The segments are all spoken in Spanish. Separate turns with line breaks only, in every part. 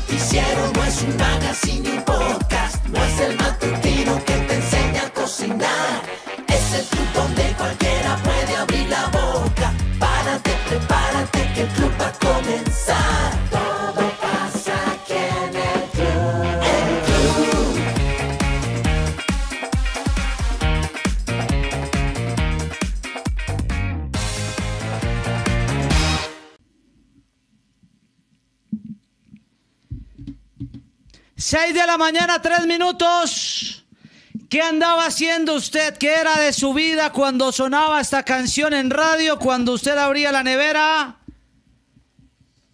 noticiero, no es un magazine ni un podcast, no
es el matutino que te enseña a cocinar. Es el club donde cualquiera puede abrir la boca. Párate, prepárate que el club va a comenzar.
6 de la mañana, 3 minutos. ¿Qué andaba haciendo usted? ¿Qué era de su vida cuando sonaba esta canción en radio? Cuando usted abría la nevera.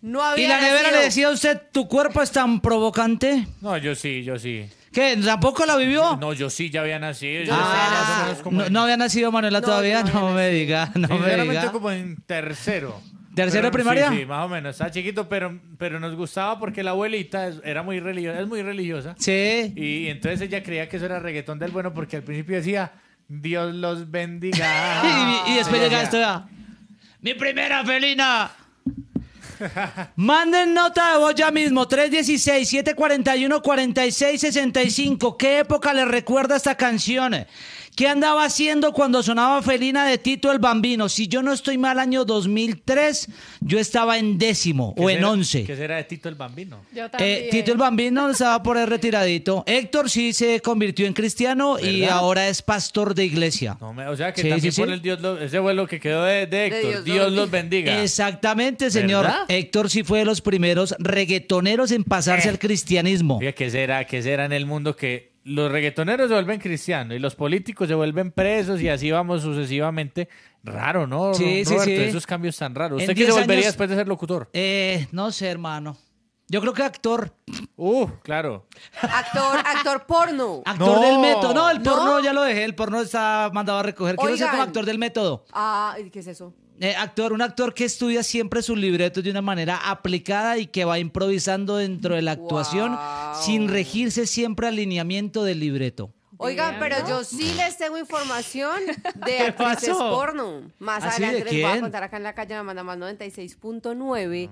No había y la nevera le decía a usted, ¿tu cuerpo es tan provocante?
No, yo sí, yo sí. ¿Qué? ¿Tampoco la vivió? No, yo sí ya había nacido. ah,
no, había nacido Manuela todavía, no, me diga, no me diga. como
en tercero. ¿Tercero primaria? Sí, más o menos. Estaba chiquito, pero, pero nos gustaba porque la abuelita era muy religiosa, es muy religiosa. Sí. Y, entonces ella creía que eso era reggaetón del bueno porque al principio decía, Dios los bendiga. y, después llega esto ya.
Mi primera felina. Manden nota de voz ya mismo, 316-741-4665. ¿Qué época les recuerda esta canción? ¿Qué andaba haciendo cuando sonaba Felina de Tito el Bambino? Si yo no estoy mal, año 2003, yo estaba en décimo o en once.
¿Qué será de Tito el Bambino? Eh,
Tito el Bambino estaba por el retiradito. Héctor sí se convirtió en cristiano y ahora es pastor de iglesia. o sea que sí, también por el
Dios, lo, ese fue lo que quedó de, Héctor. Dios, los bendiga.
Exactamente, señor. Héctor sí fue de los primeros reggaetoneros en pasarse eh. al cristianismo.
¿Qué será? ¿Qué será en el mundo que los reggaetoneros se vuelven cristianos y los políticos se vuelven presos y así vamos sucesivamente. Raro, ¿no? Sí, Roberto? Esos cambios tan raros. ¿Usted qué se volvería después de ser locutor? Eh, no
sé, hermano. Yo creo que actor. Uh, claro.
Actor, actor porno. Actor del método. No, el porno
ya lo dejé. El porno está mandado a recoger. Quiero ser como actor del método.
Ah, ¿qué es eso?
Eh, actor, un actor que estudia siempre sus libretos de una manera aplicada y que va improvisando dentro de la actuación sin regirse siempre al lineamiento del libreto.
Oigan, pero yo sí les tengo información de actrices porno. Más adelante les voy a contar acá en la calle, me manda más 96.9.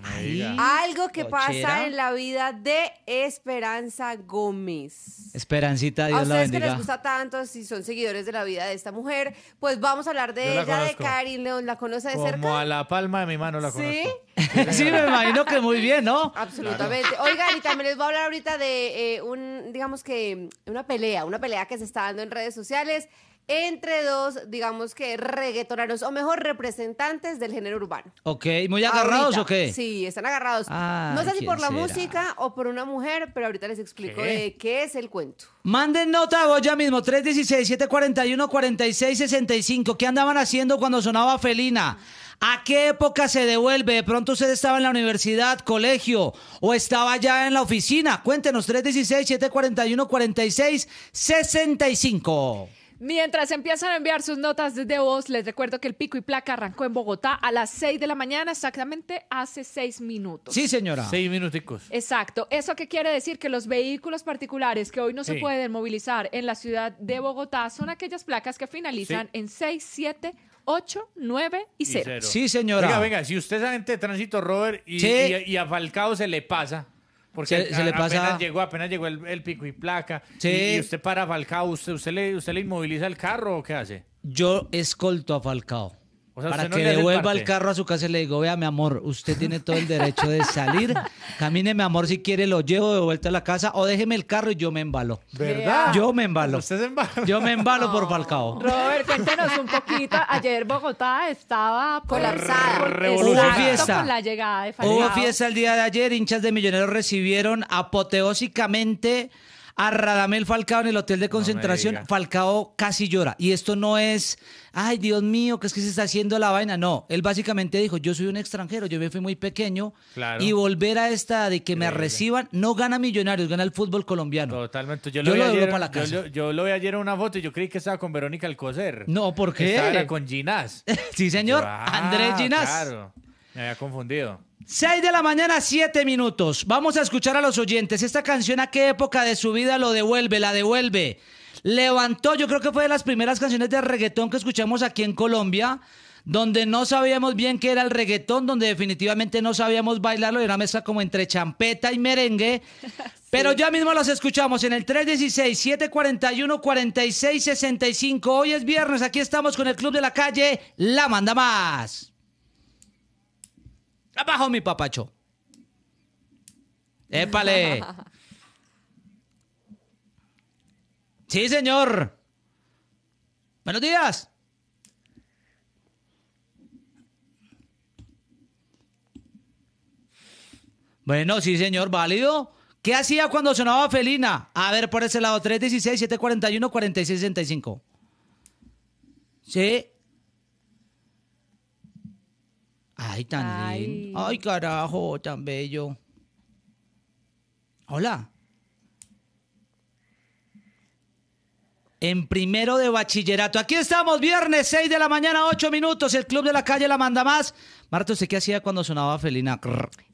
Algo que pasa en la vida de Esperanza Gómez.
Esperancita, Dios a ustedes que les gusta
tanto, si son seguidores de la vida de esta mujer, pues vamos a hablar de ella, de Karin León. ¿La conoce de cerca?
Como a la palma de mi mano la conozco. ¿Sí? sí, me imagino que muy bien, ¿no?
Absolutamente.
Oigan, y también les voy a hablar ahorita de eh, un, digamos que, una pelea, una pelea que se está dando en redes sociales entre dos, digamos que reggaetoneros, o mejor, representantes del género urbano.
Ok, ¿muy agarrados o qué?
Sí, están agarrados. Ah, no sé si por la música o por una mujer, pero ahorita les explico ¿Qué? es el cuento.
Manden nota vos ya mismo, 316-741-4665. ¿Qué andaban haciendo cuando sonaba Felina? ¿A qué época se devuelve? De pronto usted estaba en la universidad, colegio o estaba ya en la oficina. Cuéntenos 316-741-4665.
Mientras empiezan a enviar sus notas desde voz, les recuerdo que el pico y placa arrancó en Bogotá a las 6 de la mañana, exactamente hace 6 minutos. Sí,
señora. 6 minuticos.
Exacto. ¿Eso qué quiere decir? Que los vehículos particulares que hoy no se pueden movilizar en la ciudad de Bogotá son aquellas placas que finalizan en 6, 7, 8,
9 y 0. Sí, señora. Venga, venga, si usted es agente de tránsito, Robert, y, a Falcao se le pasa. Porque Se- le pasa- apenas llegó, apenas llegó el, pico y placa. Sí. Y, usted para Falcao, usted, usted, le, ¿usted le inmoviliza el carro o qué hace? Yo escolto a Falcao para que devuelva el,
carro a su casa y le digo, vea mi amor, usted tiene todo el derecho de salir, camine mi amor si quiere, lo llevo de vuelta a la casa o déjeme el carro y yo me embalo. ¿Verdad? Yo me embalo. ¿Usted se embala. Yo me embalo por Falcao.
Robert, cuéntenos un poquito. Ayer Bogotá estaba colapsada. Hubo fiesta. Con la llegada de Falcao. Hubo fiesta
el día de ayer, hinchas de Millonarios recibieron apoteósicamente a Radamel Falcao en el hotel de concentración, Falcao casi llora. Y esto no es, ay Dios mío, que es que se está haciendo la vaina. No, él básicamente dijo, yo soy un extranjero, yo fui muy pequeño. Y volver a esta de que me reciban, no gana millonarios, gana el fútbol colombiano. Totalmente. Yo lo, yo vi, ayer, la casa.
Yo, lo vi ayer en una foto y yo creí que estaba con Verónica Alcocer.
No, ¿por qué? Estaba
con Ginás. sí, señor. Ah, Andrés Ginás. Claro. Me había confundido.
6 de la mañana, 7 minutos. Vamos a escuchar a los oyentes. Esta canción a qué época de su vida lo devuelve, la devuelve. Levantó, yo creo que fue de las primeras canciones de reggaetón que escuchamos aquí en Colombia, donde no sabíamos bien qué era el reggaetón, donde definitivamente no sabíamos bailarlo, era una mezcla como entre champeta y merengue. Pero ya mismo los escuchamos en el 316-741-4665. Hoy es viernes, aquí estamos con el Club de la Calle, La Manda Más. Abajo mi papacho. Épale. sí, señor. Buenos días. Bueno, sí, señor, válido. ¿Qué hacía cuando sonaba felina? A ver, por ese lado, 316-741-4665. Sí.
Ay, tan lindo. Ay,
carajo, tan bello. Hola. En primero de bachillerato. Aquí estamos, viernes seis de la mañana, ocho minutos. El club de la calle la manda más. Marta, ¿usted qué hacía cuando sonaba Felina?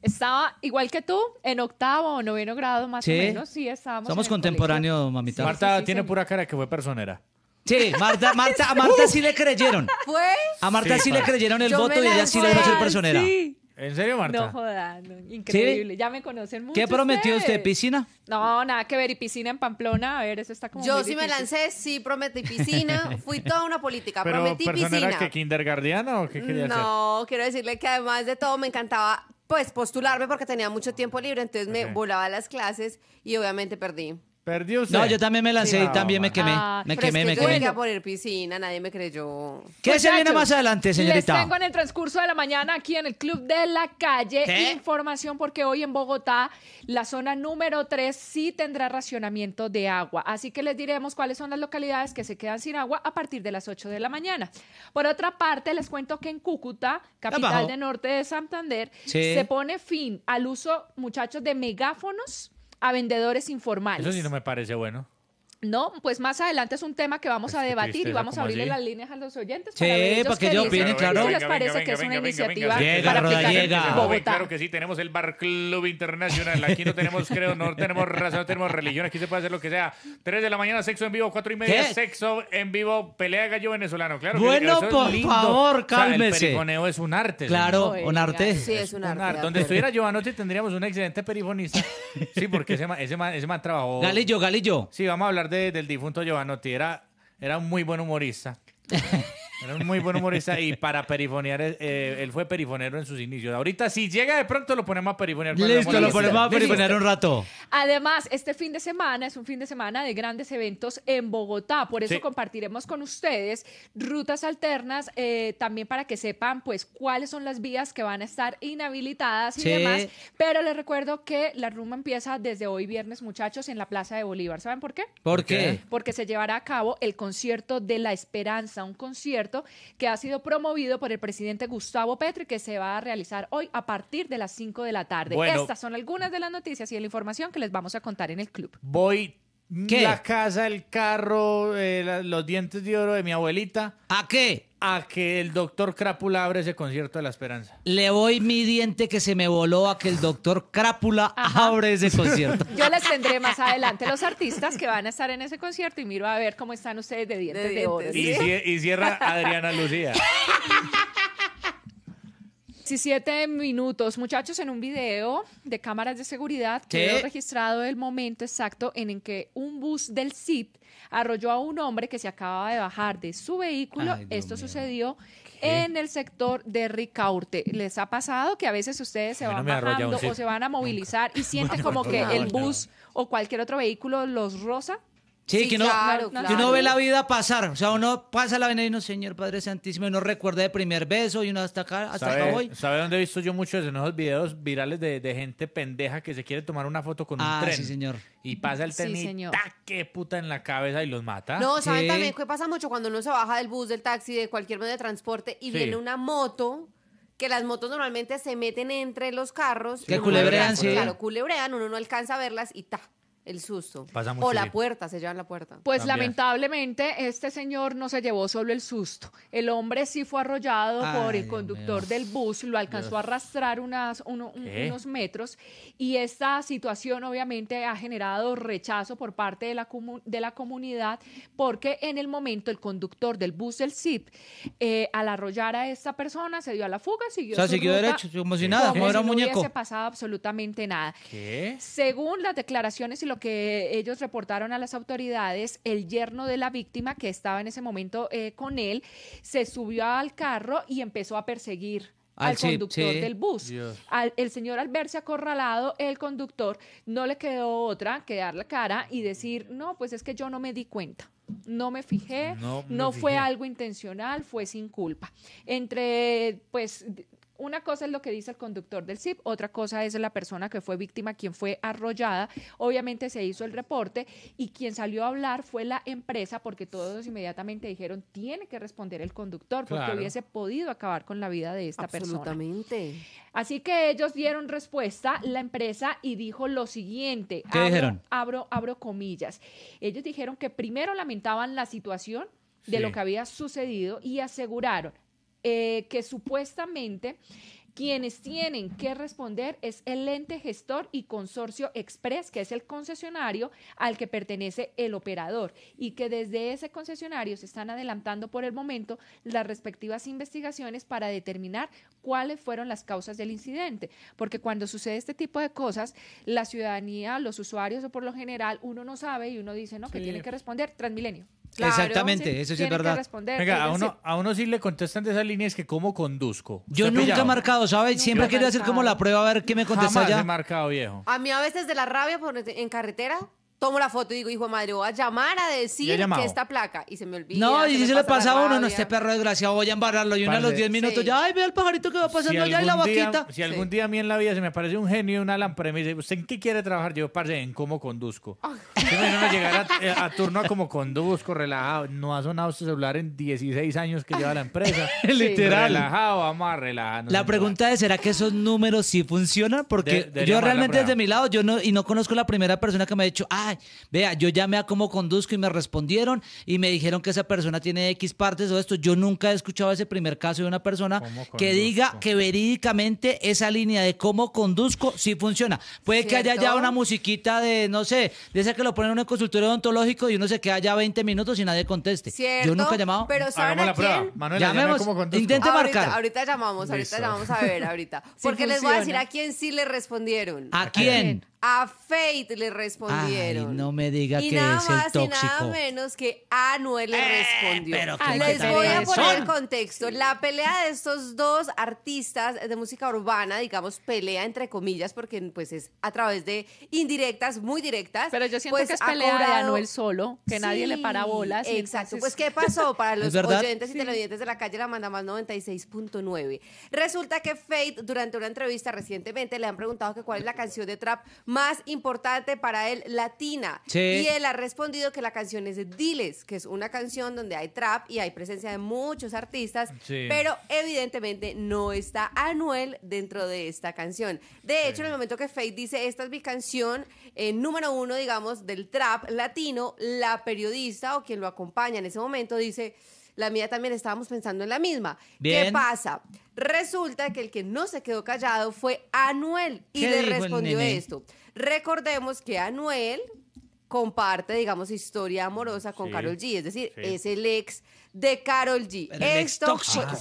Estaba igual que tú, en octavo o noveno grado más o menos. Sí, estábamos.
Somos contemporáneos, mamita. Marta
tiene pura cara que fue personera. Sí, Marta, Marta, a Marta sí le creyeron.
¿Fue? A Marta sí, le creyeron el voto y ella sí a ser personera. sí.
¿En serio, Marta? No
joda, increíble. Ya me conocen mucho. ¿Qué prometió usted, piscina? No, nada que ver. Y piscina en Pamplona, a ver, eso está como. Yo sí me
lancé, sí prometí piscina, fui toda una política, prometí prometí personera piscina. que
kindergardiana o qué quería hacer? No,
quiero decirle que además de todo me encantaba pues postularme porque tenía mucho tiempo libre, entonces me volaba a las clases y obviamente perdí.
Perdió No, yo también me
lancé y también me quemé. Ah, me quemé, yo quemé.
poner piscina, nadie me creyó.
¿Qué se viene más adelante, señorita? Les tengo en
el transcurso de la mañana aquí en el Club de la Calle información porque hoy en Bogotá la zona número 3 sí tendrá racionamiento de agua. Así que les diremos cuáles son las localidades que se quedan sin agua a partir de las 8 de la mañana. Por otra parte, les cuento que en Cúcuta, capital del norte de Santander, se pone fin al uso, muchachos, de megáfonos a vendedores informales. Eso sí no
me parece bueno.
No, pues más adelante es un tema que vamos a debatir y vamos a abrirle las líneas a los oyentes. Sí, para, ver ellos que
claro. les parece que es una iniciativa para aplicar En Claro que sí, tenemos el Bar Club Internacional. Aquí no tenemos, creo, no tenemos razón, no tenemos religión. Aquí se puede hacer lo que sea. 3 de la mañana, sexo en vivo. cuatro y media, sexo en vivo. Pelea gallo venezolano, claro. Bueno, por favor, cálmese. el perifoneo es un arte. Claro, un arte. Sí, es un, arte. Donde estuviera yo anoche tendríamos un excelente perifonista. sí, porque ese man, ese ese man trabajó. Galillo, Galillo. Sí, vamos a hablar del difunto Giovanotti. Era, era un muy buen humorista. Era un muy buen humorista y para perifonear, eh, eh, él fue perifonero en sus inicios. Ahorita, si llega de pronto, lo ponemos a perifonear. Listo, lo ponemos a perifonear un rato.
Además, este fin de semana es un fin de semana de grandes eventos en Bogotá. Por eso compartiremos con ustedes rutas alternas eh, también para que sepan pues cuáles son las vías que van a estar inhabilitadas y demás. Pero les recuerdo que la rumba empieza desde hoy viernes, muchachos, en la Plaza de Bolívar. ¿Saben por qué? ¿Por qué? Porque se llevará a cabo el concierto de la esperanza, un concierto que ha sido promovido por el presidente Gustavo Petri, que se va a realizar hoy a partir de las 5 de la tarde. Estas son algunas de las noticias y de la información que les vamos a contar en el club.
Voy ¿Qué? la casa, el carro, eh, los dientes de oro de mi abuelita. ¿A qué? a que el doctor Crápula abre ese concierto de la esperanza.
Le voy mi diente que se me voló a que el doctor Crápula abre ese concierto.
Yo les tendré más adelante los artistas que van a estar en ese concierto y miro a ver cómo están ustedes de dientes de,
Y, cierra Adriana
Lucía.
17 minutos. Muchachos, en un video de cámaras de seguridad que he registrado el momento exacto en el que un bus del CIP arrolló a un hombre que se acababa de bajar de su vehículo. Esto sucedió en el sector de Ricaurte. ¿Les ha pasado que a veces ustedes se van bajando o se van a movilizar y sienten como que el bus o cualquier otro vehículo los roza?
Sí, que
uno,
ve la vida pasar. O sea, uno pasa la vida y no, Señor Padre Santísimo, no uno recuerda de primer beso y uno hasta acá,
hasta acá voy. ¿Sabe dónde he visto yo muchos de esos videos virales de, gente pendeja que se quiere tomar una foto con un ah, tren? Sí, señor. Y pasa el tren sí, y ¡taque! puta en la cabeza y los mata. No, ¿saben también qué
pasa mucho cuando uno se baja del bus, del taxi, de cualquier medio de transporte y viene una moto? que las motos normalmente se meten entre los carros. Que culebrean, sí. Claro, culebrean, uno no alcanza a verlas y ta, el susto. o la puerta, se llevan la puerta. Pues
lamentablemente este señor no se llevó solo el susto. El hombre sí fue arrollado por el conductor del bus, lo alcanzó a arrastrar unos metros y esta situación obviamente ha generado rechazo por parte de la, de la comunidad porque en el momento el conductor del bus del CIP eh, al arrollar a esta persona se dio a la fuga, siguió. O sea, siguió derecho,
como si como, no hubiese
absolutamente nada. Según las declaraciones y lo que ellos reportaron a las autoridades, el yerno de la víctima que estaba en ese momento eh, con él, se subió al carro y empezó a perseguir al, conductor del bus. el señor al verse acorralado, el conductor no le quedó otra que dar la cara y decir, no, pues es que yo no me di cuenta. No me fijé, no, fue algo intencional, fue sin culpa. Entre, pues, una cosa es lo que dice el conductor del CIP, otra cosa es la persona que fue víctima, quien fue arrollada. Obviamente se hizo el reporte y quien salió a hablar fue la empresa porque todos inmediatamente dijeron tiene que responder el conductor porque hubiese podido acabar con la vida de esta persona.
Absolutamente.
Así que ellos dieron respuesta la empresa y dijo lo siguiente. ¿Qué abro, dijeron? Abro, comillas. Ellos dijeron que primero lamentaban la situación de lo que había sucedido y aseguraron eh, que supuestamente quienes tienen que responder es el ente gestor y consorcio express, que es el concesionario al que pertenece el operador, y que desde ese concesionario se están adelantando por el momento las respectivas investigaciones para determinar cuáles fueron las causas del incidente. Porque cuando sucede este tipo de cosas, la ciudadanía, los usuarios o por lo general, uno no sabe y uno dice, no, que tiene que responder Transmilenio. Exactamente, eso sí es verdad. a uno,
a uno sí le contestan de línea es que cómo conduzco. Yo nunca he marcado, ¿sabes? Siempre quiero hacer como la prueba a ver qué me contesta Jamás ya. he marcado, viejo.
A mí a veces de la rabia en carretera tomo la foto y digo, hijo de madre, voy a llamar a decir que esta placa. Y se me olvida. No, y si se le pasa a uno, no, este
perro desgraciado, voy a embarrarlo. Y uno a los 10 minutos, ya,
ay, ve el pajarito que va
pasando allá y la vaquita.
Si algún día a mí en la vida se me parece un genio una lámpara y me dice, ¿usted en qué quiere trabajar? Yo, parce, en cómo conduzco. Oh. Ah. no llegar eh, a, turno a cómo conduzco, relajado. No ha sonado su este celular en 16 años que lleva la empresa. Literal. Relajado, vamos a relajarnos. La pregunta es, ¿será que esos números sí funcionan? Porque yo realmente desde
mi lado, yo no, y no conozco la primera persona que me ha dicho, ah, vea, yo llamé a cómo conduzco y me respondieron y me dijeron que esa persona tiene X partes o esto. Yo nunca he escuchado ese primer caso de una persona que diga que verídicamente esa línea de cómo conduzco sí funciona. Puede que haya ya una musiquita de, no sé, de esa que lo ponen en un consultorio odontológico y uno se queda ya 20 minutos y nadie conteste. Yo nunca he llamado. Pero la prueba. Llamemos, Intente marcar. Ahorita llamamos, ahorita llamamos a
ver, ahorita. Porque les voy a decir a quién sí le respondieron. ¿A quién? A Faith le respondieron.
no me diga que nada es el tóxico. Y nada
menos que Anuel le eh, respondió. Pero Les voy a poner el contexto. La pelea de estos dos artistas de música urbana, digamos, pelea entre comillas, porque pues es a través de indirectas, muy directas. Pero yo siento pues, que es pelea de Anuel
solo, que nadie le para bolas. Exacto. Pues, ¿qué pasó
para los oyentes y televidentes de la calle La Manda Más 96.9? Resulta que fate durante una entrevista recientemente, le han preguntado que cuál es la canción de Trap más importante para él latina. Y él ha respondido que la canción es de Diles, que es una canción donde hay trap y hay presencia de muchos artistas, pero evidentemente no está Anuel dentro de esta canción. De hecho, en el momento que Faith dice, esta es mi canción eh, número uno, digamos, del trap latino, la periodista o quien lo acompaña en ese momento dice la mía también estábamos pensando en la misma. ¿Qué pasa? Resulta que el que no se quedó callado fue Anuel y le respondió esto. Recordemos que Anuel comparte, digamos, historia amorosa con Carol G. Es decir, es el ex de Carol G. ex tóxico. Ah,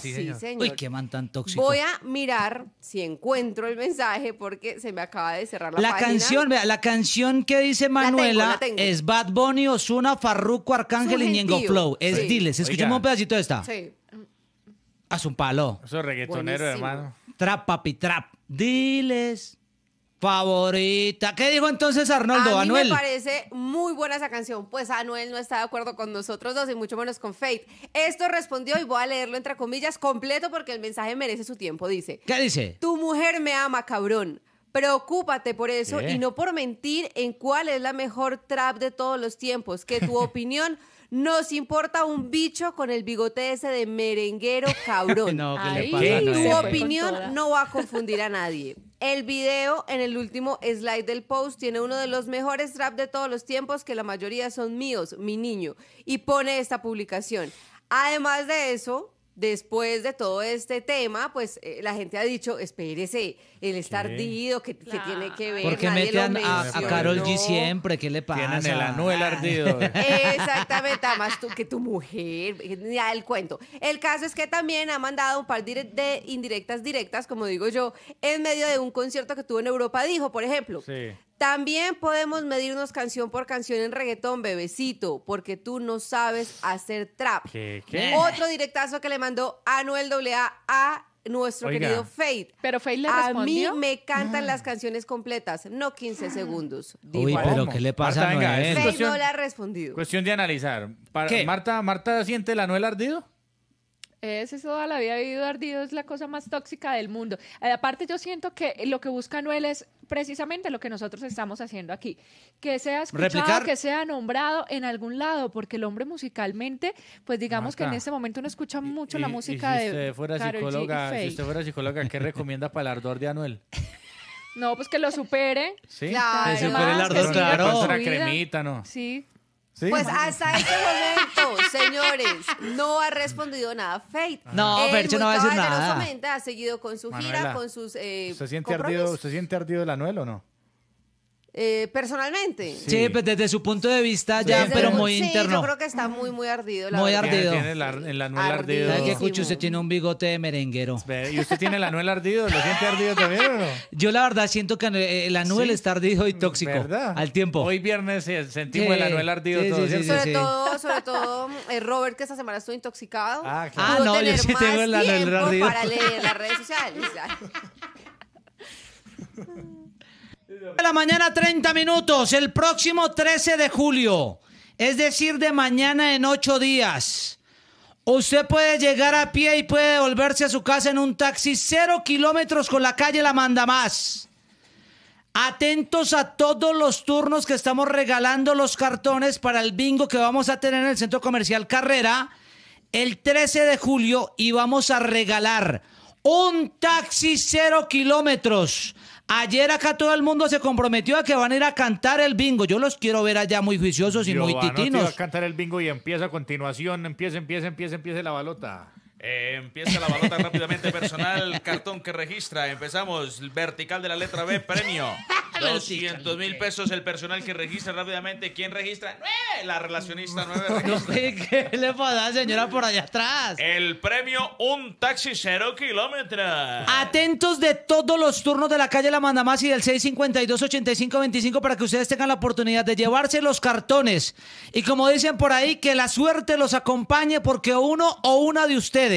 Uy,
qué man tan tóxico. Voy a
mirar si encuentro el mensaje porque se me acaba de cerrar la, canción.
Vea, la canción que dice Manuela es Bad Bunny, Osuna, Farruko, Arcángel y Ñengo Flow. Es Diles. Escuchemos un pedacito de esta. Sí. Haz un palo. Eso es reggaetonero, hermano. Trap, papi, trap. Diles. Favorita. ¿Qué dijo entonces Arnoldo? A mí Anuel? me
parece muy buena esa canción, pues Anuel no está de acuerdo con nosotros dos y mucho menos con Faith. Esto respondió y voy a leerlo entre comillas completo porque el mensaje merece su tiempo. Dice: ¿Qué dice? Tu mujer me ama, cabrón. Preocúpate por eso y no por mentir en cuál es la mejor trap de todos los tiempos. Que tu opinión nos importa un bicho con el bigote ese de merenguero cabrón. no, tu opinión no va a confundir a nadie. El video en el último slide del post tiene uno de los mejores rap de todos los tiempos, que la mayoría son míos, mi niño, y pone esta publicación. Además de eso, después de todo este tema, pues eh, la gente ha dicho, espérese, él está ardido, que, tiene que ver. Porque meten a,
Carol G siempre, ¿qué le pasa? Tienen el anuel ardido.
Exactamente, más tú que tu mujer, ya el cuento. El caso es que también ha mandado un par de indirectas directas, como digo yo, en medio de un concierto que tuvo en Europa, dijo, por ejemplo, sí. También podemos medirnos canción por canción en reggaetón, bebecito, porque tú no sabes hacer trap. Otro directazo que le mandó Anuel AA a nuestro querido Fade. Pero Fade le A mí me cantan ah. las canciones completas, no 15 ah. segundos. Uy, pero ¿qué le pasa a no le ha respondido.
Cuestión de analizar. Para, ¿Qué? Marta, ¿Marta siente el Anuel ardido?
Es es toda la vida vivido
ardido, es la cosa más tóxica del mundo. Eh, aparte, yo siento que lo que busca Anuel es precisamente lo que nosotros estamos haciendo aquí. Que sea escuchado, que sea nombrado en algún lado, porque el hombre musicalmente, pues digamos que en este momento no escucha mucho la música si usted Fuera psicóloga, si usted
fuera psicóloga, ¿qué recomienda para el ardor de Anuel?
No, pues que lo supere.
Sí, claro. que supere el ardor, claro. cremita, Sí, pues hasta este momento, señores, no ha respondido nada Fate. No, Percho no va a decir nada. ha seguido con su gira, con sus eh, ¿Se siente, ardido,
¿Se siente ardido el anuel o no?
eh, personalmente. Sí.
pues desde su punto de vista
ya, pero muy interno. Yo creo
que está muy, muy ardido. La muy ardido. el,
anuel ardido. usted tiene un bigote de merenguero? ¿Y usted tiene el anuel ardido? ¿Lo siente ardido también o no? Yo la verdad siento que el anuel está ardido y tóxico. ¿Verdad? Al tiempo. Hoy viernes eh, sentimos el anuel ardido todo, sobre todo,
sobre eh, todo Robert, que esta semana estuvo intoxicado. Ah, claro. ah no, yo sí tengo el anuel ardido. para leer las redes sociales.
la mañana 30 minutos, el próximo 13 de julio, es decir, de mañana en ocho días. Usted puede llegar a pie y puede volverse a su casa en un taxi cero kilómetros con la calle La manda más. Atentos a todos los turnos que estamos regalando los cartones para el bingo que vamos a tener en el Centro Comercial Carrera el 13 de julio y vamos a regalar un taxi cero kilómetros Ayer acá todo el mundo se comprometió a que van a ir a cantar el bingo. Yo los quiero ver allá muy juiciosos y muy titinos. a cantar
el bingo y empieza a continuación, empieza, empieza, empieza, empieza la balota. Eh, empieza la balota rápidamente personal,
cartón que registra. Empezamos, vertical de la letra B, premio. 200 mil pesos el personal que registra rápidamente. ¿Quién registra? ¡Nueve! La relacionista nueve no sé ¿Qué le dar, señora, por allá atrás? El premio, un taxi cero kilómetros.
Atentos de todos los turnos de la calle La Mandamás y del 652-8525 para que ustedes tengan la oportunidad de llevarse los cartones. Y como dicen por ahí, que la suerte los acompañe porque uno o una de ustedes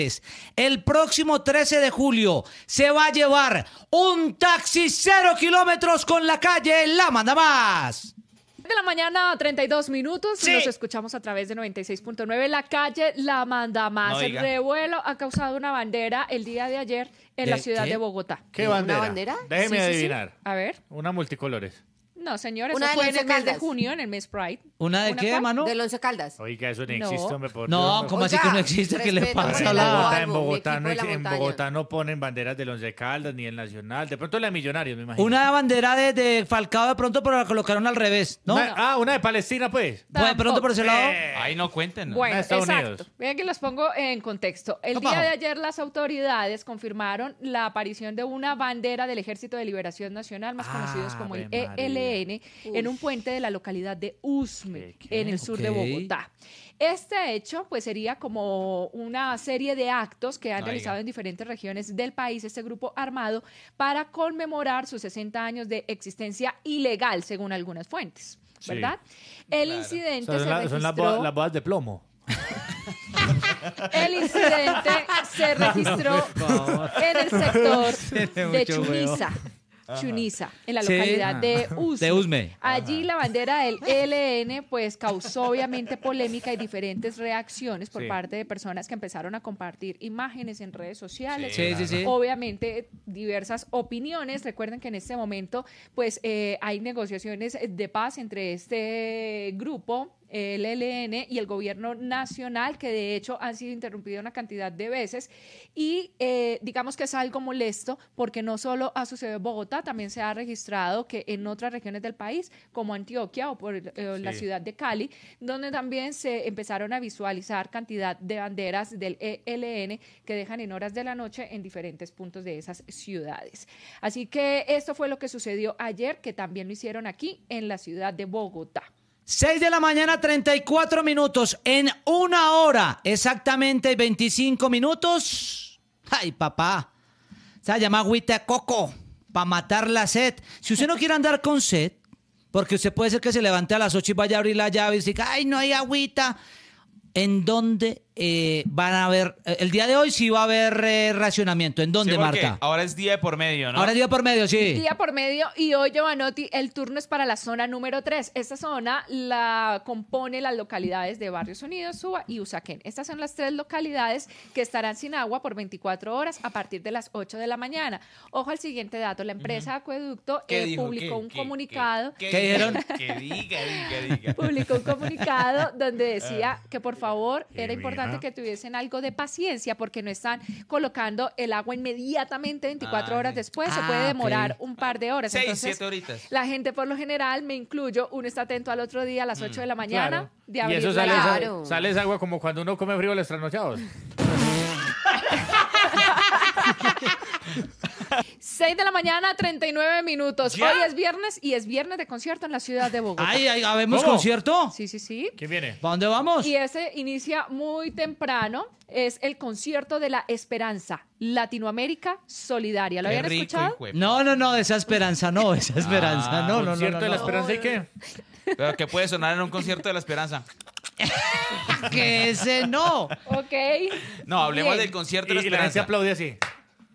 el próximo 13 de julio se va a llevar un taxi cero kilómetros con la calle La Manda Más.
De la mañana, a 32 minutos. Sí. Nos escuchamos a través de 96.9. La calle La Manda Más. el revuelo ha causado una bandera el día de ayer en la ciudad de Bogotá. ¿Qué bandera? Déjeme
adivinar. a ver. Una multicolores.
No, señores eso Una fue en el mes de junio, en el mes Pride. ¿Una de qué,
¿De Lonce Caldas. Oiga,
eso no existe, hombre. No, ¿cómo así que no existe? ¿Qué le pasa a la- Bogotá, en, Bogotá no, ponen banderas de Once Caldas ni el Nacional. De pronto la de Millonarios, me imagino. Una
bandera de, Falcao de pronto, pero la colocaron al revés, ¿no?
Ah, una de Palestina, pues. Bueno,
pues, de pronto por ese lado. Eh.
Ahí no cuenten.
¿no? Bueno, Estados exacto. Unidos. Vean que los pongo en contexto. El día de ayer las autoridades confirmaron la aparición de una bandera del Ejército de Liberación Nacional, más ah, conocidos como el ELN en un puente de la localidad de Usme, en el sur de Bogotá. Este hecho, pues, sería como una serie de actos que han realizado en diferentes regiones del país este grupo armado para conmemorar sus 60 años de existencia ilegal, según algunas fuentes. ¿Verdad? el incidente son se registró... las
bodas, de plomo.
El incidente se
registró en el sector de Chumiza.
Chuniza, en la localidad de Usme. Allí la bandera del e LN pues causó obviamente polémica y diferentes reacciones por parte de personas que empezaron a compartir imágenes en redes sociales. Sí, sí, sí. Obviamente diversas opiniones. Recuerden que en este momento pues eh, hay negociaciones de paz entre este grupo el ELN y el gobierno nacional, que de hecho han sido interrumpidos una cantidad de veces. Y eh, digamos que es algo molesto porque no solo ha sucedido en Bogotá, también se ha registrado que en otras regiones del país, como Antioquia o por eh, la ciudad de Cali, donde también se empezaron a visualizar cantidad de banderas del ELN que dejan en horas de la noche en diferentes puntos de esas ciudades. Así que esto fue lo que sucedió ayer, que también lo hicieron aquí en la ciudad de Bogotá.
6 de la mañana, 34 minutos. En una hora, exactamente 25 minutos. Ay, papá. Se llama agüita coco para matar la sed. Si usted no quiere andar con sed, porque usted puede ser que se levante a las 8 y vaya a abrir la llave y diga, ay, no hay agüita. ¿En dónde eh, van a haber, eh, el día de hoy sí va a haber eh, racionamiento. ¿En dónde, sí, Marta?
Ahora es día por medio,
¿no? Ahora es día por medio, sí. Día
por medio y hoy, Giovanotti, el turno es para la zona número 3. Esta zona la compone las localidades de Barrios Unidos, Suba y Usaquén. Estas son las tres localidades que estarán sin agua por 24 horas a partir de las 8 de la mañana. Ojo al siguiente dato, la empresa Acueducto publicó un comunicado. ¿Qué, dijeron?
Publicó un comunicado
donde decía ah. que por favor era importante que tuviesen algo de paciencia porque no están colocando el agua inmediatamente 24 ah, horas después, se ah, puede demorar un ah, par de horas. La gente por lo general, me incluyo, uno está atento al otro día a las 8 mm, de la mañana de abril, Y
sale agua como cuando uno come frío los trasnochados.
6 de la mañana, 39 minutos. Hoy es viernes y es viernes de concierto en la ciudad de Bogotá. Ay, ay, ¿habemos
concierto? Sí, sí, sí. ¿Quién viene? dónde vamos?
Y ese inicia muy temprano. Es el concierto de la esperanza. Latinoamérica Solidaria. ¿Lo habían escuchado?
No, no, no, esa esperanza no, esa
esperanza
no, no, ¿Concierto de la esperanza y qué?
Pero que puede sonar en un concierto de la esperanza.
que ese no. Ok. No, hablemos del
concierto de la esperanza. Y así.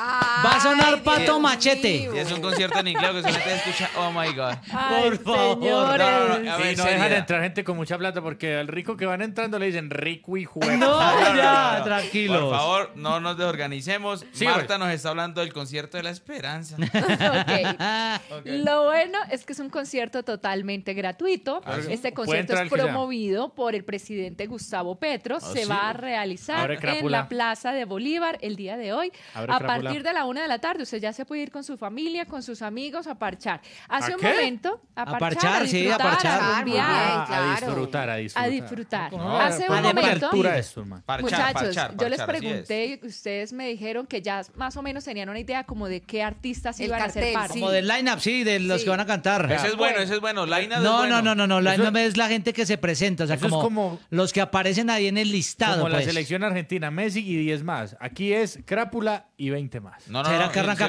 Va a sonar Pato Machete. Es un concierto
en inglés que se te escucha. Oh my God. Por favor. No, no, entrar gente con mucha plata porque al rico que van entrando le dicen rico y juega. No, ya, tranquilos. Por favor, no nos
desorganicemos. Marta nos está hablando del concierto de la esperanza. Lo
bueno es que es un concierto totalmente gratuito. Ah, este concierto es promovido por el presidente Gustavo Petro. Ah, se va a realizar en la Plaza de Bolívar el día de hoy partir de la una de la tarde usted ya se puede ir con su familia, con sus amigos a parchar. Hace un momento a, a parchar, sí, a parchar, ah, a, disfrutar, a disfrutar. A disfrutar. Hace un momento parchar, muchachos, yo les pregunté, ustedes me dijeron que ya más o menos tenían una idea como de qué artistas iban a ser parte. Como del
line-up, sí, de los que van a cantar. Ese es bueno,
ese es bueno,
no, no,
no, no, no, line-up es la gente que se presenta, o sea, como, los que aparecen ahí en el
listado. Como la pues. selección argentina, Messi y 10 más. Aquí es Crápula y 20 más. No, no, ¿Será que arranca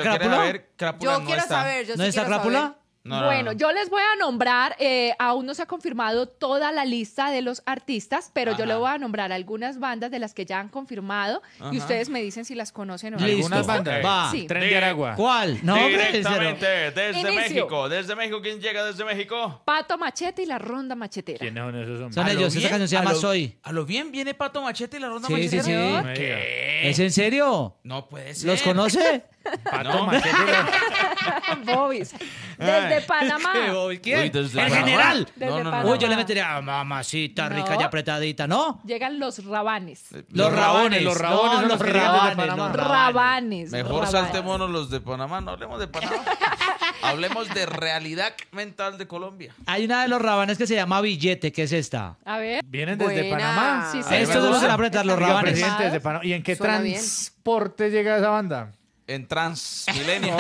yo Quiero saber, yo ¿No está Crápula? bueno, yo
les voy a nombrar, eh, aún no se ha confirmado toda la lista de los artistas, pero yo le voy a nombrar algunas bandas de las que ya han confirmado y ustedes me dicen si las conocen o no. Algunas bandas. Va. Tren
de,
Aragua. ¿Cuál? No, Directamente, desde México. ¿Desde México quién llega desde México?
Pato Machete y la Ronda Machetera.
¿Quiénes son esos hombres? Son ellos, esa canción se llama Soy. A lo bien viene Pato Machete y la Ronda Machetera. Sí, sí, sí. ¿Es en serio? No puede ser. ¿Los conoce? Bobis.
Desde Panamá. ¿Quién? desde general. Uy, yo le
metería a mamacita rica
y apretadita, ¿no?
Llegan los rabanes. Los
rabones, los rabones, los rabanes.
los Rabanes. Mejor saltémonos los de Panamá, no hablemos de Panamá. hablemos de realidad mental de Colombia.
Hay una de los rabanes que se llama billete, que es esta.
A ver. Vienen desde Panamá. Sí, apretan los rabanes. ¿Y en qué transporte
llega esa banda?
en Transmilenio.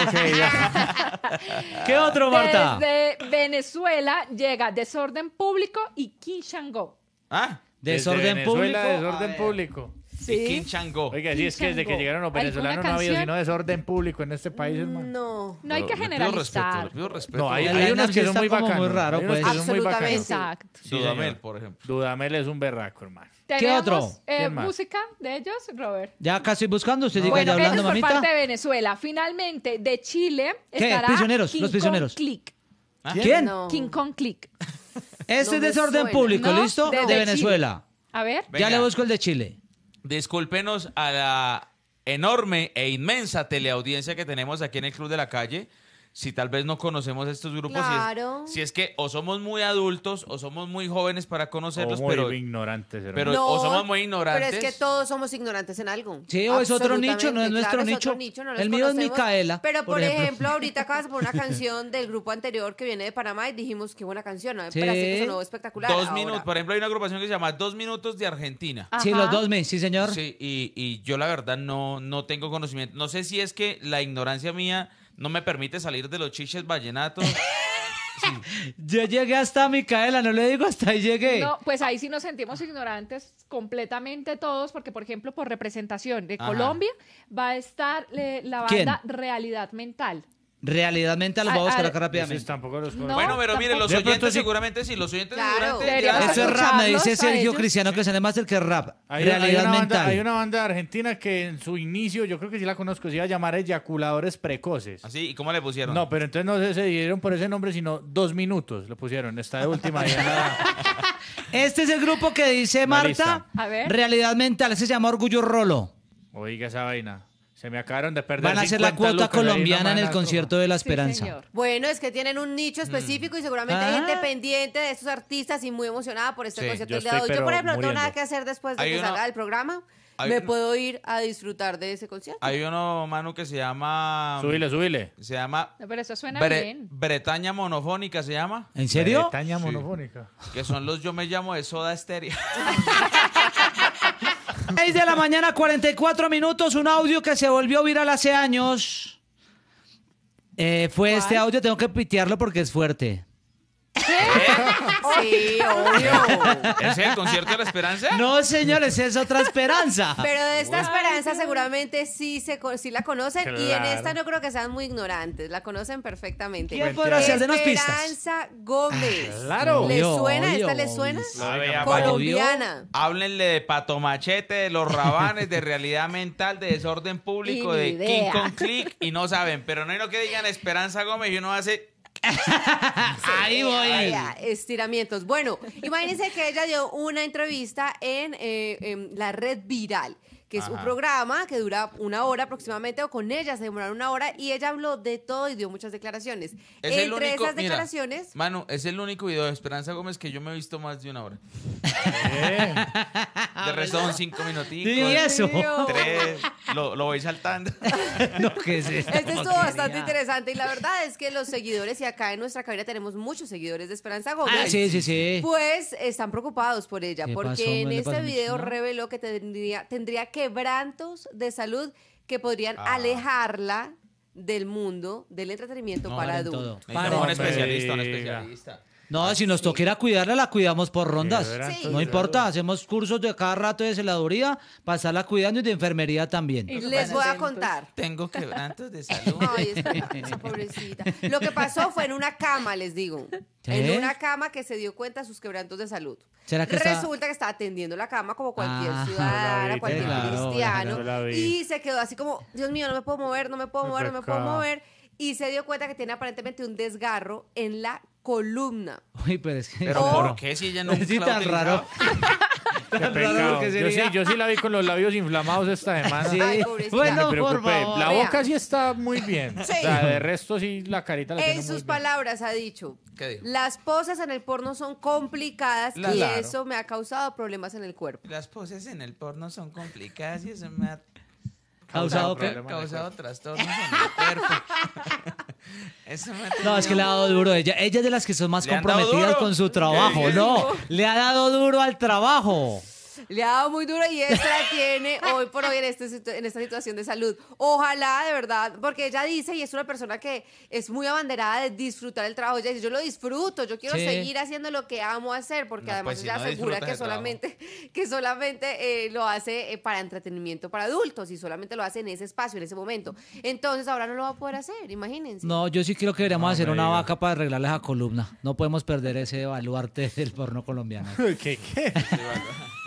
¿Qué otro, Marta?
Desde Venezuela llega Desorden Público y Quinchango.
¿Ah? Desorden Desde Venezuela, público. Desorden ah, público. Eh. Sí. Kim Oiga, sí, es que desde que llegaron los venezolanos no ha habido sino desorden público en este país, hermano. No. No hay que generalizar. respeto, No, hay, unos que pues. son muy bacanos. Muy raro, pues. Absolutamente. Muy Exacto. Dudamel, por ejemplo. Dudamel es un berraco, hermano. ¿Qué otro? Eh, música
de ellos, Robert.
Ya casi buscando, usted
hablando, por parte de
Venezuela. Finalmente, de Chile ¿Qué? prisioneros, los prisioneros. Click. ¿Ah? ¿Quién? King Kong Click. Este es desorden público, ¿listo? De, Venezuela.
A ver. Ya le busco el de Chile.
Discúlpenos a la enorme e inmensa teleaudiencia que tenemos aquí en el Club de la Calle si tal vez no conocemos estos grupos. Claro. Si, es, que o somos muy adultos o somos muy jóvenes para conocerlos, o muy pero
ignorantes. Pero o somos muy
ignorantes. Pero
es que todos somos ignorantes en algo. Sí, o es otro nicho, no es nuestro nicho. el mío es Micaela. Pero por, ejemplo. ahorita acabas poner una canción del grupo anterior que viene de Panamá y dijimos qué buena canción, Pero así que sonó espectacular. Dos minutos,
por ejemplo, hay una agrupación que se llama Dos Minutos de Argentina. Sí, los dos meses, sí, señor. Sí, y, y yo la verdad no, no tengo conocimiento. No sé si es que la ignorancia mía no me permite salir de los chiches vallenatos.
Yo llegué hasta Micaela, no le digo hasta ahí llegué. No, pues ahí
sí nos sentimos ignorantes completamente todos, porque por ejemplo, por representación de Colombia va a estar eh, la banda Realidad Mental.
Mental los vamos a buscar acá rápidamente.
bueno, pero miren, los oyentes seguramente sí, los oyentes seguramente.
Eso es rap, me dice
Sergio Cristiano que es más el que
rap. Hay, realidad mental. Banda, hay una
banda argentina que en su inicio, yo creo que sí la conozco, se iba a llamar Eyaculadores Precoces. ¿Así? ¿Ah, ¿Y cómo le pusieron? No, pero entonces no se dieron por ese nombre, sino dos minutos le pusieron. Está de última. Este es el grupo que dice Marta. Realidad mental. Ese se llama Orgullo Rolo. Oiga esa vaina. Se me acabaron de perder. Van a hacer la cuota colombiana en el concierto de La Esperanza.
bueno, es que tienen un nicho mm. específico y seguramente hay ah. gente pendiente de estos artistas y muy emocionada por este concierto Yo, por ejemplo, no tengo nada que hacer después de que salga del programa. Me puedo ir a disfrutar de ese concierto.
Hay uno, Manu, que se llama. Subile, subile. Se llama.
pero eso suena bien.
Bretaña Monofónica se llama. ¿En serio? Bretaña Monofónica. que son los Yo Me Llamo de Soda Estéreo.
6 de la mañana, 44 minutos, un audio que se volvió viral hace años. Eh, fue este audio, tengo que pitearlo porque es fuerte.
Sí,
obvio. ¿Es
el concierto de la esperanza?
No, señores, es otra esperanza. Pero de esta
esperanza seguramente sí, se, sí la conocen y en esta no creo que sean muy ignorantes, la conocen perfectamente. ¿Quién de Esperanza Gómez. Ah, claro. ¿Le suena? ¿Esta le suena? Colombiana.
Háblenle de Pato Machete, de los rabanes, de realidad mental, de desorden público, de King con Click y no saben. Pero no hay lo que digan Esperanza Gómez y uno hace...
Ahí voy. estiramientos. Bueno, imagínense que ella dio una entrevista en, eh, en la red viral que es un programa que dura una hora aproximadamente, o con ella se demoraron una hora, y ella habló de todo y dio muchas declaraciones. Entre esas declaraciones...
mano es el único video de Esperanza Gómez que yo me he visto más de una hora. Eh. de resto son cinco minutitos. ¿Y eso. Tres, lo, voy saltando. no, es Este estuvo bastante interesante,
y la verdad es que los seguidores, y acá en nuestra cabina tenemos muchos seguidores de Esperanza Gómez. Ah, pues están preocupados por ella, porque en este video reveló que tendría, tendría que quebrantos de salud que podrían ah. alejarla del mundo del entretenimiento para adultos.
Para un especialista, un
especialista.
No, si nos toquiera cuidarla, la cuidamos por rondas. No importa, hacemos cursos de cada rato de celaduría, pasarla cuidando y de enfermería también.
les voy a pues. contar.
Tengo quebrantos
de salud. Ay, pobrecita. Lo que pasó fue en una cama, les digo. En una cama que se dio cuenta de sus quebrantos de salud. ¿Será Resulta que estaba atendiendo la cama como cualquier ah, ciudadana, cualquier cristiano. y se quedó así como, Dios mío, no me puedo mover, no me puedo mover, no me puedo mover. Y se dio cuenta que tiene aparentemente un desgarro en la columna.
Uy, pero es que... ¿por qué si ella no es tan raro? Yo sí, yo sí la vi con los labios inflamados esta semana. Sí. bueno, La boca sí está muy bien. de resto sí la carita la En tiene sus muy bien.
palabras ha dicho, ¿Qué dijo? las poses en el porno son complicadas y eso me ha causado problemas en el cuerpo.
Las poses en el porno son complicadas y eso me ha causado, Ha causado trastornos en el no, es que le ha dado
duro. Ella, ella es de las que son más comprometidas con su trabajo. No, le ha dado duro al trabajo
le ha dado muy duro y esta tiene hoy por hoy este en, esta situación de salud. Ojalá, de verdad, porque ella dice, y es una persona que es muy abanderada de disfrutar el trabajo, ella dice, yo lo disfruto, yo quiero seguir haciendo lo que amo hacer, porque pues además ella asegura que solamente, que solamente eh, lo hace eh, para entretenimiento para adultos y solamente lo hace en ese espacio, en ese momento. Entonces ahora no lo va a poder hacer, imagínense.
No, yo sí creo que deberíamos hacer una vaca para arreglarles a columna. No podemos perder ese baluarte del porno colombiano. ¿Qué? qué?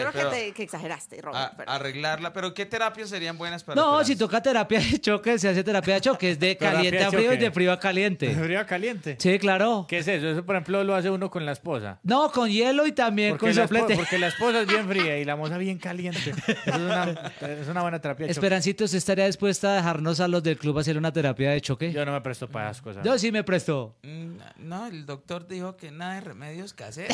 Yo creo que, te, exageraste, Robert. Arreglarla, pero ¿qué terapias serían buenas para.? No, si
toca terapia de choque, se hace terapia de choque. Es de caliente a frío y de frío a caliente.
¿De frío a caliente? Sí, claro. ¿Qué es eso? Eso, por ejemplo, lo hace uno con la esposa. No, con hielo y también con soplete. Porque la esposa es bien fría y la moza bien caliente. es, una, buena terapia
de choque. Esperancito, estaría dispuesta a dejarnos a los del club hacer una terapia de choque? Yo no me presto para esas cosas. Yo sí me presto.
Mm, no, el doctor dijo que nada de remedios hacer?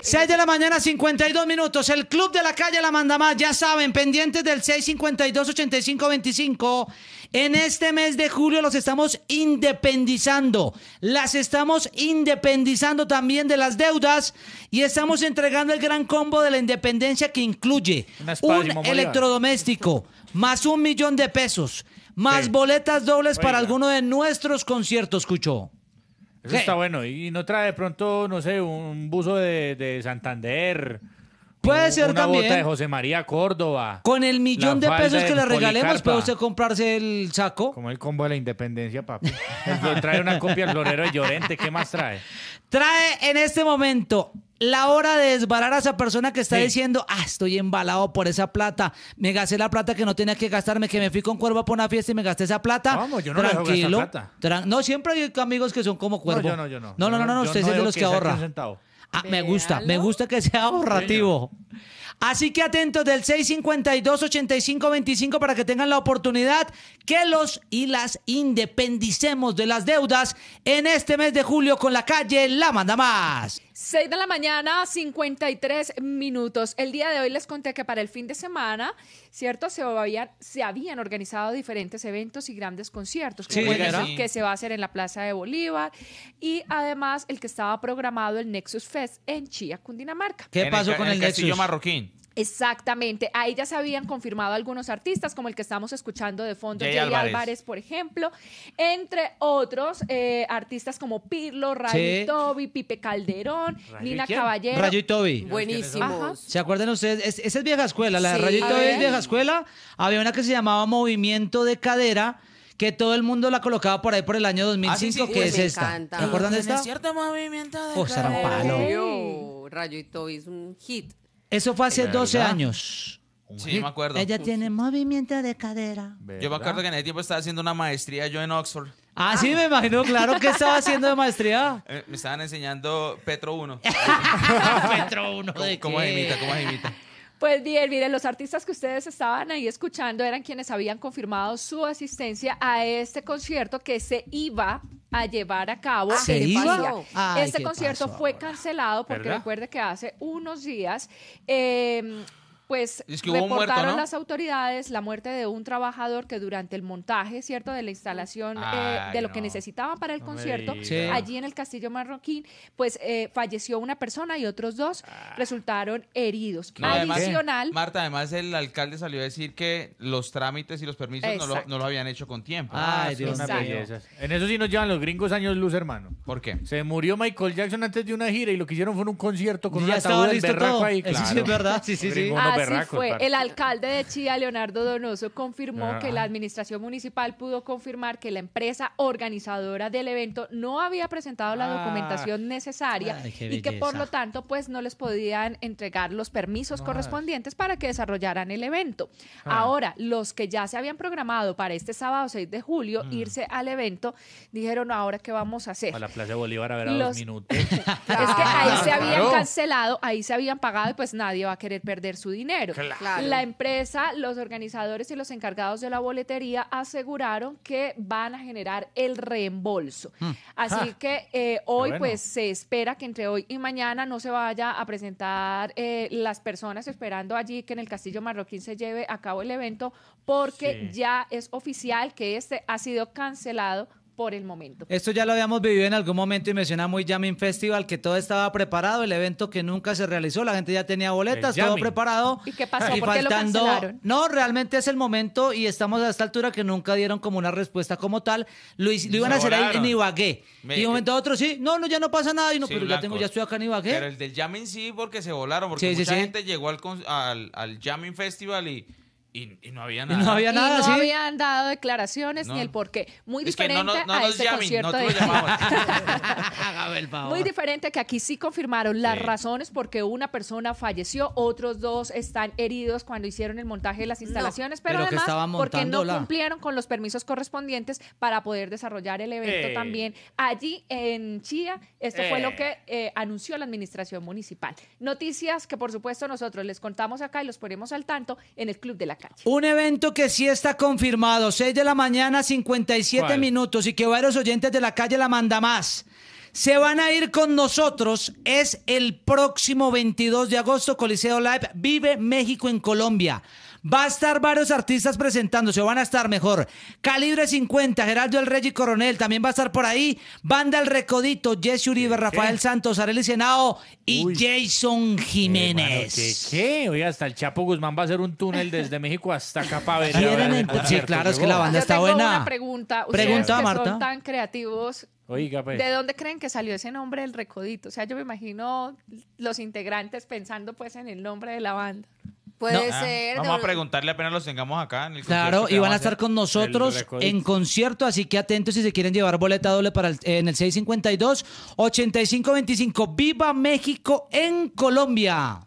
6 de la mañana, 50. 52 minutos. El Club de la Calle La manda más, ya saben, pendientes del 652-8525. En este mes de julio los estamos independizando. Las estamos independizando también de las deudas y estamos entregando el gran combo de la independencia que incluye un electrodoméstico más un millón de pesos, más boletas dobles para alguno de nuestros conciertos, Cucho.
Eso está bueno. Y no trae de pronto, no sé, un buzo de, Santander. Puede ser una Bota de José María Córdoba. Con el millón de pesos que le regalemos, puede usted comprarse el saco. Como el combo de la independencia, papi. trae una copia al florero de Llorente. ¿Qué más trae? Trae en este momento
la hora de desbarar a esa persona que está diciendo, ah, estoy embalado por esa plata, me gasté la plata que no tenía que gastarme, que me fui con cuervo a una fiesta y me gasté esa plata. Vamos, yo no Tranquilo. Plata. no, siempre hay amigos que son como cuervo. No, yo no, yo no. No, no, no, de los que, que ahorra. Ah, me gusta, me gusta que sea ahorrativo. Así que atentos del 652-8525 para que tengan la oportunidad que los y las independicemos de las deudas en este mes de julio con la calle La Manda Más. 6 de la
mañana, 53 minutos. El día de hoy les conté que para el fin de semana, ¿cierto? Se habían, se habían organizado diferentes eventos y grandes conciertos, como el que se va a hacer en la Plaza de Bolívar y además el que estaba programado el Nexus Fest en Chía, Cundinamarca. ¿Qué pasó con el, Castillo Marroquín. Exactamente. Ahí ya se habían confirmado algunos artistas, como el que estamos escuchando de fondo, Jay, Álvarez. por ejemplo, entre otros eh, artistas como Pirlo, Rayo y Toby, Pipe Calderón, Nina
Caballero. Rayo y Toby.
Buenísimo.
¿Se acuerdan ustedes? esa es vieja escuela, la de Rayo y Toby es vieja escuela. Había una que se llamaba Movimiento de Cadera que todo el mundo la colocaba por ahí por el año 2005, ah, que es esta. ¿Recuerdan de esta? cierto
movimiento
de
oh, Rayo y Toby es un hit.
Eso fue hace 12 años.
Sí, me acuerdo. Ella
tiene movimiento de cadera.
Yo me acuerdo que en ese tiempo estaba haciendo una maestría yo en Oxford. Ah, sí, me imagino, claro, que estaba haciendo
de maestría?
Eh, me estaban enseñando Petro 1. Petro 1, ¿de ¿Cómo, ¿Cómo imita? ¿Cómo imita?
Pues bien, miren, los artistas que ustedes estaban ahí escuchando eran quienes habían confirmado su asistencia a este concierto que se iba a llevar a cabo. Ah, ¿Se este concierto fue cancelado porque recuerde que hace unos días eh, pues reportaron las autoridades la muerte de un trabajador que durante el montaje, ¿cierto?, de la instalación eh, de lo que necesitaban para el concierto, allí en el Castillo Marroquín, pues eh, falleció una persona y otros dos ah. resultaron heridos. Adicional.
Marta, además el alcalde salió a decir que los trámites y los permisos no lo, habían hecho con tiempo. Ay, es ah, una belleza.
En eso sí nos llevan los gringos años luz, hermano. ¿Por qué? Se murió Michael Jackson antes de una gira y lo que hicieron fue un concierto con ya estaba listo todo. Ahí, Sí, es verdad. Sí, sí, sí.
El alcalde de Chía, Leonardo Donoso, confirmó ah. que la administración municipal pudo confirmar que la empresa organizadora del evento no había presentado la ah. documentación necesaria y que por lo tanto pues no les podían entregar los permisos correspondientes para que desarrollaran el evento. Ah. Ahora, los que ya se habían programado para este sábado 6 de julio mm. irse al evento, dijeron, ahora qué vamos a hacer. A la
Plaza Bolívar a ver a los... dos minutos. es que ahí se habían
cancelado, ahí se habían pagado y pues nadie va a querer perder su dinero. La empresa, los organizadores y los encargados de la boletería aseguraron que van a generar el reembolso. Mm. Así ah. que eh, hoy pues se espera que entre hoy y mañana no se vaya a presentar eh, las personas esperando allí que en el Castillo Marroquín se lleve a cabo el evento porque ya es oficial que este ha sido cancelado por el momento.
Esto ya lo habíamos vivido en algún momento y menciona muy Jamming Festival, que todo estaba preparado, el evento que nunca se realizó, la gente ya tenía boletas, todo
preparado. ¿Y qué pasó? ¿Por qué lo cancelaron?
No, realmente es el momento y estamos a esta altura que nunca dieron como una respuesta como tal. Lo, iban a hacer ahí en Ibagué. Y de un momento a otro, sí, no, no, ya no pasa nada. Y no, pero ya tengo, ya estoy acá en Ibagué. Pero el
del Jamming sí, porque se volaron, porque mucha gente llegó al, al, al Jamming Festival y y, no había nada. no
habían
dado declaraciones ni el por qué. Muy diferente a este concierto Muy diferente que aquí sí confirmaron las razones porque una persona falleció, otros dos están heridos cuando hicieron el montaje de las instalaciones, pero, además porque no cumplieron con los permisos correspondientes para poder desarrollar el evento eh. también. Allí en Chía, esto fue lo eh. que eh, anunció la administración municipal. Noticias que por supuesto nosotros les contamos acá y los ponemos al tanto en el Club de la
un evento que sí está confirmado, 6 de la mañana, 57 minutos, y que varios oyentes de la calle la manda más. Se van a ir con nosotros, es el próximo 22 de agosto, Coliseo Live, Vive México en Colombia. Va a estar varios artistas presentándose, o van a estar mejor. Calibre 50, Gerardo El Rey y Coronel, también va a estar por ahí. Banda El Recodito, Jesse Uribe, Rafael Santos, Arely Senao y
Jason Jiménez. hasta el Chapo Guzmán va a hacer un túnel desde México hasta acá Sí, claro, es que la banda ah, está buena.
pregunta. Marta. Son tan creativos.
Oiga,
pues. ¿De dónde
creen que salió ese nombre del Recodito? O sea, yo me imagino los integrantes pensando pues en el nombre de la banda. Puede ah, ser. Vamos a
preguntarle apenas los tengamos acá. En el claro, y van a estar con nosotros en
concierto, así que atentos si se quieren llevar boleta doble para en el 652-8525. ¡Viva México en Colombia!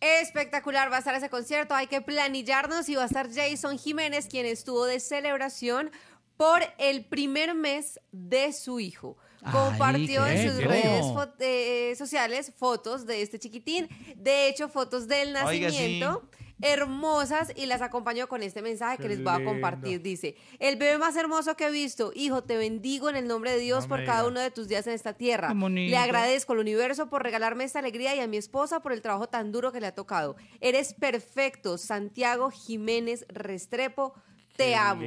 Espectacular va a estar ese concierto, hay que planillarnos y va a estar Jason Jiménez, quien estuvo de celebración por el primer mes de su hijo compartió en sus redes eh, eh, sociales fotos de este chiquitín, de hecho fotos del nacimiento. Hermosas y las acompañó con este mensaje que les voy a compartir. Dice: El bebé más hermoso que he visto, hijo, te bendigo en el nombre de Dios por cada uno de tus días en esta tierra. Le agradezco al universo por regalarme esta alegría y a mi esposa por el trabajo tan duro que le ha tocado. Eres perfecto, Santiago Jiménez Restrepo. Te amo.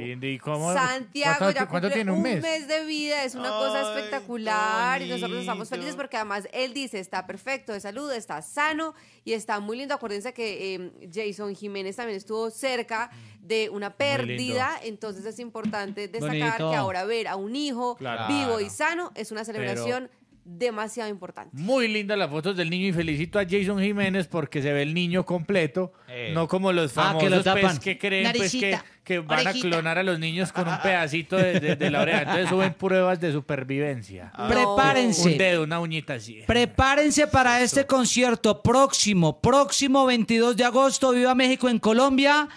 Santiago ya tiene un mes? de vida, es una cosa espectacular y nosotros estamos felices porque además él dice está perfecto de salud, está sano y está muy lindo. Acuérdense que em, Jason Jiménez también estuvo cerca de una pérdida, entonces es importante destacar que ahora ver a un hijo vivo y sano es una celebración demasiado importante.
Muy linda las fotos del niño y felicito a Jason Jiménez porque se ve el niño completo, eh. no como los ah, famosos pues, que, creen pues, que, van a clonar a los niños con un ah. pedacito de, la oreja. Entonces suben pruebas de supervivencia. Ah. Prepárense. Un dedo, una uñita así. Prepárense para
este concierto próximo, próximo 22 de agosto, Viva México en Colombia.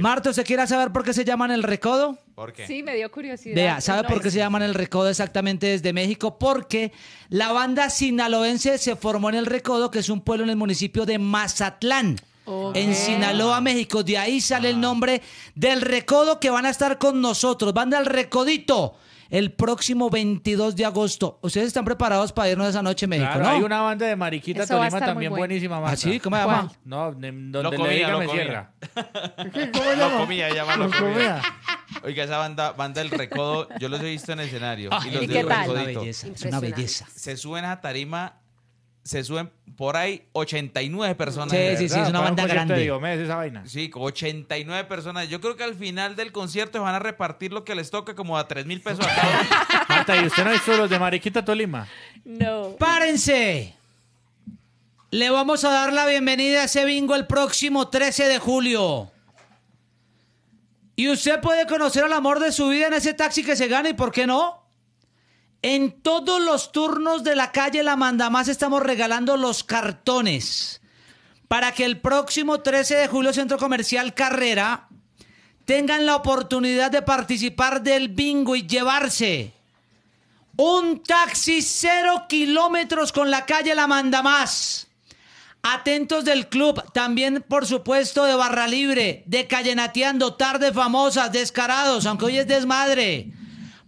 Marto, ¿se quiere saber por qué se llaman el recodo? ¿Por qué? Sí, me dio curiosidad. Vea, ¿sabe por qué se llaman el recodo exactamente desde México? Porque la banda sinaloense se formó en el recodo, que es un pueblo en el municipio de Mazatlán.
En Sinaloa,
México. De ahí sale el nombre del recodo que van a estar con nosotros. Banda El recodito el próximo 22 de agosto. ¿Ustedes están preparados para irnos esa noche a México? Claro, ¿no? hay una banda de Mariquita Tarima también buenísima. ¿Ah, sí? ¿Cómo se llama?
No, donde comía, le diga me comía. cierra. ¿Cómo llama? Lo comía, llama
Oiga, esa banda, banda del recodo, yo los he visto en escenario. y los ¿qué Una belleza. Es una belleza. Se suben a tarima se suben por ahí 89 personas. Sí, sí, sí, es una banda grande.
me esa vaina.
Sí, 89 personas. Yo creo que al final del concierto van a repartir lo que les toca como a 3 mil pesos a
cada ¿y usted no es los de Mariquita Tolima? No. ¡Párense!
Le vamos a dar la bienvenida a ese bingo el próximo 13 de julio. Y usted puede conocer al amor de su vida en ese taxi que se gana y por qué no. En todos los turnos de la calle La Mandamás estamos regalando los cartones para que el próximo 13 de julio Centro Comercial Carrera tengan la oportunidad de participar del bingo y llevarse un taxi cero kilómetros con la calle La Mandamás. Atentos del club, también por supuesto de Barra Libre, de Callenateando, Tarde Famosas, Descarados, aunque hoy es desmadre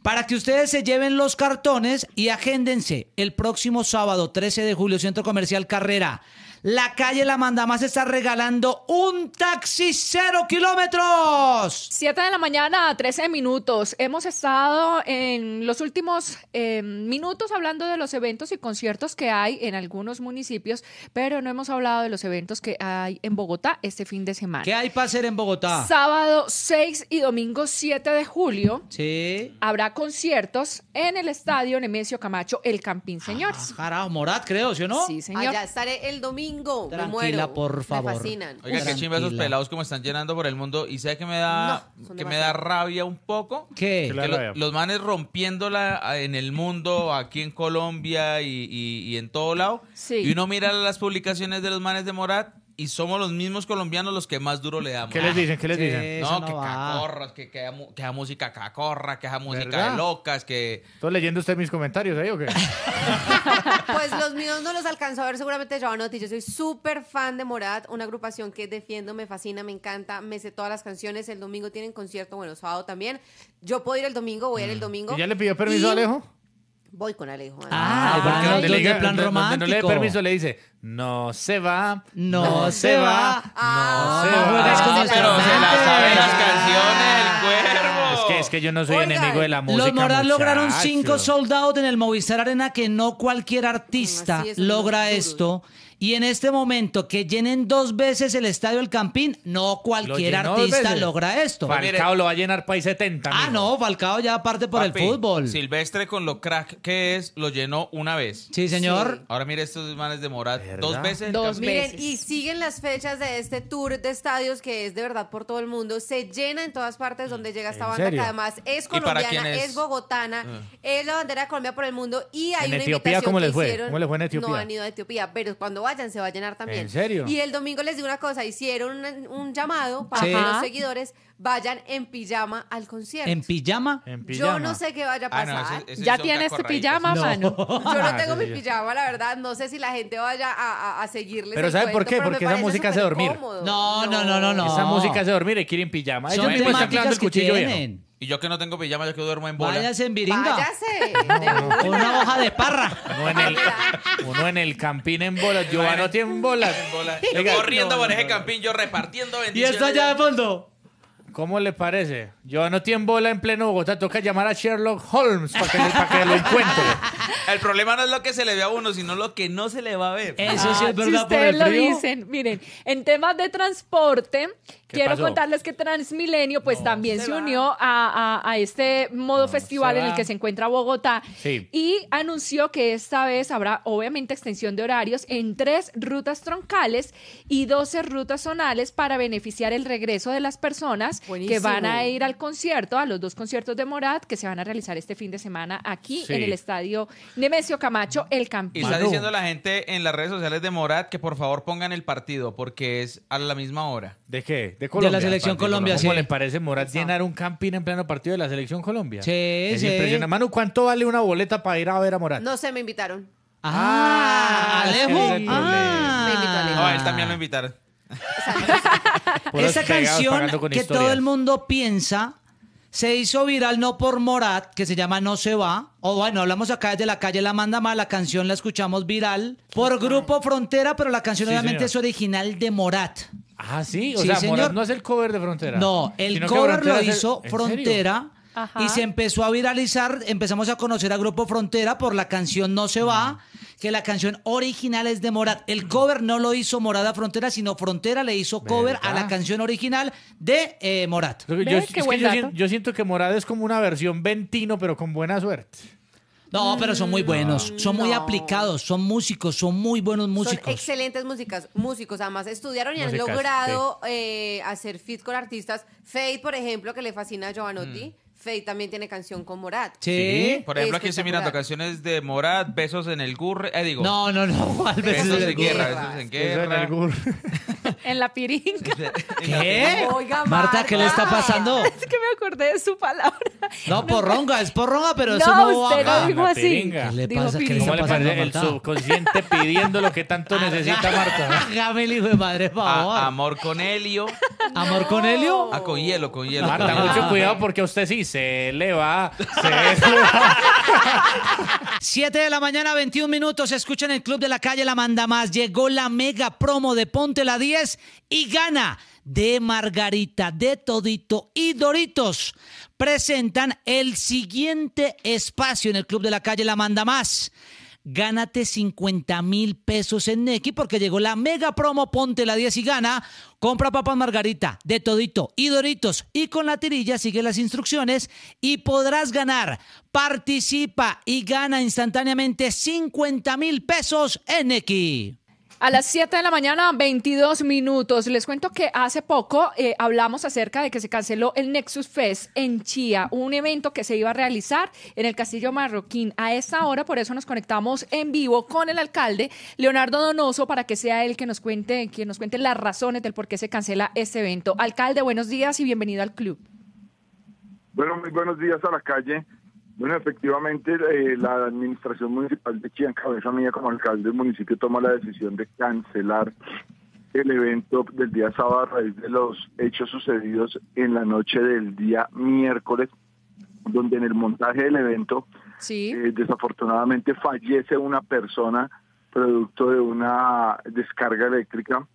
para que ustedes se lleven los cartones y agéndense el próximo sábado 13 de julio, Centro Comercial Carrera. La calle La Mandamás está regalando un taxi cero kilómetros.
Siete de la mañana, 13 minutos. Hemos estado en los últimos eh, minutos hablando de los eventos y conciertos que hay en algunos municipios, pero no hemos hablado de los eventos que hay en Bogotá este fin de semana. ¿Qué
hay para hacer en Bogotá?
Sábado 6 y domingo 7 de julio.
Sí.
Habrá conciertos en el estadio Nemesio Camacho, el Campín, señores.
Ah, Morat, creo, ¿sí o no? Sí, señor. Allá
estaré el domingo domingo. por favor. Oiga, qué chimba esos pelados
como están llenando por el mundo. Y sé que me da, que me da rabia un poco. Que los manes rompiéndola ah, en el mundo, aquí en Colombia y, en todo lado.
Y uno mira
las publicaciones de los manes de Morat y somos los mismos colombianos los que más duro le damos. ¿Qué les ah, dicen? ¿Qué les dicen? no, que cacorras, que música cacorra, que música de locas, que...
¿Estoy leyendo usted mis comentarios ahí o qué?
pues los míos no los alcanzó a ver seguramente no. Yo soy súper fan de Morad, una agrupación que defiendo, me fascina, me encanta, me sé todas las canciones. El domingo tienen concierto, bueno, sábado también. Yo puedo ir el domingo, voy a ir el mm. domingo. ¿Ya le pidió permiso a Alejo? Voy con Alejo. Ah, porque le, plan romántico. no le dé permiso
le dice, no se va, no, se va,
no ah. se va. pero ah, se la
sabe las canciones, el cuervo. Es que, es que yo no soy enemigo de la música. Los Morales lograron cinco
sold out en el Movistar Arena que no cualquier artista logra esto. Y en este momento que llenen dos veces el estadio El Campín, no cualquier artista logra esto. Pues Falcao lo
va a llenar país 70. Ah,
no, Falcao ya aparte por el fútbol.
Silvestre con lo crack que es, lo llenó una vez. Sí, señor. Ahora mire estos manes de Morat, dos veces.
Dos Miren, y siguen las fechas de este tour de estadios que es de verdad por todo el mundo. Se llena en todas partes donde llega esta banda que además es colombiana, es? bogotana, ah. es la bandera de Colombia por el mundo y hay ¿En una Etiopía, invitación ¿cómo les fue? ¿Cómo les fue en Etiopía? No han ido a Etiopía, pero cuando vayan, se va a llenar también. ¿En serio? Y el domingo les digo una cosa, hicieron un, llamado para que los seguidores vayan en pijama al concierto. ¿En
pijama? Yo no sé qué vaya a ah, pasar. Ya tienes este tu pijama, mano. Yo no ah, tengo mi pijama,
la verdad. No sé si la gente vaya a, a, seguirles. Pero ¿sabes por qué? Porque esa música hace
dormir.
No, no, no,
no,
no. Esa música hace dormir y quiere en pijama. yo mismos el cuchillo y yo que no tengo pijama, yo que duermo en
bola.
Váyase en viringa.
Váyase. Con una hoja de parra.
Uno en el, campín en bola. Yo no tiene bolas. Yo corriendo
por ese campín, yo repartiendo
bendiciones. Y está allá de fondo. ¿Cómo les parece? Yo no tiene bola en pleno Bogotá. Toca llamar a Sherlock Holmes para que, lo encuentre.
El problema no es lo que se le ve a uno, sino lo que no se le va a ver. Eso sí es ah, verdad. ustedes lo dicen,
miren, en temas de transporte, Quiero contarles que Transmilenio pues también se, unió a, este modo festival en el que se encuentra Bogotá
y
anunció que esta vez habrá obviamente extensión de horarios en tres rutas troncales y 12 rutas zonales para beneficiar el regreso de las personas que van a ir al concierto, a los dos conciertos de Morat que se van a realizar este fin de semana aquí en el estadio Nemesio Camacho, el campeón. Y está diciendo
la gente en las redes sociales de Morat que por favor pongan el partido porque es a la misma hora. ¿De qué? de la selección Colombia, ¿Cómo le
parece Morat llenar un camping en pleno partido de la selección Colombia? Sí, es ¿cuánto vale una boleta para ir a ver a Morat? No
sé, me invitaron. Ah, Alejo. Ah,
ah. me él también lo invitaron. Esa canción que todo el
mundo piensa se hizo viral no por Morat, que se llama No se va. O bueno, hablamos acá desde la calle La Manda Más, la canción la escuchamos viral por Grupo Frontera, pero la canción obviamente es original de Morat.
Ah, sí, o sea, señor. no es el cover de Frontera. No, el cover lo hizo Frontera.
Y se empezó a viralizar, empezamos a conocer a Grupo Frontera por la canción No se va, que la canción original es de Morat. El cover no lo hizo Morada Frontera, sino Frontera le hizo cover a la canción original de eh,
Morat. Yo, yo, siento que Morat es como una versión Ventino, pero con buena suerte.
No, pero son muy buenos, mm. son muy aplicados,
son músicos, son muy buenos
músicos.
excelentes músicas, músicos, además estudiaron y han logrado eh, hacer fit con artistas. Fade, por ejemplo, que le fascina a Giovanotti. Mm y también tiene canción con Morat. Sí. Por ejemplo, aquí estoy mirando
canciones de Morat, Besos en el Gurre. Eh, digo. No, no, no. besos, en, guerra, Besos en Guerra. Besos en el Gur
en la piringa. ¿Qué? Oiga, Marta, Marta, ¿qué
le está
pasando? es
que me acordé de su palabra.
No, porronga, es porronga,
pero eso no
usted va. No, dijo
así. ¿Qué le pasa? ¿Qué le está pasando El subconsciente pidiendo lo que tanto ah, necesita Marta. Hágame el hijo de madre, por favor. Amor con helio. ¿Amor con helio? Ah, con hielo, con hielo. Marta, ah. mucho cuidado porque usted sí se se eleva, se
eleva. de la mañana, 21 minutos. en el Club de la Calle La Manda Más. Llegó la mega promo de Ponte la 10 y gana de Margarita, de Todito y Doritos. Presentan el siguiente espacio en el Club de la Calle La Manda Más gánate 50 mil pesos en Nequi porque llegó la mega promo Ponte la 10 y gana. Compra papas margarita de todito y doritos y con la tirilla sigue las instrucciones y podrás ganar. Participa y gana instantáneamente 50 mil pesos en Nequi.
A las 7 de la mañana, 22 minutos. Les cuento que hace poco eh, hablamos acerca de que se canceló el Nexus Fest en Chía, un evento que se iba a realizar en el Castillo Marroquín. A esta hora, por eso nos conectamos en vivo con el alcalde Leonardo Donoso para que sea él que nos cuente, quien nos cuente las razones del por qué se cancela este evento. Alcalde, buenos días y bienvenido al club.
Bueno, muy buenos días a la calle. Bueno, efectivamente, eh, la administración municipal de Chía, en cabeza mía como alcalde del municipio, toma la decisión de cancelar el evento del día sábado a raíz de los hechos sucedidos en la noche del día miércoles, donde en el montaje del evento eh, desafortunadamente fallece una persona producto de una descarga eléctrica,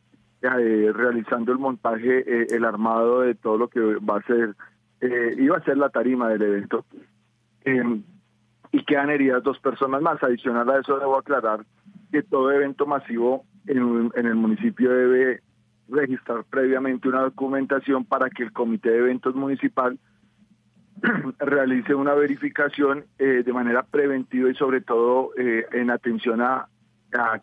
eh, realizando el montaje, el armado de todo lo que va a ser, iba a ser la tarima del evento. Em, y quedan heridas dos personas más. Adicional a eso debo aclarar que todo evento masivo en, el municipio debe registrar previamente una documentación para que el Comité de Eventos Municipal realice una verificación eh, de manera preventiva y sobre todo eh, en atención a,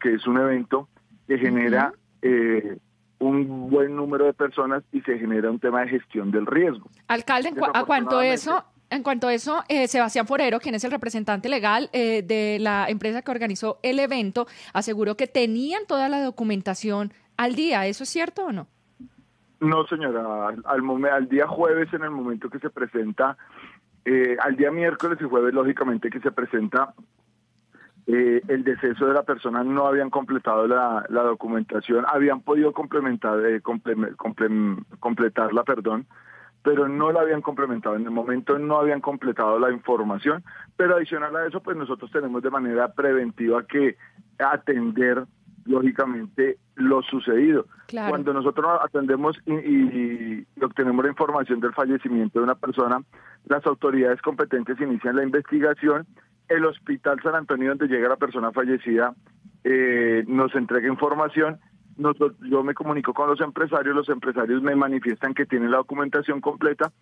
que es un evento que genera eh, un buen número de personas y se genera un tema de gestión del riesgo.
Alcalde, ¿a cuánto eso en cuanto a eso, eh, Sebastián Forero, quien es el representante legal eh, de la empresa que organizó el evento, aseguró que tenían toda la documentación al día. ¿Eso es cierto o no?
No, señora. Al, día jueves, en el momento que se presenta, eh, al día miércoles y jueves, lógicamente, que se presenta eh, el deceso de la persona no habían completado la, documentación, habían podido complementar, eh, completarla, perdón, pero no la habían complementado, en el momento no habían completado la información, pero adicional a eso, pues nosotros tenemos de manera preventiva que atender lógicamente lo sucedido. Cuando nosotros atendemos y, obtenemos la información del fallecimiento de una persona, las autoridades competentes inician la investigación, el hospital San Antonio donde llega la persona fallecida eh, nos entrega información yo me comunico con los empresarios, los empresarios me manifiestan que tienen la documentación completa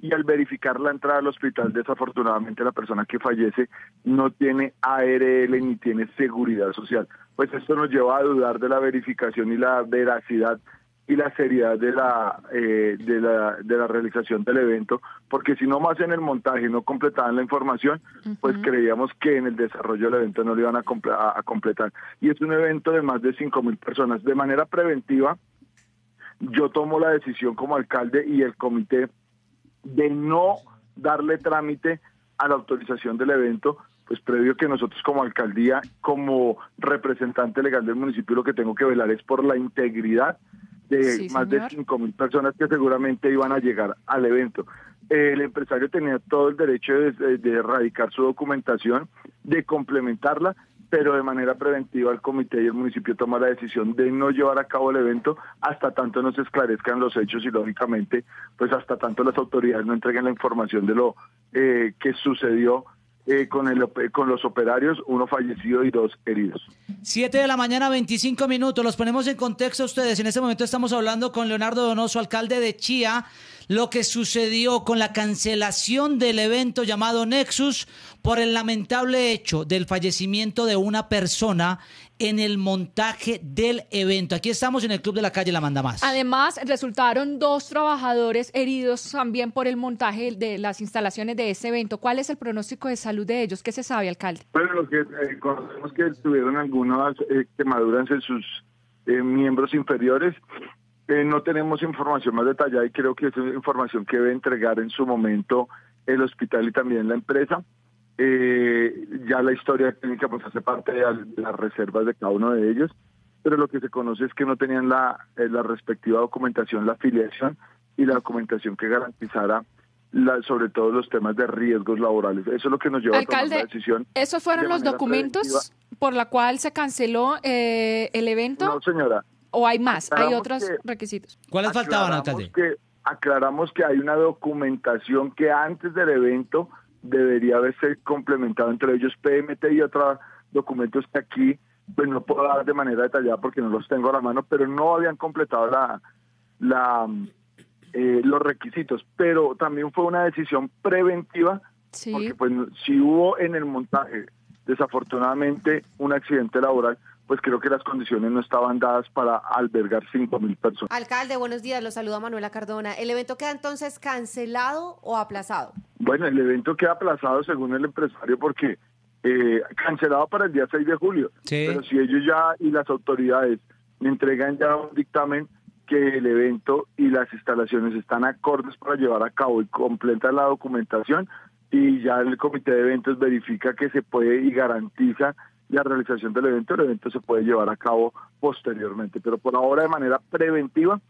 y al verificar la entrada al hospital, desafortunadamente la persona que fallece no tiene ARL ni tiene seguridad social. Pues esto nos lleva a dudar de la verificación y la veracidad y la seriedad eh, de la, de la, realización del evento, porque si no más en el montaje no completaban la información, pues creíamos que en el desarrollo del evento no lo iban a, a completar. Y es un evento de más de mil personas. De manera preventiva, yo tomo la decisión como alcalde y el comité de no darle trámite a la autorización del evento, pues previo que nosotros como alcaldía, como representante legal del municipio, lo que tengo que velar es por la integridad de más de cinco mil personas que seguramente iban a llegar al evento. El empresario tenía todo el derecho de, erradicar su documentación, de complementarla, pero de manera preventiva el comité y el municipio toman la decisión de no llevar a cabo el evento hasta tanto no se esclarezcan los hechos y lógicamente pues hasta tanto las autoridades no entreguen la información de lo eh, que sucedió eh, con, el, con los operarios, uno fallecido y dos heridos.
Siete de la mañana, 25 minutos. Los ponemos en contexto a ustedes. En este momento estamos hablando con Leonardo Donoso, alcalde de Chía, lo que sucedió con la cancelación del evento llamado Nexus por el lamentable hecho del fallecimiento de una persona en el montaje del evento. Aquí estamos en el Club de la Calle La Manda Más.
Además, resultaron dos trabajadores heridos también por el montaje de las instalaciones de ese evento. ¿Cuál es el pronóstico de salud de ellos? ¿Qué se sabe, alcalde?
Bueno, lo que conocemos eh, conocemos que tuvieron algunas eh, quemaduras en sus eh, miembros inferiores. no tenemos información más detallada y creo que es una información que debe entregar en su momento el hospital y también la empresa. Eh, ya la historia técnica pues hace parte de las reservas de cada uno de ellos, pero lo que se conoce es que no tenían la, eh, la respectiva documentación, la afiliación y la documentación que garantizara la, sobre todo los temas de riesgos laborales. Eso es lo que nos lleva a la decisión. ¿Esos
fueron los documentos por la cual se canceló eh, el evento? No, señora. ¿O hay más? ¿Hay otros requisitos?
¿Cuáles faltaban, alcalde? Que, aclaramos que hay una documentación que antes del evento debería haberse complementado entre ellos PMT y otros documentos que aquí pues no puedo dar de manera detallada porque no los tengo a la mano, pero no habían completado la, la eh, los requisitos, pero también fue una decisión preventiva porque pues si hubo en el montaje desafortunadamente un accidente laboral, pues creo que las condiciones no estaban dadas para albergar 5.000 personas.
Alcalde, buenos días, lo saluda Manuela Cardona. ¿El evento queda entonces cancelado o aplazado?
Bueno, el evento queda aplazado según el empresario porque eh, cancelado para el día 6 de julio. Pero si ellos ya y las autoridades me entregan ya un dictamen que el evento y las instalaciones están acordes para llevar a cabo y completa la documentación y ya el comité de eventos verifica que se puede y garantiza la realización del evento, el evento se puede llevar a cabo posteriormente, pero por ahora de manera preventiva,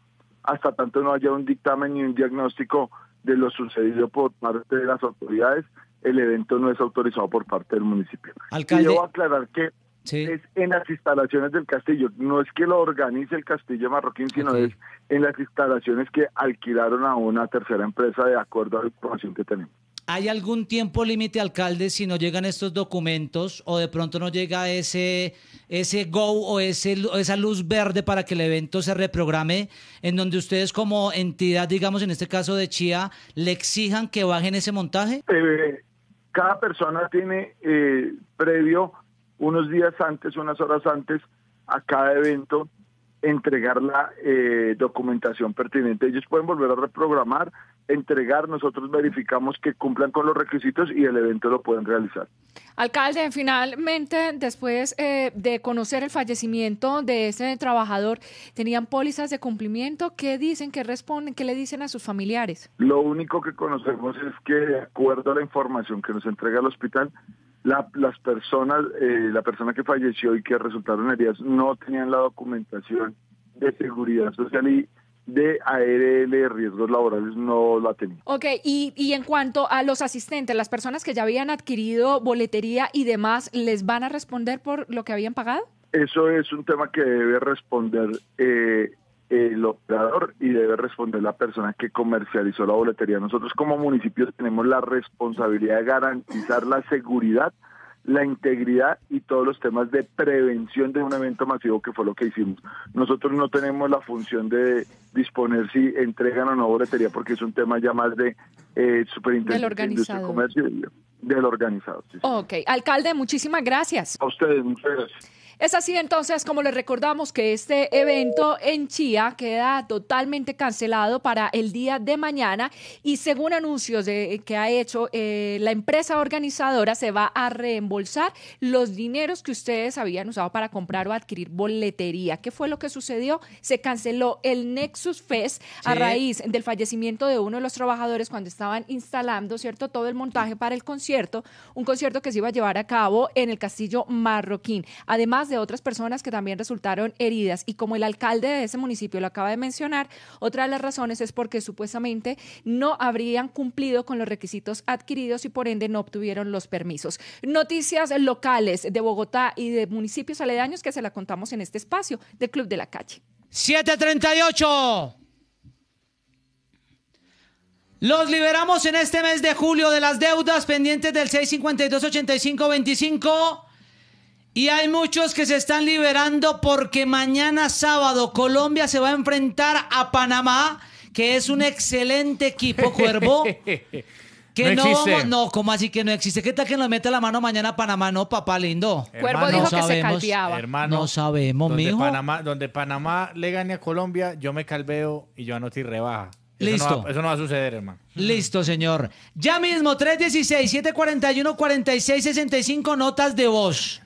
hasta tanto no haya un dictamen ni un diagnóstico de lo sucedido por parte de las autoridades, el evento no es autorizado por parte del municipio. Alcalde, y debo aclarar que es en las instalaciones del castillo, no es que lo organice el castillo marroquín, sino es en las instalaciones que alquilaron a una tercera empresa de acuerdo a la información que tenemos.
¿Hay algún tiempo límite, alcalde, si no llegan estos documentos o de pronto no llega ese, ese go o esa luz verde para que el evento se reprograme, en donde ustedes como entidad, digamos en este caso de Chia le exijan que bajen ese montaje?
Eh, cada persona tiene eh, previo unos días antes, unas horas antes a cada evento entregar la eh, documentación pertinente. Ellos pueden volver a reprogramar, entregar, nosotros verificamos que cumplan con los requisitos y el evento lo pueden realizar.
Alcalde, finalmente, después eh, de conocer el fallecimiento de ese trabajador, ¿tenían pólizas de cumplimiento? ¿Qué dicen, qué responden, qué le dicen a sus familiares?
Lo único que conocemos es que, de acuerdo a la información que nos entrega el hospital, las personas, eh, la persona que falleció y que resultaron heridas no tenían la documentación de seguridad social y de ARL riesgos laborales no la tenían.
Ok, y, y en cuanto a los asistentes, las personas que ya habían adquirido boletería y demás, ¿les van a responder por lo que habían pagado?
Eso es un tema que debe responder eh, el operador y debe responder la persona que comercializó la boletería. Nosotros como municipios tenemos la responsabilidad de garantizar la seguridad, la integridad y todos los temas de prevención de un evento masivo que fue lo que hicimos. Nosotros no tenemos la función de disponer si entregan o no boletería porque es un tema ya más de eh, superintendencia de del organizado.
ok, alcalde, muchísimas gracias.
A ustedes, muchas gracias.
Es así entonces como les recordamos que este evento en Chía queda totalmente cancelado para el día de mañana y según anuncios que ha hecho eh, la empresa organizadora se va a reembolsar los dineros que ustedes habían usado para comprar o adquirir boletería. ¿Qué fue lo que sucedió? Se canceló el Nexus Fest a raíz del fallecimiento de uno de los trabajadores cuando estaban instalando, ¿cierto? Todo el montaje para el concierto, un concierto que se iba a llevar a cabo en el Castillo Marroquín. Además, de otras personas que también resultaron heridas. Y como el alcalde de ese municipio lo acaba de mencionar, otra de las razones es porque supuestamente no habrían cumplido con los requisitos adquiridos y por ende no obtuvieron los permisos. Noticias locales de Bogotá y de municipios aledaños que se la contamos en este espacio del Club
de la Calle. 738. Los liberamos en este mes de julio de las deudas pendientes del 652-8525 y hay muchos que se están liberando porque mañana sábado Colombia se va a enfrentar a Panamá, que es un excelente equipo, Cuervo. Que no, no, así que no existe? ¿Qué tal que nos mete la mano mañana a Panamá? No, papá lindo. Cuervo dijo que se caldeaba. no sabemos, donde
Panamá, donde Panamá le gane a Colombia, yo me calveo y yo anoté y rebaja. Listo. eso no va a suceder, hermano. Listo, señor.
Ya mismo, 316 741 65 notas de voz.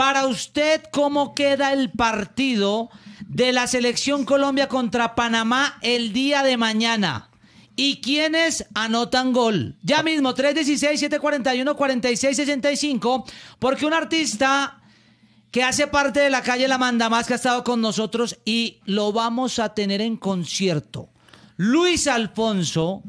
Para usted, ¿cómo queda el partido de la selección Colombia contra Panamá el día de mañana? ¿Y quiénes anotan gol? Ya mismo, 316-741-4665, porque un artista que hace parte de la calle La Manda Más que ha estado con nosotros y lo vamos a tener en concierto. Luis Alfonso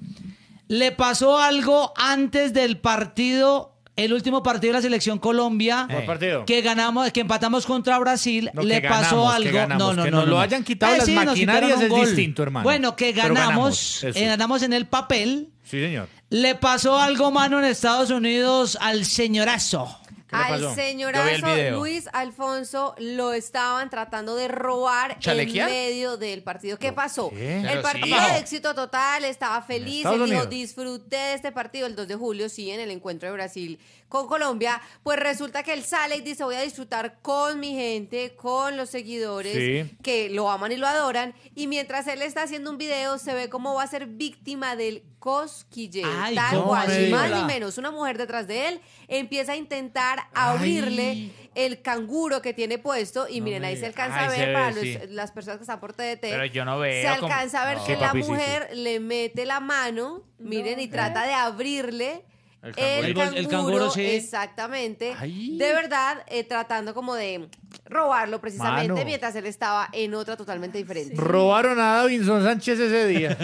le pasó algo antes del partido el último partido de la selección Colombia eh. que ganamos, que empatamos contra Brasil, le pasó algo. no, no, que no, lo hayan quitado eh, las maquinarias es distinto, hermano. Bueno, que ganamos, eh, ganamos, en el papel. Sí, señor. Le pasó algo malo en Estados Unidos al señorazo.
Al señorazo Luis Alfonso lo estaban tratando de robar en medio del partido. ¿Qué pasó? El partido de éxito total, estaba feliz, disfruté de este partido el 2 de julio, sí, en el encuentro de Brasil con Colombia, pues resulta que él sale y dice voy a disfrutar con mi gente, con los seguidores que lo aman y lo adoran. Y mientras él está haciendo un video, se ve cómo va a ser víctima del cosquilleo. tal cual, más ni menos. Una mujer detrás de él empieza a intentar abrirle el canguro que tiene puesto. Y miren, ahí se alcanza a ver para las personas que están por TDT. Pero yo no veo. Se alcanza a ver que la mujer le mete la mano, miren, y trata ¿Eh? de abrirle
el canguro, sí.
exactamente. De verdad, eh, tratando como de robarlo precisamente mientras él estaba en otra totalmente diferente.
Robaron a Davinson Sánchez ese día.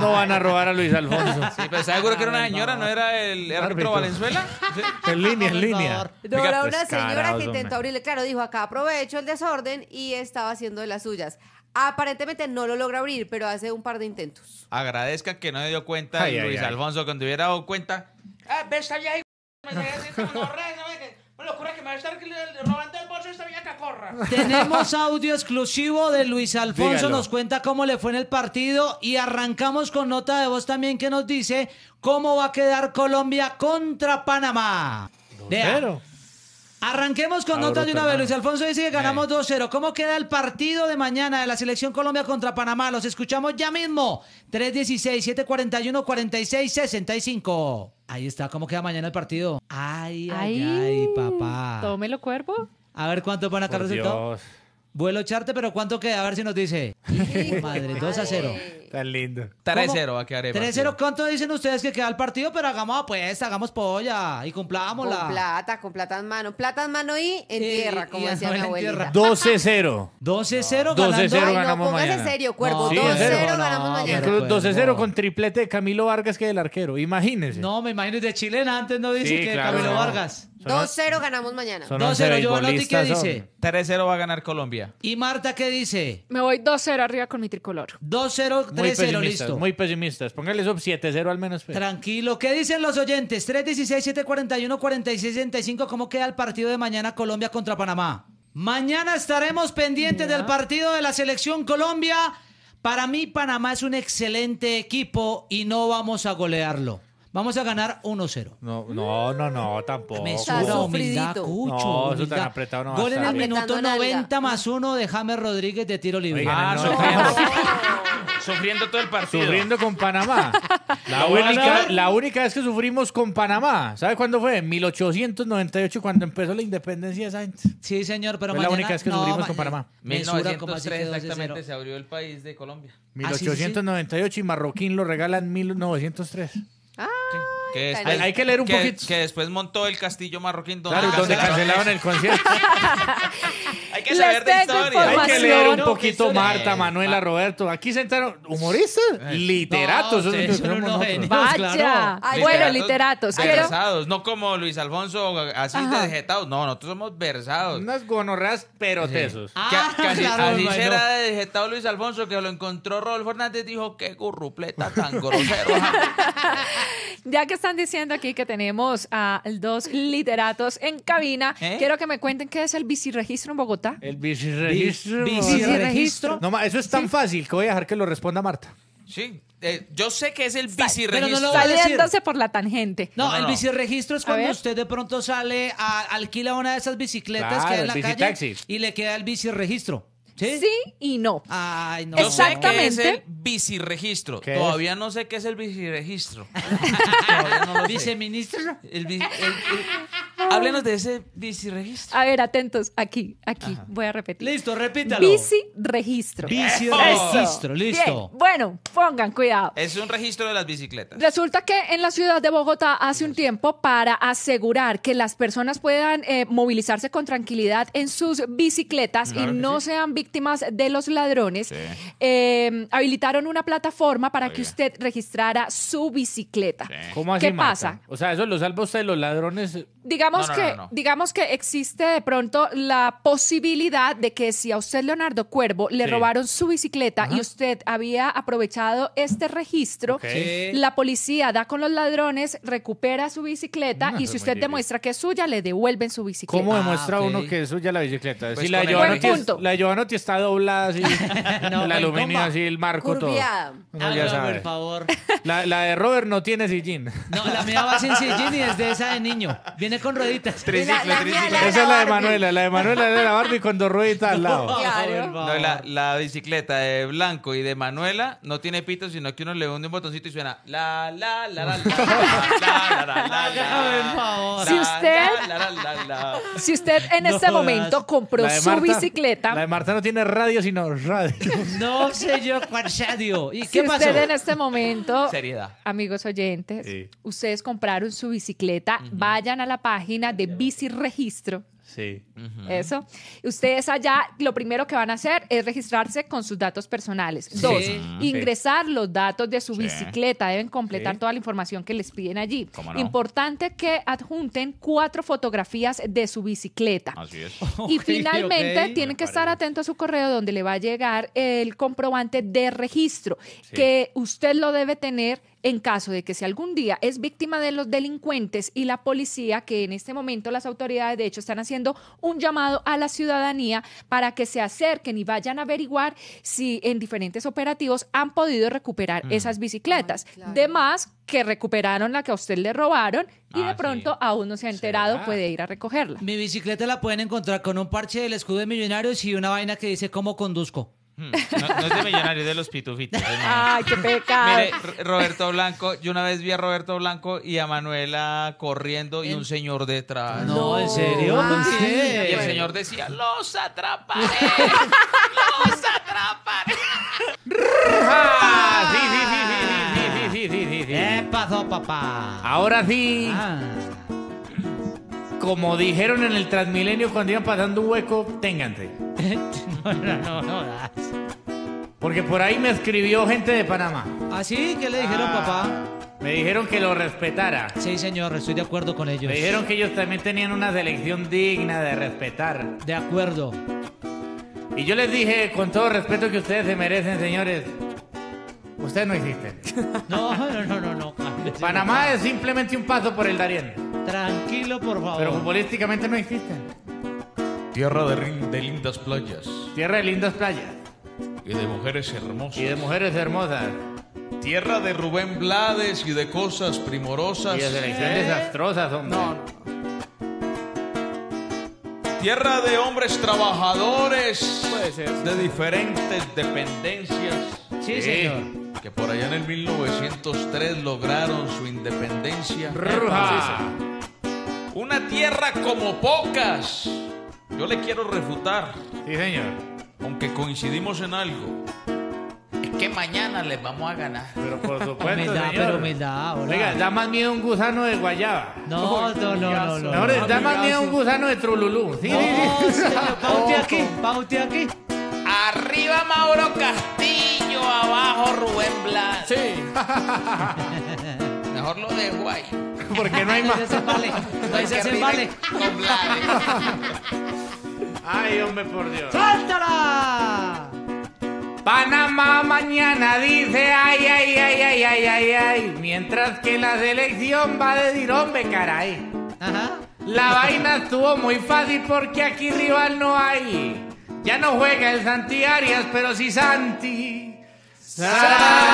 No van a robar a Luis Alfonso.
Sí, pero seguro que era una ah, señora, ¿no, era el árbitro Valenzuela?
Sí. En línea, en línea.
No, era una pues señora que intentó
abrirle. Claro, dijo, acá aprovecho el desorden y estaba haciendo de las suyas. Aparentemente no lo logra abrir, pero hace un par de intentos.
Agradezca que no se dio cuenta y Luis Alfonso. Cuando hubiera dado cuenta,
ah, ves ya ahí, me
me ocurre que me va a estar robando el bolso esta cacorra. Tenemos
audio exclusivo de Luis Alfonso, nos cuenta cómo le fue en el partido y arrancamos con nota de voz también que nos dice cómo va a quedar Colombia contra Panamá. Arranquemos con notas de una vez. Luis Alfonso dice que ganamos 2-0. ¿Cómo queda el partido de mañana de la Selección Colombia contra Panamá? Los escuchamos ya mismo. 3-16-741-46-65. Ahí está, ¿cómo queda mañana el partido? Ay, ay, ay, papá. Tómelo cuerpo. A ver cuánto van acá resultó. Vuelo charte, pero ¿cuánto queda? A ver si nos dice. Madre, 2 0. Tan lindo. 3-0 va a quedar el 3-0, ¿cuánto dicen ustedes que queda el partido? Pero hagamos pues hagamos polla y cumplámosla. Con
plata, con plata en mano. Plata en mano y en eh, tierra, como decía mi abuelita.
12-0 12-0 ganando. 12-0 ganamos póngase serio, cuervo. 2-0 ganamos mañana. 12-0 con triplete de Camilo Vargas, que del arquero. Imagínense. No, me imagino de chilena antes no dice que Camilo Vargas.
2-0 ganamos mañana. 2-0, ¿qué dice?
3-0 va a ganar Colombia.
¿Y Marta qué dice? Me voy 2-0 arriba con mi tricolor. 2 0 listo.
Muy pesimistas. Póngale sub 7-0 al menos. Pues.
Tranquilo. ¿Qué dicen los oyentes? 7-41, 46 ¿Cómo queda el partido de mañana Colombia contra Panamá? Mañana estaremos pendientes del partido de la selección Colombia. Para mí, Panamá es un excelente equipo y no vamos a golearlo. Vamos a ganar 1-0.
No, no, no, tampoco. Me humildad, cucho. No, Gol en el minuto
90 más 1 de James Rodríguez de tiro libre. Ah, Sufriendo
todo el partido. Sufriendo con Panamá. La, única, vez que sufrimos con Panamá, ¿sabe cuándo fue? En 1898, cuando empezó la independencia de esa Sí, señor, pero fue la única vez que sufrimos con Panamá. 1903
eh, exactamente se abrió el país de Colombia. 1898
ah, y Marroquín lo regalan 1903. Ah, que hay, que leer un poquito.
Que después montó el castillo marroquín
donde, cancelaron. el concierto. hay que saber de historia. Hay que leer un poquito pues, Marta, eh, Manuela, ah. Roberto. Aquí sentaron humoristas, eh, literatos. No,
bueno, literatos. Versados, no
como Luis Alfonso,
así de Degetados No, nosotros somos versados. Unas gonorreas pero tesos. Ah, claro, así era Luis Alfonso, que lo encontró Rodolfo Hernández, dijo, qué gurrupleta tan grosero.
Ya que están diciendo aquí que tenemos a dos literatos en cabina, ¿Eh? quiero que me cuenten qué es el biciregistro en Bogotá.
El biciregistro. Biciregistro. No, eso es tan fácil que voy a dejar que lo responda Marta.
Sí, eh, yo sé que es el biciregistro. Pero no Saliéndose
por la tangente. No, el biciregistro es cuando usted de pronto sale, alquila una de esas bicicletas que hay en la calle y le queda el biciregistro. ¿Sí? y no. Ay,
no. sé qué es el
biciregistro. Todavía no sé qué es el biciregistro. Viceministro. El, Háblenos de ese bici registro.
A ver, atentos. Aquí, aquí. Voy a repetir. Listo, repítalo. Bici registro. Bici registro, listo. Bueno, pongan cuidado.
Es un registro de las bicicletas.
Resulta que en la ciudad de Bogotá hace un tiempo para asegurar que las personas puedan eh, movilizarse con tranquilidad en sus bicicletas y no sean víctimas de los ladrones, eh, habilitaron una plataforma para que usted registrara su bicicleta. ¿Cómo así, ¿Qué pasa?
O sea, eso lo salva usted de los ladrones. Diga digamos, que,
digamos que existe de pronto la posibilidad de que si a usted, Leonardo Cuervo, le robaron su bicicleta y usted había aprovechado este registro, la policía da con los ladrones, recupera su bicicleta mm, y si usted demuestra que es suya, le
devuelven su bicicleta. ¿Cómo ah, demuestra uno que es suya la bicicleta? Pues si la Giovanotti es, está doblada así, el aluminio así, el marco todo. La, de Robert no tiene sillín.
No, la mía va sin sillín y es
de esa de niño. Viene con rueditas.
Triciclo, Esa es la de Manuela,
la de Manuela de la Barbie con dos rueditas al lado.
la, bicicleta de Blanco y de Manuela no tiene pito, sino que uno le hunde un botoncito y suena la la la la la la la Si usted- Si usted
en este momento compró su bicicleta La
de Marta no tiene radio, sino radio. No sé yo cuál radio. ¿Y
qué pasó? usted en
este momento, Seriedad. amigos oyentes, ustedes compraron su bicicleta, vayan a la página página de Bici Registro
Sí. Eso.
Ustedes allá lo primero que van a hacer es registrarse con sus datos personales. Dos, ah, ingresar los datos de su bicicleta. Deben completar toda la información que les piden allí. Importante que adjunten cuatro fotografías de su bicicleta. Así es. Y finalmente tienen que estar atentos a su correo donde le va a llegar el comprobante de registro, que usted lo debe tener en caso de que si algún día es víctima de los delincuentes y la policía, que en este momento las autoridades de hecho están haciendo un llamado a la ciudadanía para que se acerquen y vayan a averiguar si en diferentes operativos han podido recuperar esas bicicletas. de más que recuperaron la que a usted le robaron y de ah, pronto aún no se ha enterado, puede ir a
recogerla. Mi bicicleta la pueden encontrar con un parche del escudo de Millonarios y una vaina que dice cómo conduzco.
Hmm,
no, es de millonario,
de los pitufitos. Ay, qué
pecado.
Roberto Blanco, yo una vez vi a Roberto Blanco y a Manuela corriendo y un señor detrás. No,
¿en serio? Y el señor decía,
los atraparé,
los atraparé. Ah, sí, sí, sí, sí, sí, sí, ¿Qué pasó, papá? Ahora sí. Ah como dijeron en el Transmilenio cuando iban pasando un hueco, ténganse. no, no, no, no. Porque por ahí me escribió gente de Panamá. ¿Ah, sí? ¿Qué le dijeron, ah, papá? Me dijeron que lo respetara. Sí, señor, estoy de acuerdo con ellos. Me dijeron que ellos también tenían una selección digna de respetar. De acuerdo. Y yo les dije, con todo respeto que ustedes se merecen, señores, ustedes no existen. no, no, no, no, no. Panamá es simplemente un paso por el Darién. Tranquilo, por favor. Pero futbolísticamente no existen.
Tierra de, lindas playas
Tierra de lindas playas
y de mujeres hermosas.
y de mujeres hermosas Tierra de Rubén
Blades y de cosas primorosas. y de selecciones ¿Eh? desastrosas, hombre. Tierra de hombres trabajadores Puede ser, de diferentes dependencias Sí, señor. que por allá en el 1903 lograron su independencia. Ruja. Una tierra como pocas. Yo le quiero refutar. Sí, señor. Aunque coincidimos en algo. Es que mañana les vamos a ganar. Pero
por supuesto. me da, pero me da. Oiga, da más miedo un gusano de guayaba. No, no, no, no. no da más miedo un gusano de trululú. Sí, sí, sí. Paute aquí, paute aquí. Arriba Mauro Castillo, abajo Rubén Blas. Sí. Mejor lo dejo ahí porque no hay más. Ahí se vale. Ay, hombre, por Dios.
¡Suéltala!
Panamá mañana dice ay, ay, ay, ay, ay, ay, ay. Mientras que la selección va de hombre, caray. La vaina estuvo muy fácil porque aquí rival no hay. Ya no juega el Santi Arias, pero sí Santi. Santi.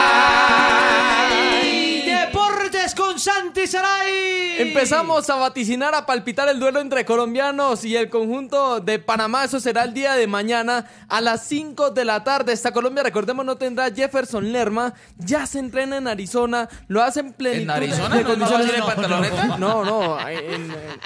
Santi Saray. Empezamos a vaticinar, a palpitar el duelo entre colombianos y el conjunto de Panamá. Eso será el día de mañana a las 5 de la tarde. Esta Colombia, recordemos, no tendrá Jefferson Lerma. Ya se entrena en Arizona. Lo hacen plenitud. ¿En Arizona? no, No,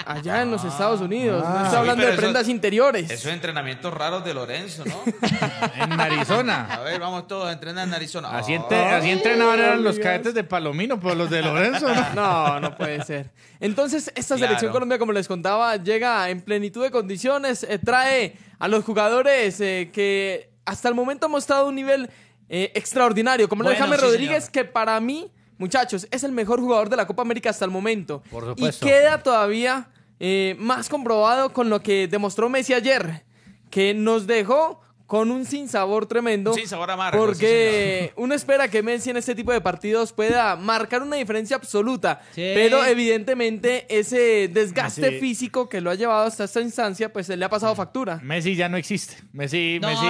allá en los ah. Estados Unidos. no ah, está hablando de prendas eso, interiores. Esos
entrenamientos raros de Lorenzo, ¿no?
en Arizona. A
ver, vamos todos a entrenar en Arizona. Así, entrenaban los cadetes
de Palomino, por pues, los de Lorenzo, ¿no? No, no puede ser. Entonces, esta selección Colombia, como les contaba, llega en plenitud de condiciones, eh, trae a los jugadores eh, que hasta el momento han mostrado un nivel eh, extraordinario, como lo James Rodríguez, que para mí, muchachos, es el mejor jugador de la Copa América hasta el momento. Y queda todavía más comprobado con lo que demostró Messi ayer, que nos dejó con un sinsabor tremendo. Porque uno espera que Messi en este tipo de partidos pueda marcar una diferencia absoluta. Pero evidentemente ese desgaste físico que lo ha llevado hasta esta instancia, pues se le ha pasado mm. factura.
Messi ya no existe. Messi, Messi,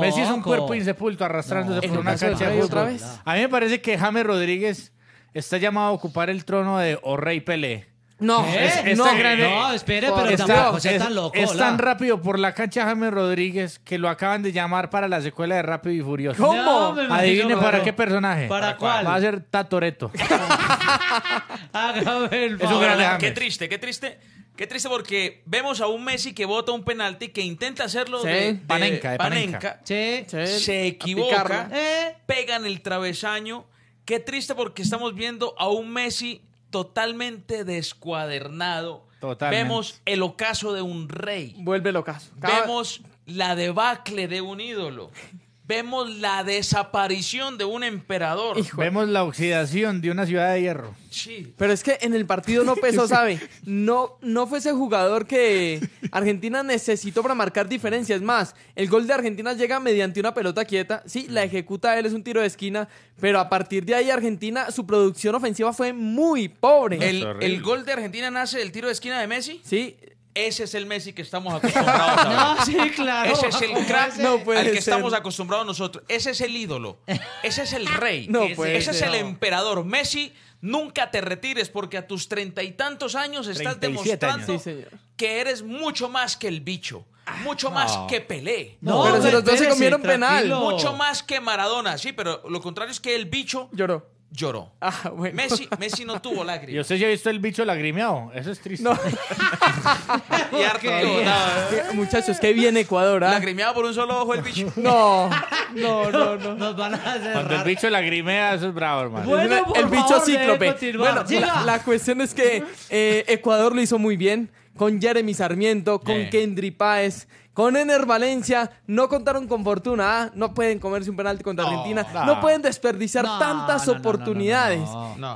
Messi es un cuerpo insepulto arrastrándose por una cancha otra A mí me parece que James Rodríguez está llamado a ocupar el trono de Rey Pelé. No, es, no, tan no, espere, pero tampoco loco. Es tan rápido por la cancha Jaime Rodríguez que lo acaban de llamar para la secuela de Rápido y Furioso. ¿Cómo? Adivine para qué personaje. ¿Para, cuál? Va a ser Tatoreto.
Qué triste, qué triste. Qué triste porque vemos a un Messi que vota un penalti, que intenta hacerlo de, panenca, de panenca,
se
equivoca, pegan el travesaño. Qué triste porque estamos viendo a un Messi totalmente descuadernado. Vemos el ocaso de un rey.
Vuelve el ocaso.
Vemos la debacle de un ídolo vemos la desaparición de un emperador.
Vemos la oxidación de una
ciudad de hierro. Sí. Pero es que en el partido no pesó, ¿sabe? No, no fue ese jugador que Argentina necesitó para marcar diferencias. Más, el gol de Argentina llega mediante una pelota quieta. Sí, la mm. ejecuta él, es un tiro de esquina. Pero a partir de ahí, Argentina, su producción ofensiva fue muy pobre. El, el gol de Argentina nace del tiro de esquina de Messi. Sí,
ese es el Messi que estamos acostumbrados a ver. sí, claro. Ese es el crack al que estamos acostumbrados nosotros. Ese es el ídolo. Ese es el rey. No ese es el emperador. Messi, nunca te retires porque a tus treinta y tantos años estás demostrando que eres mucho más que el bicho. Ah, mucho más que Pelé. No, pero los dos se comieron penal. Mucho más que Maradona. Sí, pero lo contrario es que el bicho Lloró lloró. Ah, Messi, Messi no tuvo lágrimas. Yo
sé si he visto el bicho lagrimeado. Eso es triste. No.
y Arturo, no, ¿eh?
Muchachos, qué bien Ecuador. ¿ah? Lagrimeado por un solo ojo el bicho. No, no, no, no. Nos van a hacer. Cuando el bicho lagrimea, eso es bravo, hermano. el bicho eh, cíclope. Bueno,
la, cuestión es que eh, Ecuador lo hizo muy bien. Con Jeremy Sarmiento, con Kendri Kendry Páez. Con Ener Valencia no contaron con fortuna. ¿ah? No pueden comerse un penalti contra Argentina. No, pueden desperdiciar tantas oportunidades.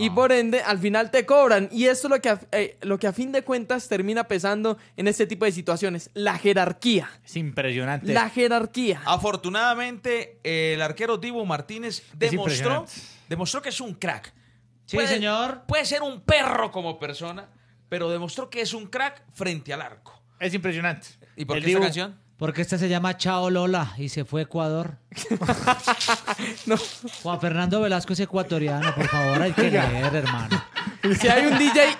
Y por ende, al final te cobran. Y esto es eh, lo que, a, fin de cuentas termina pesando en este tipo de situaciones. La jerarquía. Es impresionante. La jerarquía. Afortunadamente,
el arquero Divo Martínez demostró, demostró que es un crack. Sí, señor. Puede ser un perro como persona, pero demostró que es un crack frente al
arco. Es impresionante. ¿Y por qué esta canción?
Porque esta se llama Chao Lola y se fue a Ecuador. no. Juan Fernando Velasco es ecuatoriano, por favor, hay que
leer, hermano. Si hay un DJ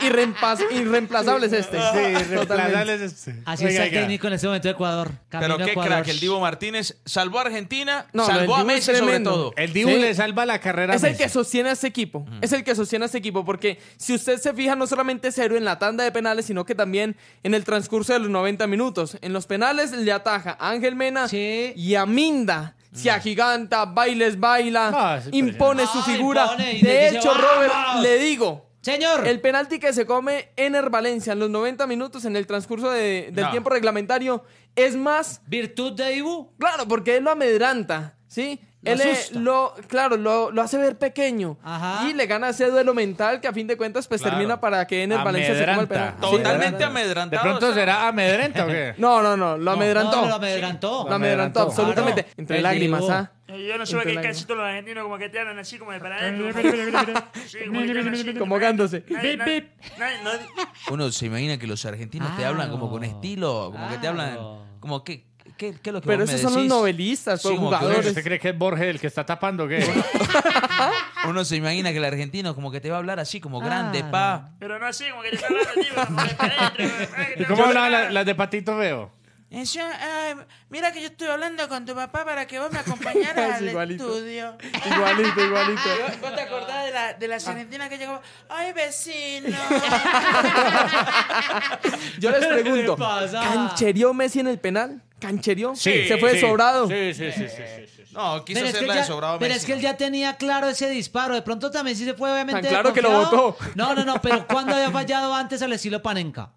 irreemplazable es este. Sí, es este.
Así es el técnico
en este momento de Ecuador. Pero qué crack, el Divo
Martínez salvó a Argentina,
salvó a Messi sobre todo. El Divo le salva la carrera. a Es el que sostiene a ese equipo. Mm. Es el que sostiene a este equipo. Porque si usted se fija, no solamente es héroe en la tanda de penales, sino que también en el transcurso de los 90 minutos. En los penales le ataja Ángel Mena y a Minda. Se mm. agiganta, bailes, baila, ah, impone su ah, figura. de hecho, Robert, le digo, Señor. El penalti que se come Ener Valencia en los 90 minutos en el transcurso de- del tiempo reglamentario es más. Virtud de Ibu. Claro, porque él lo amedranta. ¿sí? él eh, lo, claro, lo, lo, hace ver pequeño y le gana ese duelo mental que a fin de cuentas pues termina para que en el Valencia se coma el perro. Totalmente
amedrentado amedrantado. ¿De pronto será amedrenta o qué?
No, no, no, lo amedrantó. No, lo amedrantó. Lo amedrantó, absolutamente. Entre lágrimas, ¿ah? Eh, yo no sé qué casi
todos los argentinos como que te hablan así como de para como gándose. Uno se imagina que los argentinos te hablan como con estilo, como que te hablan como que ¿Qué es lo que Pero esos son los novelistas, son los que, jugadores. ¿Usted cree que es Borges el que está tapando qué? Uno se imagina que el argentino como que te va
a hablar así, como
ah. grande, pa.
Pero no así, como que te está hablando,
tío, ¿Y cómo hablaban la- las de Patito Veo?
Eh, mira que yo estoy hablando con tu papá para que vos me
acompañaras al estudio.
Igualito, igualito. ¿Vos, te acordás de la, de la Argentina que llegó? ¡Ay, vecino!
Yo les pregunto, ¿cancherió Messi en el penal? ¿Cancherio? Sí, se fue de
sobrado. Sí, sí, sí, sí, No, quiso hacer la de sobrado. Pero es que él
ya tenía claro ese disparo. De pronto también sí se fue, obviamente. Tan claro que lo votó. No, no, no, pero ¿cuándo había
fallado antes al estilo Panenka?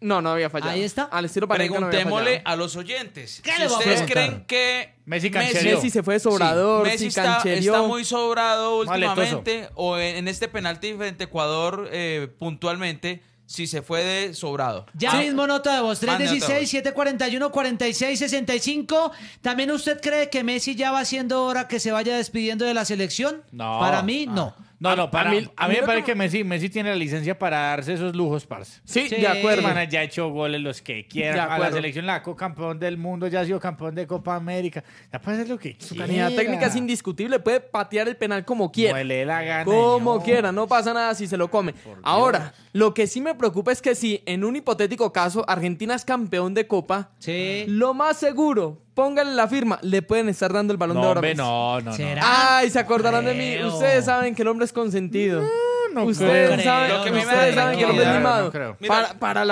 No, no había fallado. Ahí está. Al estilo Panenka Preguntémosle
a los oyentes. ¿Qué ustedes creen que
Messi se fue de sobrador, Messi está, está, muy sobrado últimamente
o en, en, este penalti frente a Ecuador eh, puntualmente si se fue de sobrado. Ya mismo nota de voz,
316-741-4665. 65. también usted cree que Messi ya va siendo hora que se vaya despidiendo de la selección?
No. Para mí, ah. no. No, no, a mí, me parece que, Messi, tiene la licencia para darse esos lujos, parce. Sí, de acuerdo. Hermana, ya ha hecho goles los que quiera. A la selección la co campeón del mundo, ya ha sido campeón de Copa América. Ya puede hacer lo que Su calidad técnica es
indiscutible, puede patear el penal como quiera. Muele la gana, Como quiera, no pasa nada si se lo come. Ahora, lo que sí me preocupa es que si en un hipotético caso Argentina es campeón de Copa, lo más seguro pónganle la firma, le pueden estar dando el balón de oro. Hombre, no, no, no. Ay, se acordarán de mí. Ustedes saben que el hombre es consentido. ustedes
saben, que me el hombre es
Para,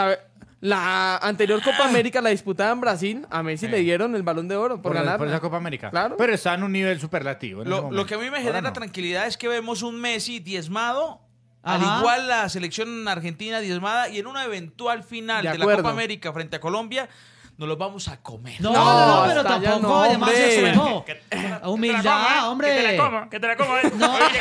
la, anterior Copa América la disputada en Brasil. A Messi le dieron el balón de oro por, ganar. Por esa Copa América. Claro. Pero
está en un nivel superlativo.
Lo, que a mí me genera
tranquilidad es que vemos un Messi diezmado,
al igual
la selección argentina diezmada, y en una eventual final de la Copa América frente a Colombia no los vamos a comer. No, no, pero tampoco, además Humildad, eh, hombre. Que te la coma,
que te la coma. Eh. No. que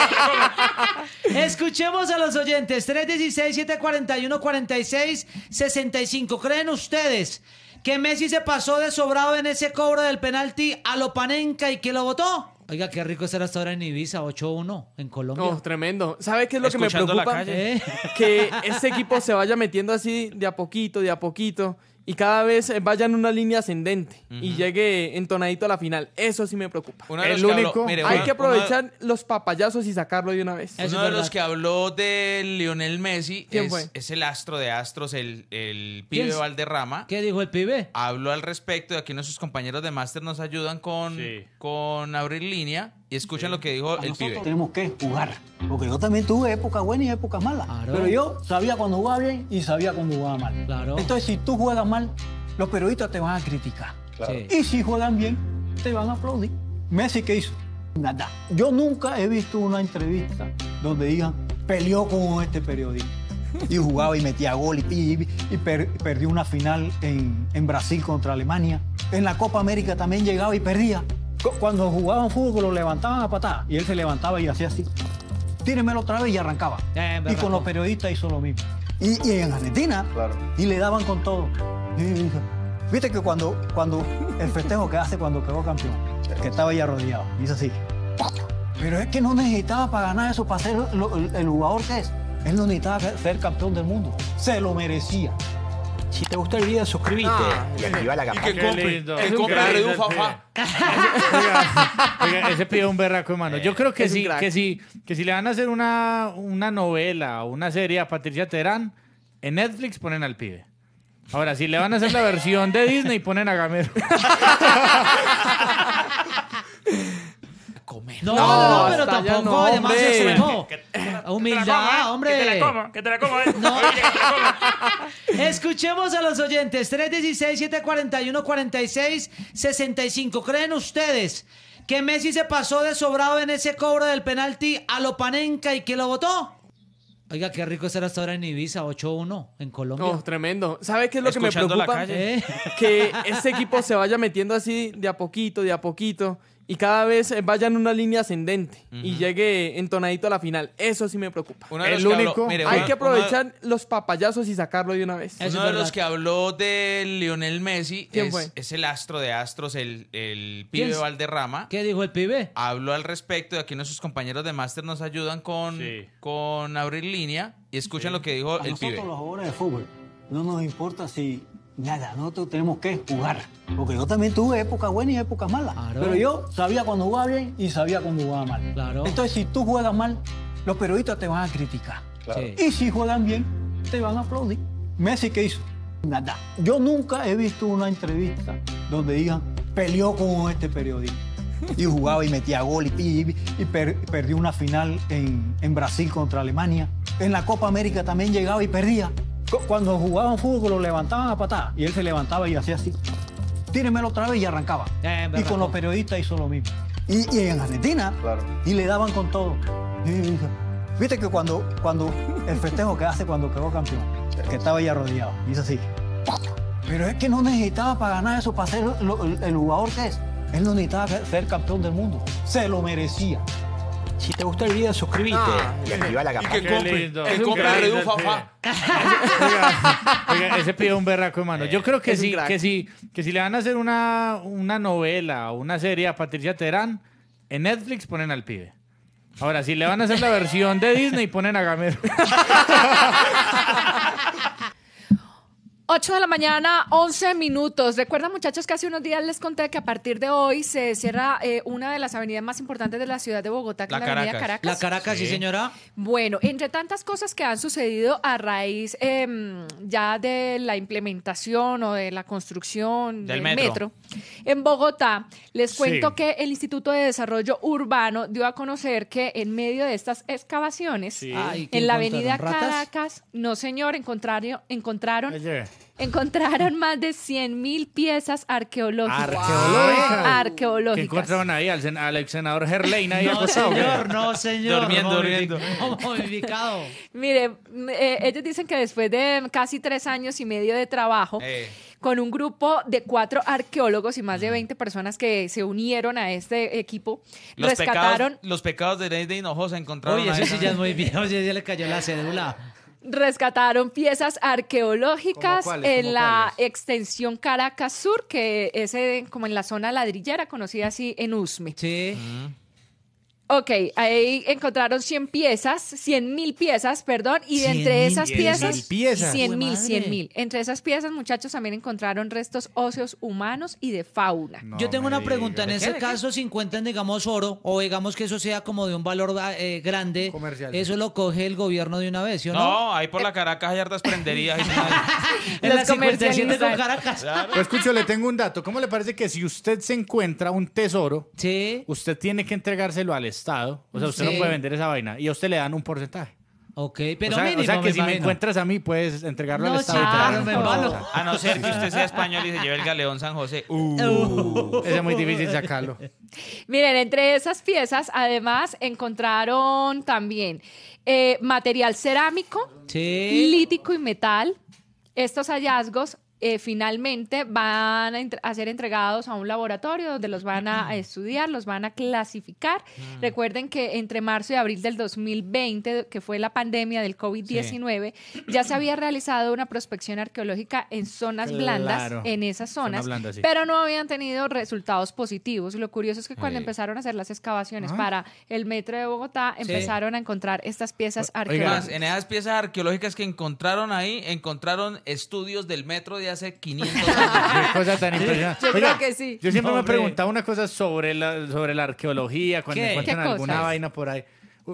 te Escuchemos a los oyentes, 316-741-4665. ¿Creen ustedes que Messi se pasó de sobrado en ese cobro del penalti a Lopanenka y que
lo votó? Oiga, qué rico ser hasta ahora en Ibiza, 8-1 en Colombia. No, oh, tremendo. ¿Sabes qué es lo que me preocupa? ¿Eh? Que este equipo se vaya metiendo así de a poquito, de a poquito y cada vez eh, vaya en una línea ascendente y llegue entonadito a la final. Eso sí me preocupa. único. hay que aprovechar los papayazos y sacarlo de una vez. Uno de los que habló
de Lionel Messi es, es, el astro de astros, el, el pibe Valderrama. ¿Qué dijo el pibe? Habló al respecto y aquí nuestros compañeros de máster nos ayudan con, con abrir línea. Y escuchen lo que dijo el nosotros
Tenemos que jugar. Porque yo también tuve épocas buenas y épocas malas. Pero yo sabía cuando jugaba bien y sabía cuando jugaba mal. Entonces, si tú juegas mal, los periodistas te van a criticar. Y si juegan bien, te van a aplaudir. Messi, ¿qué hizo? Nada. Yo nunca he visto una entrevista donde digan, peleó con este periodista. Y jugaba y metía gol y, perdió una final en, en Brasil contra Alemania. En la Copa América también llegaba y perdía. Cuando jugaban fútbol lo levantaban a patada y él se levantaba y hacía así. Tíremelo otra vez y arrancaba. Eh, y con los periodistas hizo lo mismo. Y, en Argentina, y le daban con todo. Viste que cuando, cuando el festejo que hace cuando quedó campeón, que estaba ahí arrodillado, dice así. Pero es que no necesitaba para ganar eso, para ser el jugador que es. Él no necesitaba ser campeón del mundo. Se lo merecía. Si te gusta el video, suscríbete ah. y activa la que campana. compre,
que ese pide un berraco, hermano. Yo eh, creo que sí, que sí, que si le van a hacer una, una novela o una serie a Patricia Terán, en Netflix ponen al pibe. Ahora, si le van a hacer la versión de Disney, ponen a Gamero. No, no, pero tampoco además eh, Humildad,
hombre. Que te la como, que
te la como Eh. No.
Escuchemos a los oyentes. 316 741 4665 creen ustedes que Messi se pasó de sobrado en ese cobro del penalti a Lopanenka y que lo votó?
Oiga, qué rico será hasta ahora en Ibiza, 8-1 en Colombia. No, oh, tremendo. ¿Sabes qué es lo que me preocupa? ¿Eh? Que este equipo se vaya metiendo así de a poquito, de a poquito y cada vez eh, vaya en una línea ascendente y llegue entonadito a la final. Eso sí me preocupa. el único. hay que aprovechar los papayazos y sacarlo de una vez. Uno de los que
habló de Lionel Messi es, es, el astro de astros, el, el pibe Valderrama. ¿Qué
dijo el pibe?
Habló al respecto y aquí nuestros compañeros de máster nos ayudan con, con abrir línea y escuchen lo que dijo el nosotros pibe. Los
jugadores de fútbol no nos importa si nada, nosotros tenemos que jugar. Porque yo también tuve épocas buenas y épocas malas. Pero yo sabía cuando jugaba bien y sabía cuando jugaba mal. Entonces, si tú juegas mal, los periodistas te van a criticar. Y si juegan bien, te van a aplaudir. Messi, ¿qué hizo? Nada. Yo nunca he visto una entrevista donde digan, peleó con este periodista. Y jugaba y metía gol y, perdió una final en, en Brasil contra Alemania. En la Copa América también llegaba y perdía. Cuando jugaban fútbol lo levantaban a patada y él se levantaba y hacía así. Tíremelo otra vez y arrancaba. Eh, y con los periodistas hizo lo mismo. Y, en Argentina, y le daban con todo. Viste que cuando, cuando el festejo que hace cuando quedó campeón, que estaba ahí arrodillado, dice así. Pero es que no necesitaba para ganar eso, para ser el jugador que es. Él no necesitaba ser campeón del mundo. Se lo merecía. Si te gusta el video, suscríbete y activa la Y Que Qué
lindo,
ese pide un berraco, hermano. Eh, Yo creo que sí, que sí, que si le van a hacer una, una novela o una serie a Patricia Terán, en Netflix ponen al pibe. Ahora, si le van a hacer la versión de Disney, ponen a Gamero.
8 de la mañana, 11 minutos. Recuerda, muchachos, que hace unos días les conté que a partir de hoy se cierra eh, una de las avenidas más importantes de la ciudad de Bogotá, que la es la avenida Caracas. La Caracas, sí. señora. Bueno, entre tantas cosas que han sucedido a raíz em, ya de la implementación o de la construcción del, metro. en Bogotá, les cuento que el Instituto de Desarrollo Urbano dio a conocer que en medio de estas excavaciones, en la avenida Caracas, no señor, encontraron, encontraron encontraron mm. más de 100.000 piezas arqueológicas. Arqueológicas. Arqueológicas. ¿Qué
encontraron ahí? Al, sen- al ex senador Gerlain ahí no, señor, no, señor. Durmiendo, durmiendo.
Momificado.
Mire, eh, ellos dicen que después de casi tres años y medio de trabajo, eh. con un grupo de cuatro arqueólogos y más de 20 personas que se unieron a este equipo, Los rescataron pecados,
los pecados de Ley de Hinojosa encontraron. Oye, eso sí ya es muy bien. Oye, ya le cayó la cédula
rescataron piezas arqueológicas en la extensión Caracas Sur, que es eh, como en la zona ladrillera, conocida así en Usme.
Sí. Mm.
Ok, ahí encontraron 100 piezas, 100 mil piezas, perdón, y de entre esas piezas, piezas. 100 mil, 100 mil. Entre esas piezas, muchachos, también encontraron restos óseos humanos y de fauna. Yo tengo una pregunta, en ese caso,
si encuentran, digamos, oro, o digamos que eso sea como de un valor ah, eh, grande, eso lo coge el gobierno
de una vez,
o no? No, ahí por la eh. Caracas hay hartas prenderías.
en las de de
Caracas.
Pues, escucho,
le tengo un dato. ¿Cómo le parece que si usted se encuentra un tesoro, ¿Sí? usted tiene que entregárselo al Estado. O sea, usted no puede vender esa vaina. Y a usted le dan un porcentaje. Ok, pero que si me encuentras a mí, puedes entregarlo al Estado. A no ser que usted
sea español y se
lleve el galeón San José. Uh, uh. es muy difícil sacarlo.
Miren,
entre esas piezas, además, encontraron también eh, material cerámico,
lítico
y metal. Estos hallazgos eh, finalmente van a, ser entregados a un laboratorio donde los van a, estudiar, los van a clasificar. Ah. Recuerden que entre marzo y abril del 2020, que fue la pandemia del COVID-19, ya se había realizado una prospección arqueológica en zonas blandas, en esas zonas, pero no habían tenido resultados positivos. Lo curioso es que cuando empezaron a hacer las excavaciones ah. para el metro de Bogotá, empezaron a encontrar estas piezas arqueológicas.
en esas piezas arqueológicas que encontraron ahí, encontraron estudios del metro de hace 500 años.
Qué cosa tan impresionante. Yo creo que sí. Yo siempre me he preguntado una cosa sobre la, sobre la arqueología, cuando encuentran alguna vaina por ahí.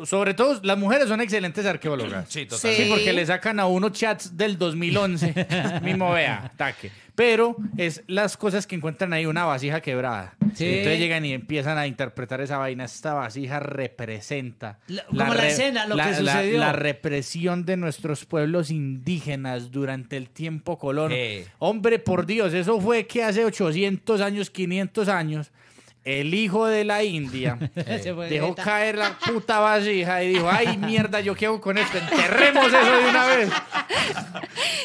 Sobre todo, las mujeres son excelentes arqueólogas. Sí, total. Sí. porque le sacan a uno chats del 2011. mismo vea, taque. Pero es las cosas que encuentran ahí, una vasija quebrada. Entonces llegan y empiezan a interpretar esa vaina. Esta vasija representa. La, como la, escena, lo que sucedió. La, represión de nuestros pueblos indígenas durante el tiempo colonial Hombre, por Dios, eso fue que hace 800 años, 500 años el hijo de la India dejó caer la puta vasija y dijo, ay mierda, yo qué hago con esto, enterremos eso de una vez.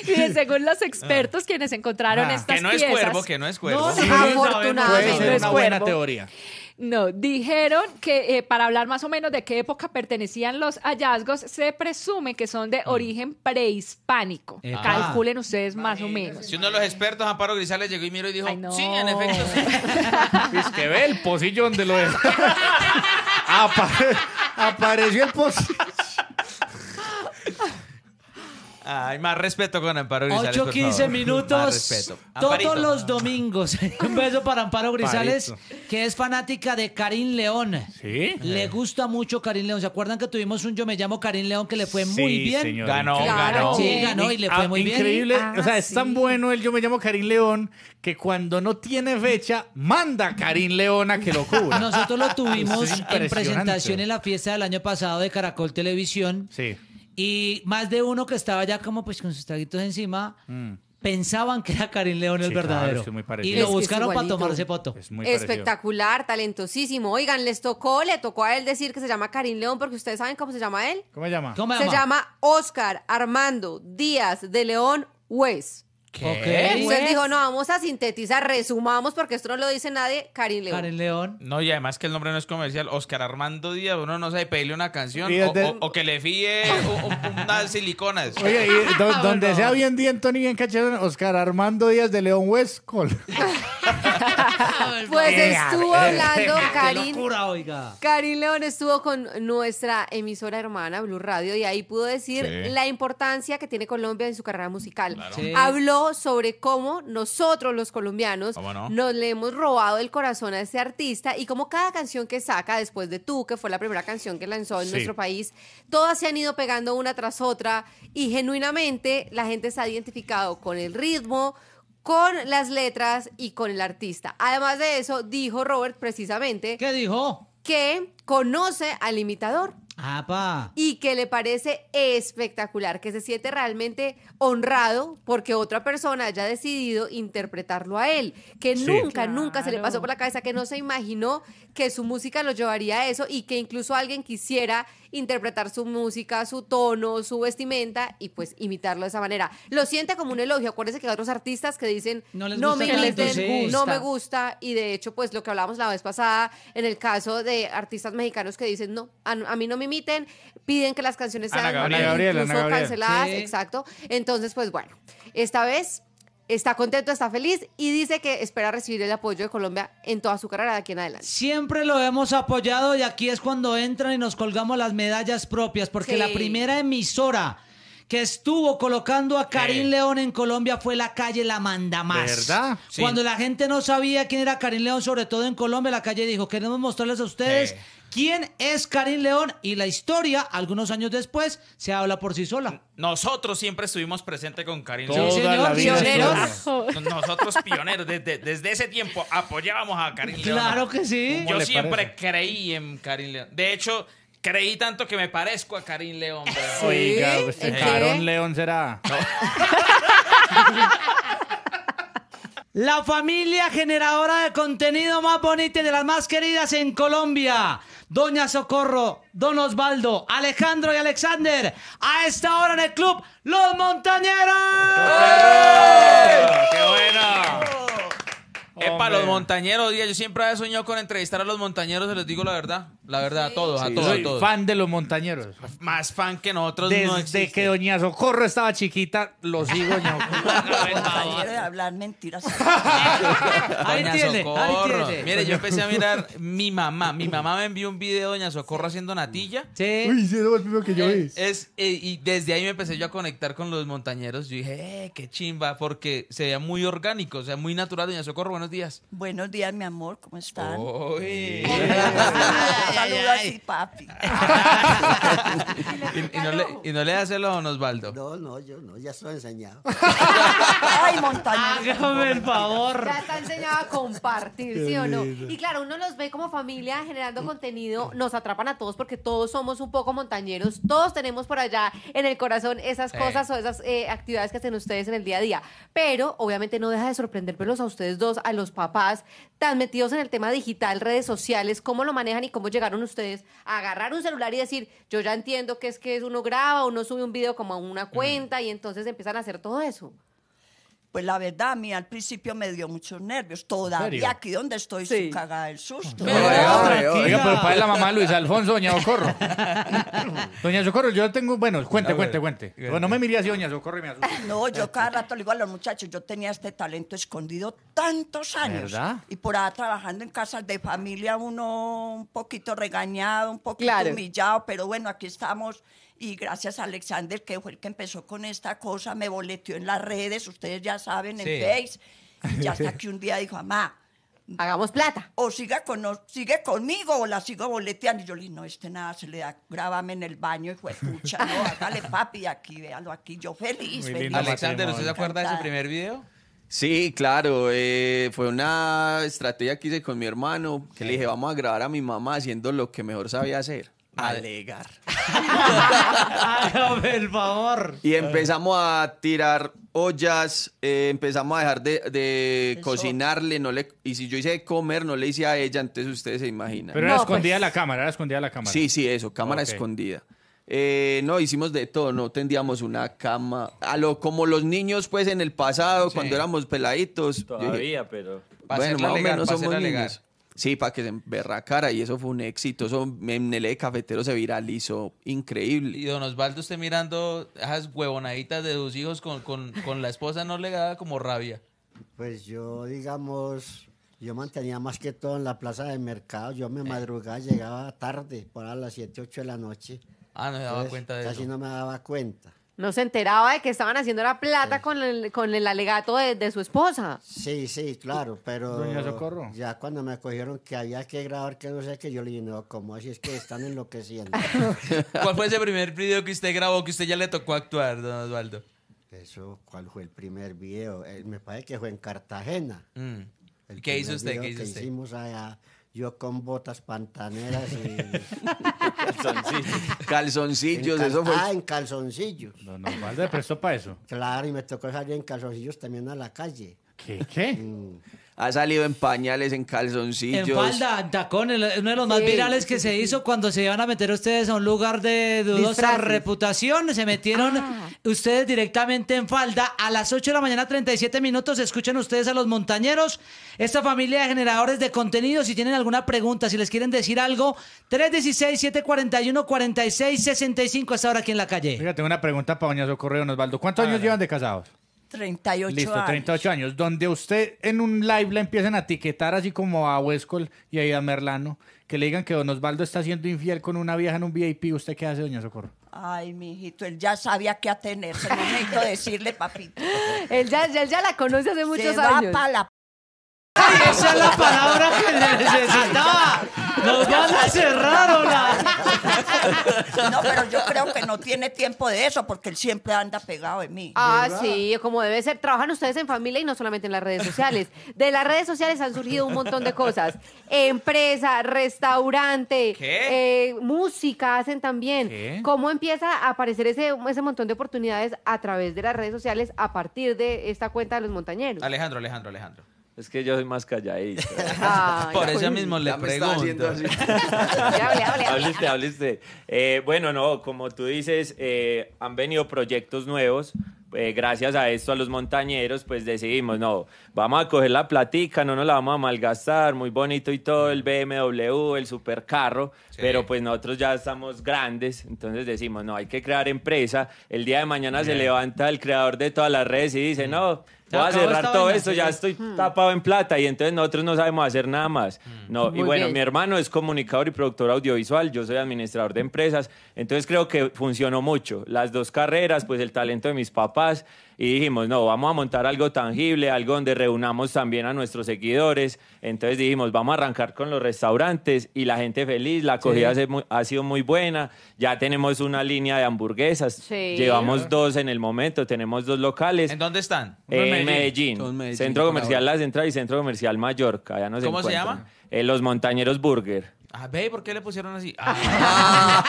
Y según los expertos quienes encontraron
ah. estas piezas... Que no es cuervo, que no es cuervo.
No, afortunadamente. es una buena teoría. No, dijeron que eh, para hablar más o menos de qué época pertenecían los hallazgos, se presume que son de mm. origen prehispánico. Calculen ustedes más o menos.
Si uno de los expertos, Amparo Grisales, llegó y miró y dijo, sí, en efecto, sí.
es pues que ve el pocillo donde lo es. apareció el pocillo.
Hay más respeto con Amparo Grisales. 8, 15 minutos. Todos los
domingos. Un beso para Amparo Grisales, que es fanática de Karim León. Sí. Le eh. gusta mucho Karim León. ¿Se acuerdan que tuvimos un Yo me llamo Karim León que le fue muy
bien? Ganó, ganó. Sí, ganó y le ah, fue muy bien. Increíble. Ah, o sea, es tan bueno el Yo me llamo Karim León que cuando no tiene fecha, manda a Karim León a que lo cubra. Nosotros lo tuvimos en presentación en la fiesta del año pasado de Caracol Televisión. Sí
y más de uno que estaba ya como pues con sus traguitos encima, mm. pensaban que era Karim León el verdadero. y lo buscaron para tomarse foto. Es Espectacular,
talentosísimo. Oigan, les tocó, le tocó a él decir que se llama Karim León porque ustedes saben cómo se llama él.
¿Cómo se llama?
se,
llama? Oscar Armando Díaz de León Hues. Entonces pues. dijo, no, vamos a sintetizar, resumamos, porque esto no lo dice nadie, Karin León. Karin León.
No, y además que el nombre no es comercial. Oscar Armando Díaz, uno no sabe pedirle una canción o, que le fíe unas siliconas. Oye, y ah, donde sea bien
Díaz, Tony, bien cachetón, Oscar Armando Díaz de León Huescol. pues estuvo hablando Karin. Locura, oiga.
Karin León estuvo con nuestra emisora hermana Blue Radio y ahí pudo decir la importancia que tiene Colombia en su carrera musical. Habló sobre cómo nosotros los colombianos nos le hemos robado el corazón a este artista y cómo cada canción que saca después de Tú, que fue la primera canción que lanzó en nuestro país, todas se han ido pegando una tras otra y genuinamente la gente se ha identificado con el ritmo, con las letras y con el artista. Además de eso, dijo Robert precisamente... ¿Qué dijo? Que conoce al imitador. Y que le parece espectacular, que se siente realmente honrado porque otra persona haya decidido interpretarlo a él, que nunca, nunca se le pasó por la cabeza, que no se imaginó que su música lo llevaría a eso y que incluso alguien quisiera interpretar su música, su tono, su vestimenta y pues imitarlo de esa manera. Lo siente como un elogio. Acuérdense que hay otros artistas que dicen, no, me, imiten, gusta. no me gusta. Y de hecho, pues lo que hablábamos la vez pasada, en el caso de artistas mexicanos que dicen, no, a, mí no me imiten, piden que las canciones sean Ana Gabriel, Ana canceladas. Exacto. Entonces, pues bueno, esta vez está contento, está feliz y dice que espera recibir el apoyo de Colombia en toda su carrera de aquí en adelante.
Siempre lo hemos apoyado y aquí es cuando entran y nos colgamos las medallas propias, porque la primera emisora que estuvo colocando a Karim León en Colombia fue la calle La Más. ¿Verdad? Cuando la gente no sabía quién era Karim León, sobre todo en Colombia, la calle dijo, queremos mostrarles a ustedes... ¿Quién es Karim León? Y la historia, algunos años después, se habla por sí sola.
Nosotros siempre estuvimos presentes con Karim León. Sí, señor, pioneros. Nosotros pioneros, desde, ese tiempo apoyábamos a Karim León. Claro que
sí. Yo siempre
creí en Karim León. De hecho, Creí tanto que me parezco a Karim León. Oiga,
usted eh. León será.
La familia generadora de contenido más bonita y de las más queridas en Colombia. Doña Socorro, Don Osvaldo, Alejandro y Alexander. A esta hora en el club, Los Montañeros. ¡Eh! ¡Qué
bueno! Es para los montañeros, yo siempre he soñado con entrevistar a los montañeros, se les digo la verdad. La verdad, a todos, a todos, a
fan de los montañeros.
Más fan que nosotros no Desde
que Doña Socorro estaba chiquita, lo sigo, Doña
hablar mentiras.
Doña Mire, yo empecé a mirar
mi mamá. Mi mamá me envió un video de Doña Socorro haciendo natilla. Sí. Uy,
es que yo eh,
vi. Eh, y desde ahí me empecé yo a conectar con los montañeros. Yo dije, eh, qué chimba, porque se veía muy orgánico, o sea, muy natural. Doña Socorro, días.
Buenos días, mi amor, ¿cómo están? Saludos y papi. y,
no le, y hace
lo Osvaldo. No, no, yo no, ya estoy enseñado.
Ay, montañero. Hágame
el favor. Ya
está enseñado a compartir, ¿sí o no? Y claro, uno los ve como familia generando contenido, nos atrapan a todos porque todos somos un poco montañeros, todos tenemos por allá en el corazón esas eh. cosas o esas eh, actividades que hacen ustedes en el día a día. Pero obviamente no deja de sorprenderlos a ustedes dos, al los papás tan metidos en el tema digital, redes sociales, cómo lo manejan y cómo llegaron ustedes a agarrar un celular y decir, yo ya entiendo que es que uno graba, uno sube un
video como a una cuenta y entonces empiezan a hacer todo eso. Pues la verdad, a mí al principio me dio muchos nervios. Todavía aquí donde estoy, sí. su cagada del susto. No, oiga, oiga, pero para la
mamá Luis Alfonso, doña Socorro. doña Socorro, yo tengo... Bueno, cuente, cuente, cuente. no me miré así, doña Socorro, y me asusté.
No, yo cada rato le digo a los muchachos, yo tenía este talento escondido tantos años. ¿Verdad? Y por ahí trabajando en casas de familia, uno un poquito regañado, un poquito humillado, pero bueno, aquí estamos y gracias a Alexander, que fue el que empezó con esta cosa, me boleteó en las redes, ustedes ya saben, en Face, y hasta que un día dijo, mamá, hagamos plata. O siga con, sigue conmigo o la sigo boleteando. Y yo le dije, no, este nada, se le da, grábame en el baño, y fue escucha no, hágale papi, aquí, véalo aquí, yo feliz, Alexander,
¿usted se acuerda de su primer video?
Sí, claro, eh, fue una estrategia que hice con mi hermano, que le dije, vamos a grabar a mi mamá haciendo lo que mejor sabía hacer
alegar.
favor. Y empezamos a tirar ollas, eh, empezamos a dejar de, cocinarle, no le, y si yo hice comer, no le hice a ella, entonces ustedes se imaginan. Pero era escondida pues. la cámara, era escondida
la cámara. Sí, sí,
eso, cámara escondida. Eh, no, hicimos de todo, no tendíamos una cama. A lo, como los niños, pues en el pasado, cuando éramos peladitos. Todavía,
pero. Bueno, más o menos somos
Sí, para que se cara y eso fue un éxito. Eso en el cafetero se viralizó increíble.
Y don Osvaldo, usted mirando esas huevonaditas de sus hijos con, con, la esposa, ¿no le daba como rabia?
Pues yo, digamos, yo mantenía más que todo en la plaza de mercado. Yo me eh. madrugaba, llegaba tarde, por las 7, 8 de la noche. Ah, no me daba cuenta de eso. Casi no me daba cuenta.
No se enteraba de que estaban haciendo la plata con, el, con el alegato de, su esposa.
Sí, sí, claro, pero. Ya cuando me cogieron que había que grabar, que no sé qué, yo le dije, no, ¿cómo así es que están enloqueciendo? ¿Cuál fue ese primer video que usted grabó que usted ya le tocó actuar, don Osvaldo? Eso, ¿cuál fue el primer video? Eh, me parece que fue en Cartagena. Mm. ¿Qué hizo usted? ¿Qué hizo hicimos allá yo con botas pantaneras y... calzoncillos. calzoncillos eso fue. Ah, en calzoncillos. No, no, de prestó para eso. Claro, y me tocó salir en calzoncillos también a la calle. ¿Qué?
¿Qué? Mm ha salido en pañales, en calzoncillos. En falda,
tacón, uno de los más
virales que se
hizo cuando se iban a meter ustedes a un lugar de dudosa reputación. Se metieron ah. ustedes directamente en falda. A las 8 de la mañana, 37 minutos, escuchan ustedes a los montañeros. Esta familia de generadores de contenido, si tienen alguna pregunta, si les quieren decir
algo, 316-741-4665 hasta ahora aquí en la calle. Mira, tengo una pregunta para Doña Socorreo Osvaldo. ¿Cuántos años llevan de casados?
38 Listo,
38 años. Donde usted en un live le empiezan a etiquetar así como a Huescol y a Merlano, que le digan que Don Osvaldo está siendo infiel con una vieja en un VIP, ¿usted qué hace, Doña Socorro?
Ay, mijito, él ya sabía qué atenerse. No necesito decirle, papito. él, ya, la conoce hace muchos años. esa es la palabra que necesitaba.
¡Nos van a cerrar,
No, pero yo creo que no tiene tiempo de eso porque él siempre anda pegado en mí. Ah, sí,
como debe ser. Trabajan ustedes en familia y no solamente en las redes sociales. De las redes sociales han surgido un montón de cosas. Empresa, restaurante, eh, música hacen también. ¿Cómo empieza a aparecer ese, ese montón de oportunidades a través de las redes sociales a partir de esta cuenta de los montañeros?
Alejandro, Alejandro, Alejandro. Es que yo soy más calladito. Ah, Por eso mismo le pregunto. Habliste, habliste. Eh, bueno, no, como tú dices, eh, han venido proyectos nuevos. Eh, gracias a esto, a los montañeros, pues decidimos, no, vamos a coger la platica, no nos la vamos a malgastar, muy bonito y todo, el BMW, el supercarro, pero pues nosotros ya estamos grandes, entonces decimos, no, hay que crear empresa, el día de mañana se levanta el creador de todas las redes y dice, no, Voy a cerrar todo esto, ya estoy hmm. tapado en plata y entonces nosotros no sabemos hacer nada más. Hmm. No, y bueno, mi hermano es comunicador y productor audiovisual, yo soy administrador de empresas, entonces creo que funcionó mucho. Las dos carreras, pues el talento de mis papás y dijimos, no, vamos a montar algo tangible, algo donde reunamos también a nuestros seguidores. Entonces dijimos, vamos a arrancar con los restaurantes y la gente feliz, la acogida ha sido muy buena, ya tenemos una línea de hamburguesas, llevamos dos en el momento, tenemos dos locales. ¿En dónde están? Eh, en Medellín, Centro Comercial La Central y Centro Comercial Mallorca. ¿Cómo se llama? Eh, los montañeros burger.
Ah, ve, ¿por qué le pusieron así? Ah.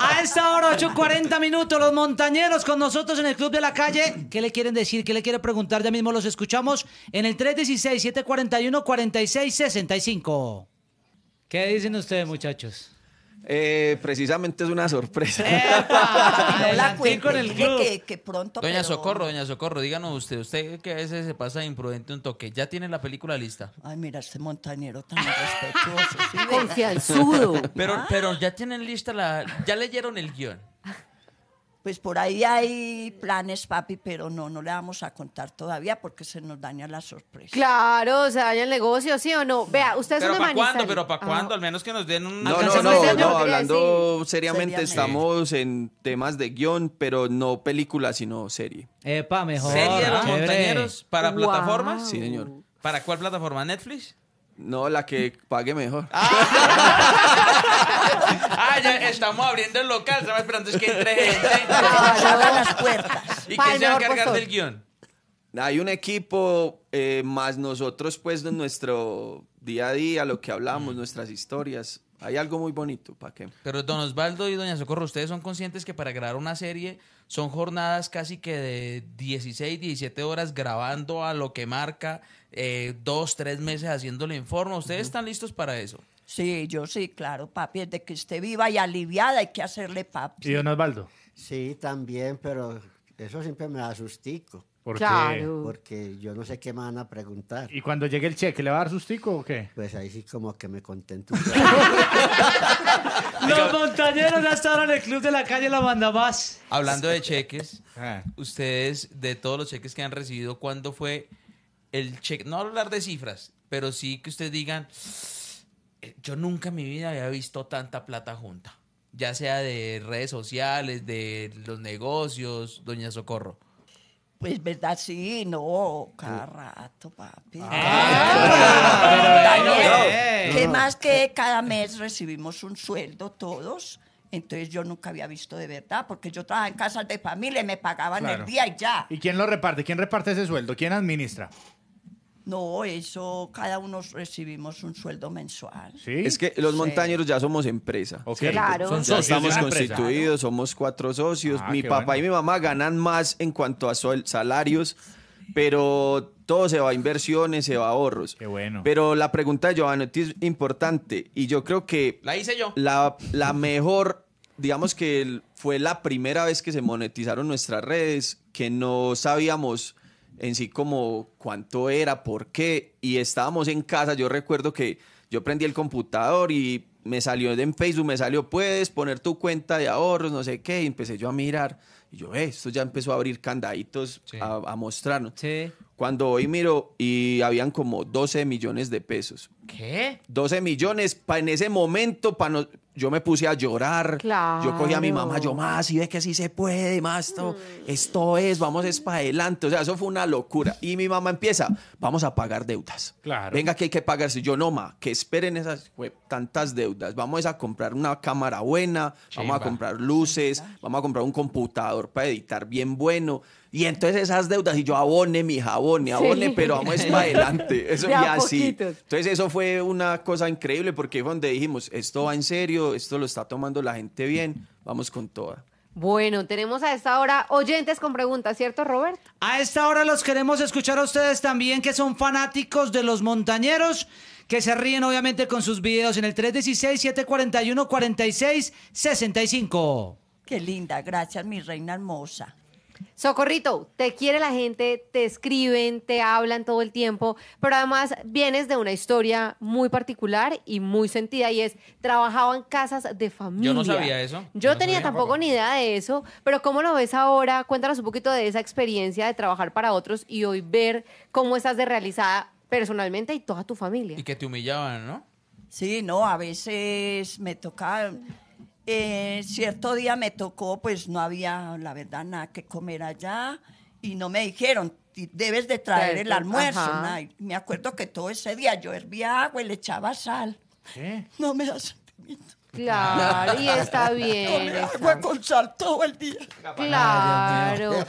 A esta hora, 8.40 minutos, los montañeros con nosotros en el Club de la Calle. ¿Qué le quieren decir? ¿Qué le quiere preguntar? Ya mismo los escuchamos en el 316-741-4665. ¿Qué dicen
ustedes, muchachos? Eh, precisamente es una sorpresa.
pronto. Doña
Socorro, doña Socorro, díganos usted, usted que a veces se pasa imprudente un toque, ¿ya tiene la película lista?
Ay, mira, este montañero tan respetuoso.
Pero, ah. pero ya tienen lista la. Ya leyeron el guión.
Pues por ahí hay planes, papi, pero no, no le vamos a contar todavía porque se nos daña la sorpresa.
Claro, se daña el negocio, ¿sí o no? Vea, usted es pero ¿para cuándo? Pero ¿para ah. cuándo? Al menos que
nos den un...
No, no, no, hablando seriamente, estamos
en temas de guión, pero no película, sino serie.
Epa, mejor. ¿Serie de montañeros para plataformas? Sí, señor. ¿Para cuál plataforma? ¿Netflix?
No, la que pague mejor. Ah.
ah, ya estamos abriendo el local, estamos esperando que entre gente. las puertas. ¿Y quién se va a encargar del
guión? Hay un equipo eh, más nosotros, pues, de nuestro día a día, lo que hablamos, nuestras historias. Hay algo muy bonito, ¿para qué?
Pero don Osvaldo y doña Socorro, ¿ustedes son conscientes que para grabar una serie son jornadas casi que de 16, 17 horas grabando a lo que marca, eh, dos, tres meses haciéndole informe. ¿Ustedes están listos para eso?
Sí, yo sí, claro, papi, de que esté viva y aliviada hay que hacerle papi. ¿Y don
Osvaldo? Sí, también, pero eso siempre me asustico. Porque yo no sé qué me van a preguntar. ¿Y cuando llegue el cheque, le va a dar sustico o qué? Pues ahí sí como que me contento. Los
montañeros ya estaban en el club de la calle La Banda Más.
Hablando
de cheques, ah. ustedes, de todos los cheques que han recibido, ¿cuándo fue el cheque? No hablar de cifras, pero sí que ustedes digan, yo nunca en mi vida había visto tanta plata junta. Ya sea de redes sociales, de los negocios, Doña Socorro.
Pues verdad, sí, no, cada rato, papi. Ah, que más que cada mes recibimos un sueldo todos. Entonces yo nunca había visto de verdad, porque yo trabajaba en casas de familia y me pagaban el día y ya.
¿Y quién lo reparte? ¿Quién reparte ese sueldo? ¿Quién administra?
No, eso cada uno recibimos un sueldo mensual. ¿Sí? Es que los montañeros
ya somos empresa. Claro. somos ya estamos constituidos, somos cuatro socios. Ah, mi papá y mi mamá ganan más en cuanto a salarios, pero todo se va a inversiones, se va a ahorros. Qué bueno. Pero la pregunta de Giovanni es importante y yo creo que... La hice yo. La, la mejor, digamos que fue la primera vez que se monetizaron nuestras redes, que no sabíamos en sí como cuánto era, por qué. Y estábamos en casa, yo recuerdo que yo prendí el computador y me salió en Facebook, me salió, puedes poner tu cuenta de ahorros, no sé qué, y empecé yo a mirar. Y yo, esto ya empezó a abrir candaditos a, mostrarnos. Cuando hoy miro y habían como 12 millones de pesos. ¿Qué? 12 millones, pa, en ese momento, para no, yo me puse a llorar. Yo cogí a mi mamá, yo más, y ve que así se puede, más, esto, mm. esto es, vamos es para adelante. O sea, eso fue una locura. Y mi mamá empieza, vamos a pagar deudas. Claro. Venga, que hay que pagarse. Yo no, ma, que esperen esas tantas deudas. Vamos a comprar una cámara buena, vamos a comprar luces, vamos a comprar un computador para editar bien bueno. Y entonces esas deudas, y yo abone, mi y abone, pero vamos para adelante. Eso así. Entonces eso fue una cosa increíble porque fue donde dijimos, esto va en serio, esto lo está tomando la gente bien, vamos con toda.
Bueno, tenemos a esta hora oyentes con preguntas, ¿cierto, Robert?
A esta hora los queremos escuchar a ustedes también que
son fanáticos de los montañeros que se ríen obviamente con sus videos en el 316-741-4665.
Qué linda, gracias mi reina hermosa.
Socorrito, te quiere la gente, te escriben, te hablan todo el tiempo, pero además vienes de una historia muy particular y muy sentida y es, trabajaba en casas de familia. Yo no sabía eso. Yo, tenía tampoco, ni idea de eso, pero ¿cómo lo ves ahora? Cuéntanos un poquito de esa experiencia de trabajar para otros y hoy ver cómo estás de realizada
personalmente y toda tu familia.
Y que te humillaban, ¿no?
Sí, no, a veces me tocaba eh, cierto día me tocó, pues no había, la verdad, nada que comer allá y no me dijeron, debes de traer el almuerzo. Me acuerdo que todo ese día yo hervía agua y le echaba sal. No me da sentimiento.
Claro, y está bien.
agua con sal todo el día.
Claro. Ah,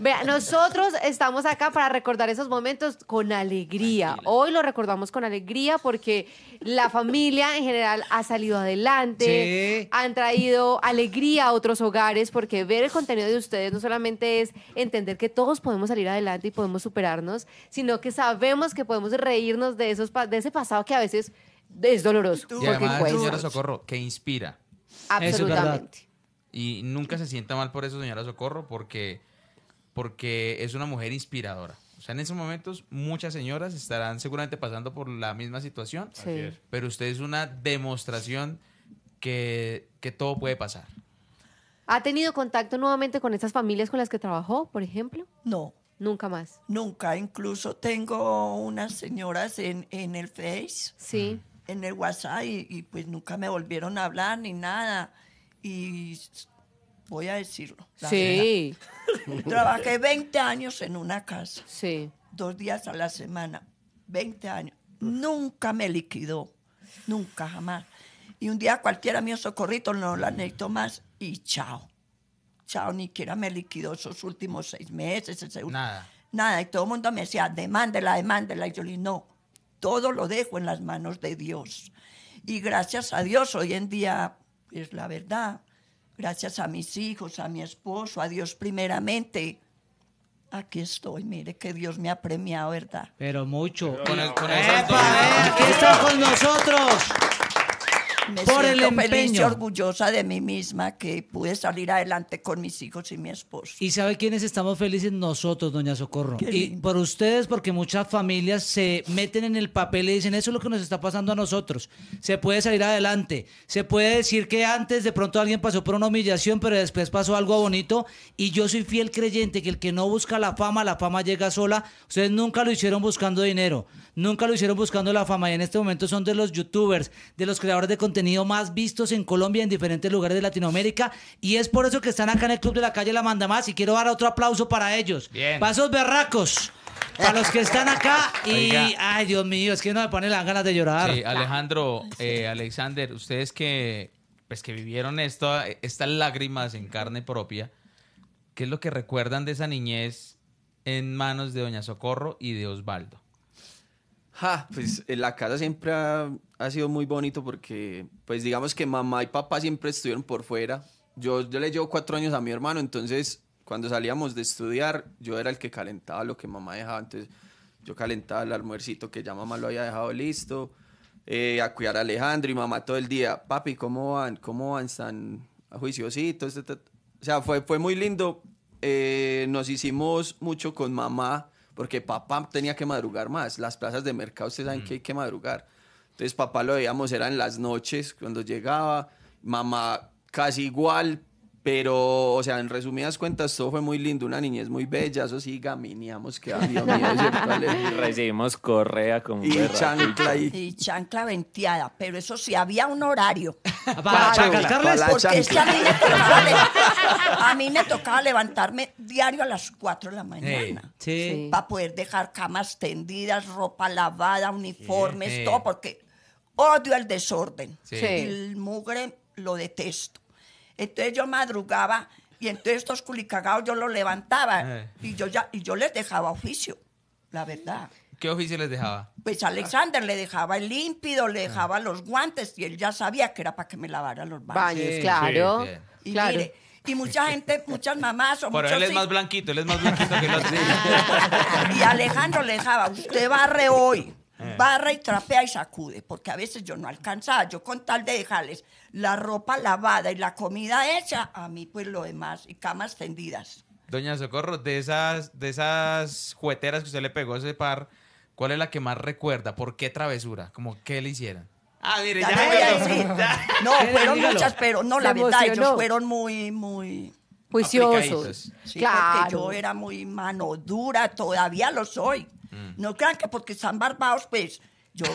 Vea, nosotros estamos acá para recordar esos momentos con alegría. Hoy lo recordamos con alegría porque la familia en general ha salido adelante, Sí. han traído alegría a otros hogares porque ver el contenido de ustedes no solamente es entender que todos podemos salir adelante y podemos superarnos, sino que sabemos que podemos reírnos de esos de ese pasado que a veces es doloroso. Y además, señora
Socorro, que inspira. Absolutamente. Y nunca se sienta mal por eso, señora Socorro, porque, porque es una mujer inspiradora. O sea, en esos momentos muchas señoras estarán seguramente pasando por la misma situación, sí. pero usted es una demostración que, que todo puede pasar.
¿Ha tenido contacto nuevamente con estas familias con las que trabajó, por ejemplo? No. Nunca más.
Nunca, incluso tengo unas señoras en, en el Face. Sí en el WhatsApp y, pues nunca me volvieron a hablar ni nada. Y voy a decirlo. sí.
Trabajé
20 años en una casa. Sí. Dos días a la semana. 20 años. Nunca me liquidó. Nunca, jamás. Y un día cualquiera mío socorrito, no la necesito más y chao. Chao, ni siquiera me liquidó esos últimos seis meses. Ese, nada. Nada. Y todo el mundo me decía, demándela, demándela. Y yo le dije, no todo lo dejo en las manos de Dios. Y gracias a Dios, hoy en día es la verdad, gracias a mis hijos, a mi esposo, a Dios primeramente. Aquí estoy, mire que Dios me ha premiado, ¿verdad?
Pero mucho. con el, corazón. Eh, aquí está con nosotros por el feliz
orgullosa de mí misma que pude salir adelante con mis hijos y mi esposo.
¿Y sabe quiénes estamos felices? Nosotros, doña Socorro. Y por ustedes, porque muchas familias se meten en el papel y dicen, eso es lo que nos está pasando a nosotros. Se puede salir adelante. Se puede decir que antes de pronto alguien pasó por una humillación, pero después pasó algo bonito. Y yo soy fiel creyente que el que no busca la fama, la fama llega sola. Ustedes nunca lo hicieron buscando dinero, nunca lo hicieron buscando la fama. Y en este momento son de los youtubers, de los creadores de contenido tenido más vistos en Colombia, en diferentes lugares de Latinoamérica. Y es por eso que están acá en el Club de la Calle La Manda Más. Y quiero dar otro aplauso para ellos. Bien. Pasos berracos. Para los que están acá y. Ay, Dios mío, es que no me pone las ganas de llorar.
Alejandro, eh, Alexander, ustedes que, pues que vivieron esto, estas lágrimas en carne propia, ¿qué es lo que recuerdan de esa niñez en manos de Doña Socorro y de Osvaldo?
Ja, pues en eh, la casa siempre ha, sido muy bonito porque, pues digamos que mamá y papá siempre estuvieron por fuera. Yo, yo le llevo cuatro años a mi hermano, entonces cuando salíamos de estudiar, yo era el que calentaba lo que mamá dejaba. Entonces yo calentaba el almuercito que ya mamá lo había dejado listo. Eh, a cuidar a Alejandro y mamá todo el día. Papi, ¿cómo van? ¿Cómo van? ¿Están juiciositos? O sea, fue, fue muy lindo. Eh, nos hicimos mucho con mamá porque papá tenía que madrugar más. Las plazas de mercado, ustedes saben que mm. hay que madrugar. Entonces papá lo veíamos, eran las noches, cuando llegaba, mamá casi igual, pero, o sea, en resumidas cuentas, todo fue muy lindo, una niñez muy bella, eso sí, gamineamos que había Recibimos correa con
y chancla. Y...
chancla venteada, pero eso sí, había un horario. ¿Para, para Porque a mí, me tocaba, levantarme diario a las 4 de la mañana. Sí. Para poder dejar camas tendidas, ropa lavada, uniformes, todo, porque odio el desorden. El mugre lo detesto. Entonces yo madrugaba y entonces estos culicagados yo los levantaba eh. y yo ya y yo les dejaba oficio, la verdad.
¿Qué oficio les dejaba?
Pues Alexander le dejaba el límpido, le dejaba los guantes y él ya sabía que era para que me lavara los baños. claro. Y Mire, y mucha gente, muchas mamás o Pero eso él es más
blanquito, él es más blanquito que los
Y Alejandro le dejaba, usted barre hoy, eh. Barra y trapea y sacude, porque a veces yo no alcanzaba. Yo con tal de dejarles la ropa lavada y la comida hecha, a mí pues lo demás, y camas tendidas.
Doña Socorro, de esas, de esas jueteras que usted le pegó a ese par, ¿cuál es la que más recuerda? ¿Por qué travesura? cómo qué le hicieron?
Ah, mire, ya, No, fueron muchas, pero no, la verdad, ellos fueron muy, muy juiciosos. claro. yo era muy mano dura, todavía lo soy. Mm. No que porque San Barbaos, pois,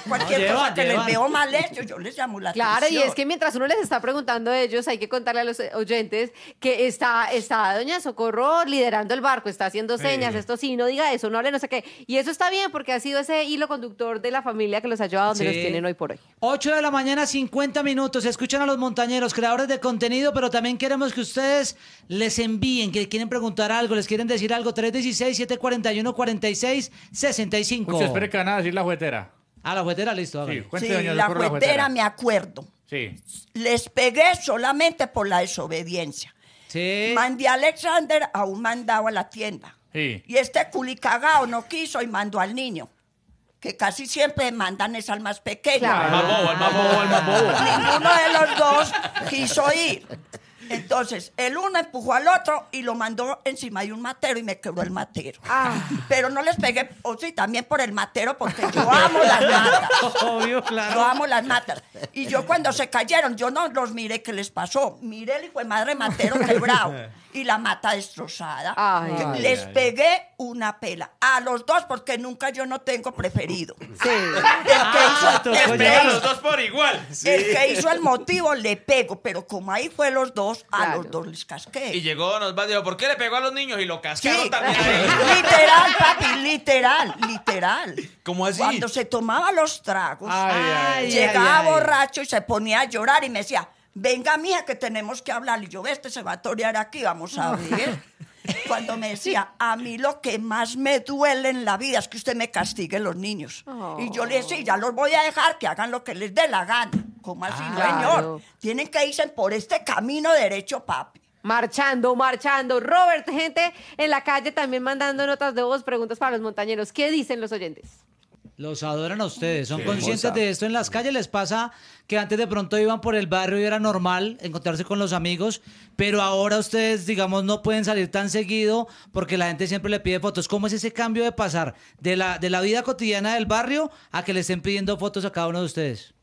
cualquier cosa que les veo mal hecho, yo les llamo la claro, atención. Claro, y es que
mientras uno les está preguntando a ellos, hay que contarle a los eh, oyentes que está, está Doña Socorro liderando el barco, está haciendo señas, esto sí, no diga eso, no hable no sé qué. Y eso está bien porque ha sido ese hilo conductor de la familia que los ha llevado donde los tienen hoy por hoy.
8 de la mañana, 50 minutos. Escuchan a los montañeros, creadores de contenido, pero también queremos que ustedes les envíen, que quieren preguntar algo, les quieren decir algo. 316-741-4665. y espere
que van a decir la juguetera. Ah, la juguetera, listo. Sí, la Socorro,
me acuerdo. Sí. Les pegué solamente por la desobediencia. Sí. Mandé a Alexander a un mandado a la tienda. Sí. Y este culicagao no quiso y mandó al niño. Que casi siempre mandan es al más pequeño. bobo, el bobo, bobo. Ninguno de los dos quiso ir. Entonces, el uno empujó al otro y lo mandó encima de un matero y me quebró el matero. Ah. Pero no les pegué, o sí, también por el matero, porque yo amo las matas. Obvio, claro. Yo amo las matas. Y yo cuando se cayeron, yo no los miré qué les pasó. Miré el hijo de madre matero quebrado. y la mata destrozada. Les pegué una pela. A los dos, porque nunca yo no tengo preferido. Sí. El a ah, pues
los dos por igual. El que hizo el
motivo le pego, pero como ahí fue los dos, a los dos les casqué.
Y llegó nos va dijo, ¿por qué le pegó a los niños y lo cascaron también? literal,
papi, literal, literal. ¿Cómo así? Cuando se tomaba los tragos, llegaba borracho y se ponía a llorar y me decía, venga mía que tenemos que hablar. Y yo, este se va a torear aquí, vamos a abrir Cuando me decía, a mí lo que más me duele en la vida es que usted me castigue los niños. Y yo le decía, ya los voy a dejar que hagan lo que les dé la gana. como así, ah, señor? Tienen que irse por este camino derecho, papi. Marchando,
marchando. Robert, gente en la calle también mandando notas de voz, preguntas para los montañeros. ¿Qué dicen los oyentes?
Los adoran a ustedes. ¿Son conscientes de esto en las calles? ¿Les pasa que antes de pronto iban por el barrio y era normal encontrarse con los amigos, pero ahora ustedes, digamos, no pueden salir tan seguido porque la gente siempre le pide fotos? ¿Cómo es ese cambio de pasar de la, de la vida cotidiana del barrio a que le estén pidiendo fotos a cada uno de ustedes?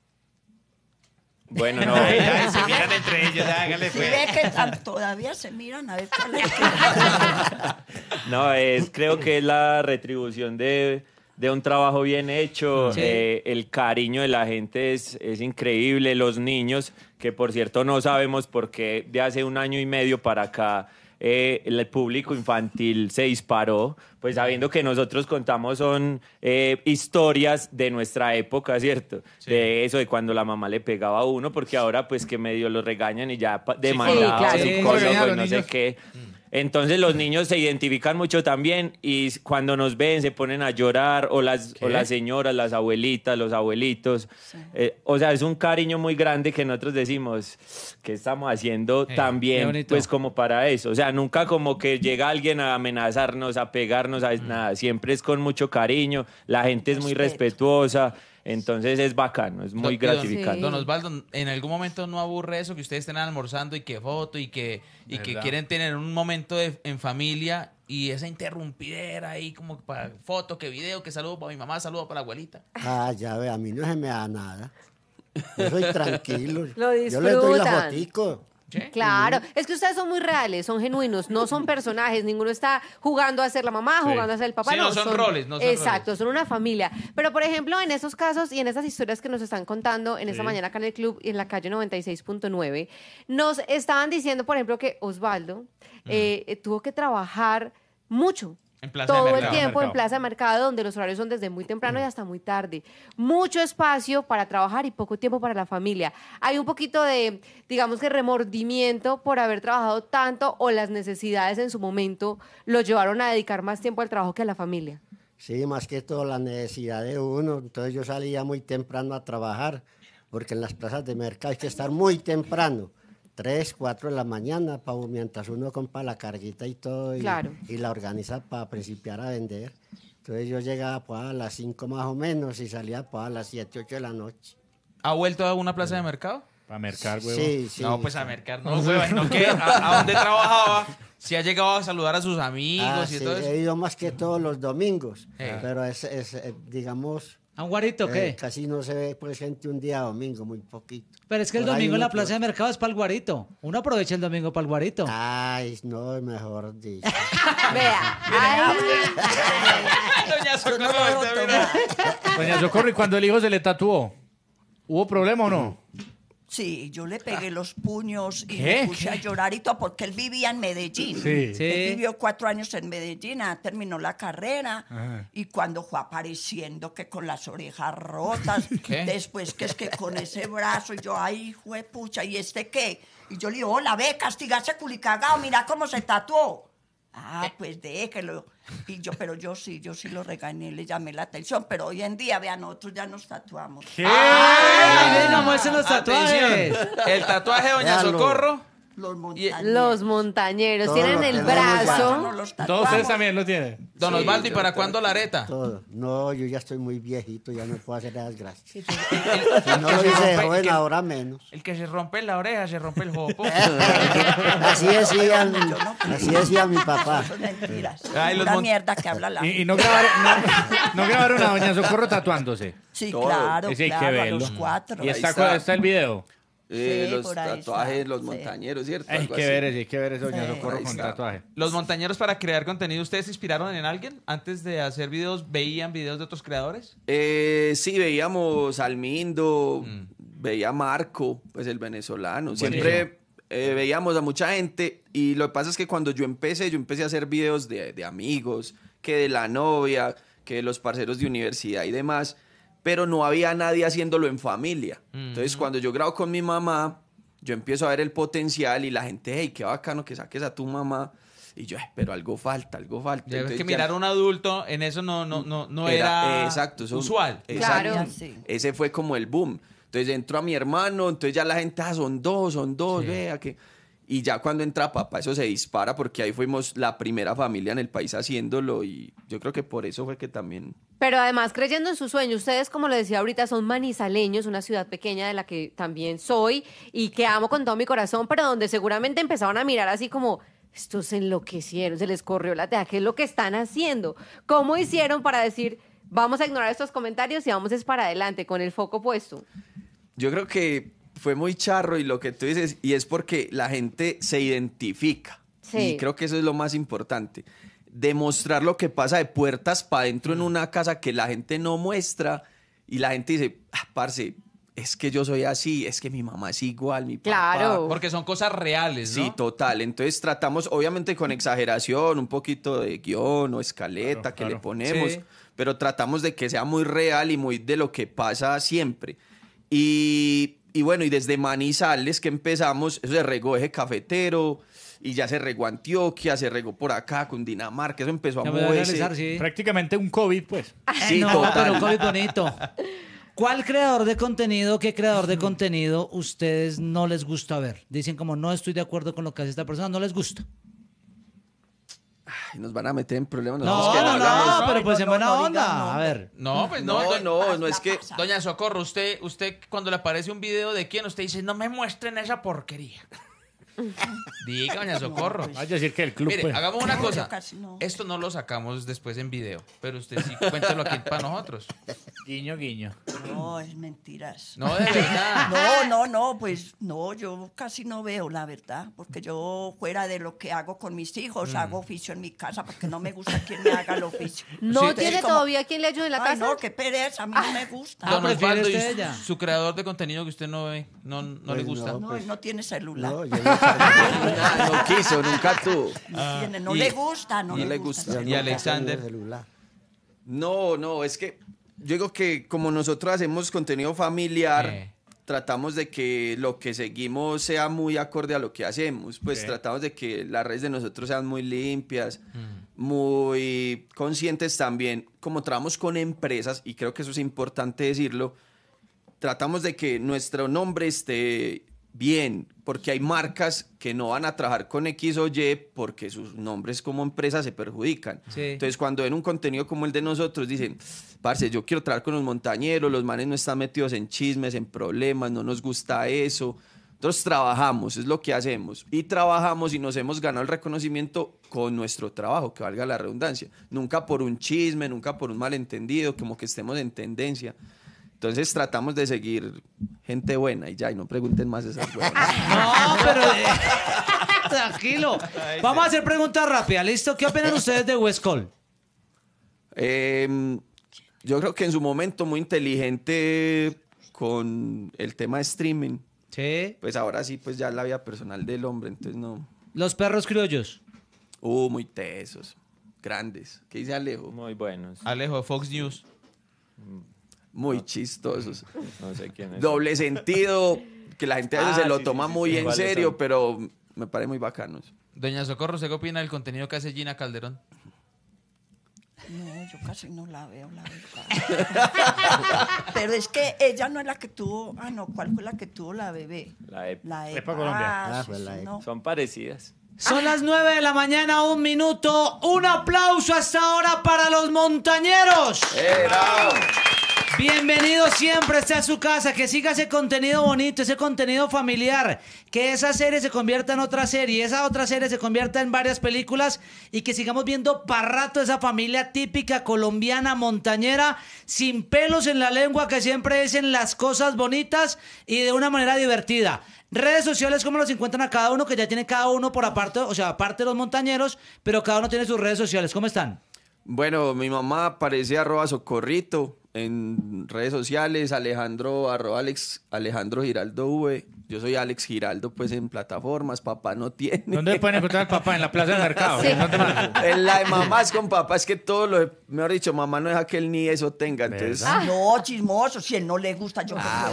Bueno, no,
se
miran entre ellos,
pues. que todavía se miran a ver cuál es.
No, es, creo que es la retribución de de un trabajo bien hecho, ah. eh, el cariño de la gente es, es increíble, los niños, que por cierto no sabemos por qué de hace un año y medio para acá eh, el público infantil se disparó, pues sabiendo que nosotros contamos son eh, historias de nuestra época, ¿cierto? De eso, de cuando la mamá le pegaba a uno, porque ahora pues que medio lo regañan y ya de no sé qué. Mm. Entonces los niños se identifican mucho también y cuando nos ven se ponen a llorar o las, las señoras, las abuelitas, los abuelitos. Eh, o sea, es un cariño muy grande que nosotros decimos que estamos haciendo eh, también pues como para eso. O sea, nunca como que llega alguien a amenazarnos, a pegarnos, a mm. nada. Siempre es con mucho cariño, la gente es muy respetuosa. Entonces es bacano, es muy gratificante. Don,
Osvaldo, ¿en algún momento no aburre eso que ustedes estén almorzando y que foto y que, y que quieren tener un momento en familia y esa interrumpidera ahí como para foto, que video, que saludo para mi mamá, saludo para la abuelita?
Ah, ya ve, a mí no se me da nada. Yo soy tranquilo. Lo disfrutan. Yo le doy la
Claro, es que ustedes son muy reales, son genuinos, no son personajes, ninguno está jugando a ser la mamá, jugando a ser el papá. no, son, roles, son Exacto, son una familia. Pero, por ejemplo, en esos casos y en esas historias que nos están contando en esta mañana acá en el club y en la calle 96.9, nos estaban diciendo, por ejemplo, que Osvaldo eh, tuvo que trabajar mucho
todo el tiempo en Plaza
de Mercado, donde los horarios son desde muy temprano y mm. hasta muy tarde. Mucho espacio para trabajar y poco tiempo para la familia. Hay un poquito de, digamos que remordimiento por haber trabajado tanto o las necesidades en su momento lo llevaron a dedicar más tiempo al trabajo que a la familia.
Sí, más que todo las necesidades de uno. Entonces yo salía muy temprano a trabajar, porque en las plazas de mercado hay que estar muy temprano Tres, cuatro de la mañana, pa, mientras uno compra la carguita y todo y, claro. y la organiza para principiar a vender. Entonces yo llegaba pues, a las cinco más o menos y salía pues, a las 7, 8 de la noche. ¿Ha vuelto a alguna plaza de mercado? A mercar, huevo. Sí, sí, no, pues a mercar no, huevo. a, dónde trabajaba, si ha llegado a saludar
a sus amigos ah, y He
ido más que todos los domingos. Pero es, eh, digamos, un guarito qué? Eh, casi no se ve presente un día domingo, muy poquito. Pero es que el domingo en la plaza
de mercado es para el guarito. Uno aprovecha el domingo para el guarito. Ay, no, mejor dicho.
Vea. Doña Socorro,
Doña Socorro, ¿y cuando el hijo se le tatuó? ¿Hubo problema o no?
Sí, yo le pegué ah. los puños y ¿Qué? puse a llorar y todo, porque él vivía en Medellín. Sí. Él vivió cuatro años en Medellín, ah, terminó la carrera ah. y cuando fue apareciendo que con las orejas rotas, después que es que con ese brazo, y yo, ay, fue pucha, ¿y este qué? Y yo le digo, hola, ve, castigarse culicagao, mira cómo se tatuó. Ah, pues déjelo. Y yo, pero yo sí, yo sí lo regañé, le llamé la atención. Pero hoy en día, vean, nosotros ya nos tatuamos. ¿Qué? ¡Ay! de
ah, Doña Socorro
los
montañeros. tienen el brazo.
Todos ustedes también lo tienen. Don Osvaldo, ¿y para cuándo la areta? Todo. No, yo ya estoy muy viejito, ya no puedo hacer esas gracias. si no lo hice joven, ahora menos. El que se
rompe la oreja se rompe el jopo.
así así decía mi papá.
Son mentiras. mierda que habla la. Y, y no
grabaron,
no, Doña
Socorro
tatuándose. Sí, claro, claro, los cuatro. ¿Y está, está el video?
los tatuajes, los montañeros, ¿cierto? Hay que ver, hay que ver eso, yo corro con tatuaje. Los montañeros
para crear contenido, ¿ustedes se inspiraron en alguien antes de hacer videos? ¿Veían videos de otros creadores?
Eh, sí, veíamos al Mindo, mm. veía Marco, pues el venezolano. Siempre eh, veíamos a mucha gente y lo que pasa es que cuando yo empecé, yo empecé a hacer videos de, de amigos, que de la novia, que de los parceros de universidad y demás pero no había nadie haciéndolo en familia. Entonces, cuando yo grabo con mi mamá, yo empiezo a ver el potencial y la gente, hey, qué bacano que saques a tu mamá. Y yo, espero pero algo falta, algo falta. Entonces, es que mirar
a un adulto en eso no, no, no, no era, exacto, usual.
Exacto. Ese fue como el boom. Entonces entró a mi hermano, entonces ya la gente, ah, son dos, son dos, vea que... Y ya cuando entra papá, eso se dispara porque ahí fuimos la primera familia en el país haciéndolo y yo creo que por eso fue que también...
Pero además creyendo en su sueño, ustedes como lo decía ahorita son manizaleños, una ciudad pequeña de la que también soy y que amo con todo mi corazón, pero donde seguramente empezaron a mirar así como, estos enloquecieron, se les corrió la teja, ¿qué es lo que están haciendo? ¿Cómo hicieron para decir, vamos a ignorar estos comentarios y vamos es para adelante con el foco puesto?
Yo creo que fue muy charro y lo que tú dices, y es porque la gente se identifica. Y creo que eso es lo más importante. Demostrar lo que pasa de puertas para adentro en mm. una casa que la gente no muestra y la gente dice, ah, parce, es que yo soy así, es que mi mamá es igual, mi papá. Claro. Porque son cosas reales, ¿no? Sí, total. Entonces tratamos, obviamente con mm. exageración, un poquito de guión o escaleta que le ponemos, pero tratamos de que sea muy real y muy de lo que pasa siempre. Y y bueno, y desde Manizales que empezamos, eso se regó eje cafetero y ya se regó Antioquia, se regó por acá, con Cundinamarca, eso empezó a moverse.
Prácticamente un COVID, pues. Ah, sí, no, pero un COVID bonito.
¿Cuál creador de contenido, qué creador de contenido ustedes no les gusta ver? Dicen como, no estoy de acuerdo con lo que hace esta persona, no les gusta
nos van a meter en problemas. No, no, no, no, pero pues en buena onda. A ver. No, pues no.
No, no, no es que. Doña Socorro, usted, usted cuando le aparece un video de quién, usted dice, no me muestren esa porquería.
Dígame, a Socorro. Vaya pues. a decir que el club. Mire, pues. hagamos una
cosa. Esto no lo sacamos después en video, pero usted sí cuéntelo aquí para nosotros.
Guiño, guiño.
No,
es mentiras. No, de verdad. no, no, no, pues no, yo casi no veo, la verdad, porque yo fuera de lo que hago con mis hijos, mm. hago oficio en mi casa porque no me gusta quien me haga el oficio. ¿No tiene todavía quien le ayude en la casa? No, que pereza, a mí no me gusta. Don ah, pues, Osvaldo,
su, creador de contenido que usted no ve, no, no le gusta. No,
pues, no
tiene celular. No, yo no,
quiso, nunca tuvo. no
ah, le
gusta, no, le
gusta. Y, Alexander. No, no, es que yo digo que como nosotros hacemos contenido familiar, eh. tratamos de que lo que seguimos sea muy acorde a lo que hacemos. Pues tratamos de que las redes de nosotros sean muy limpias, mm. muy conscientes también. Como trabajamos con empresas, y creo que eso es importante decirlo, tratamos de que nuestro nombre esté bien, porque hay marcas que no van a trabajar con X o Y porque sus nombres como empresa se perjudican. Entonces, cuando ven un contenido como el de nosotros, dicen, parce, yo quiero trabajar con los montañeros, los manes no están metidos en chismes, en problemas, no nos gusta eso. Nosotros trabajamos, es lo que hacemos. Y trabajamos y nos hemos ganado el reconocimiento con nuestro trabajo, que valga la redundancia. Nunca por un chisme, nunca por un malentendido, como que estemos en tendencia. Entonces tratamos de seguir gente buena y ya, y no pregunten más esas cosas. No, pero...
Eh, tranquilo.
Vamos a hacer preguntas rápidas, ¿listo? ¿Qué opinan ustedes de West Call? Em, yo creo que en su momento muy inteligente con el tema de streaming. Sí. Pues ahora sí, pues ya la vida personal del hombre, entonces no. Los perros criollos. Uh, muy tesos. Grandes. ¿Qué dice Alejo? Muy buenos. Alejo, Fox News. Mm muy chistosos. No sé quién es. Doble sentido, que la gente a veces se ah, lo
toma muy en serio,
pero me parece muy bacano
Doña
Socorro, qué opina del contenido que hace Gina Calderón?
No, yo casi no la veo, la verdad. Pero es que ella no es la que tuvo. Ah, no, ¿cuál fue la que tuvo la bebé? La e e EPA. Ah,
la Colombia. E son parecidas.
Son las nueve de la mañana, un minuto. Un aplauso hasta ahora para los montañeros. ¡Eh, Bienvenido siempre, esté a su casa, que siga ese contenido bonito, ese contenido familiar, que esa serie se convierta en otra serie, esa otra serie se convierta en varias películas y que sigamos viendo para rato esa familia típica colombiana montañera, sin pelos en la lengua, que siempre dicen las cosas bonitas y de una manera divertida. Redes sociales, ¿cómo los encuentran a cada uno? Que ya tiene cada uno por aparte, o sea, aparte de los montañeros, pero cada uno tiene sus redes sociales. ¿Cómo están?
Bueno, mi mamá aparecía arroba socorrito en redes sociales, Alejandro, arroba Alex, Alejandro Giraldo V. Yo soy Alex Giraldo, pues en plataformas, papá no tiene. ¿Dónde pueden encontrar al papá? En la plaza del mercado. en la de mamás con papá, es que todo lo, mejor dicho, mamá no deja que él ni eso tenga. Entonces...
no, chismoso, si él no le gusta, yo no, ah,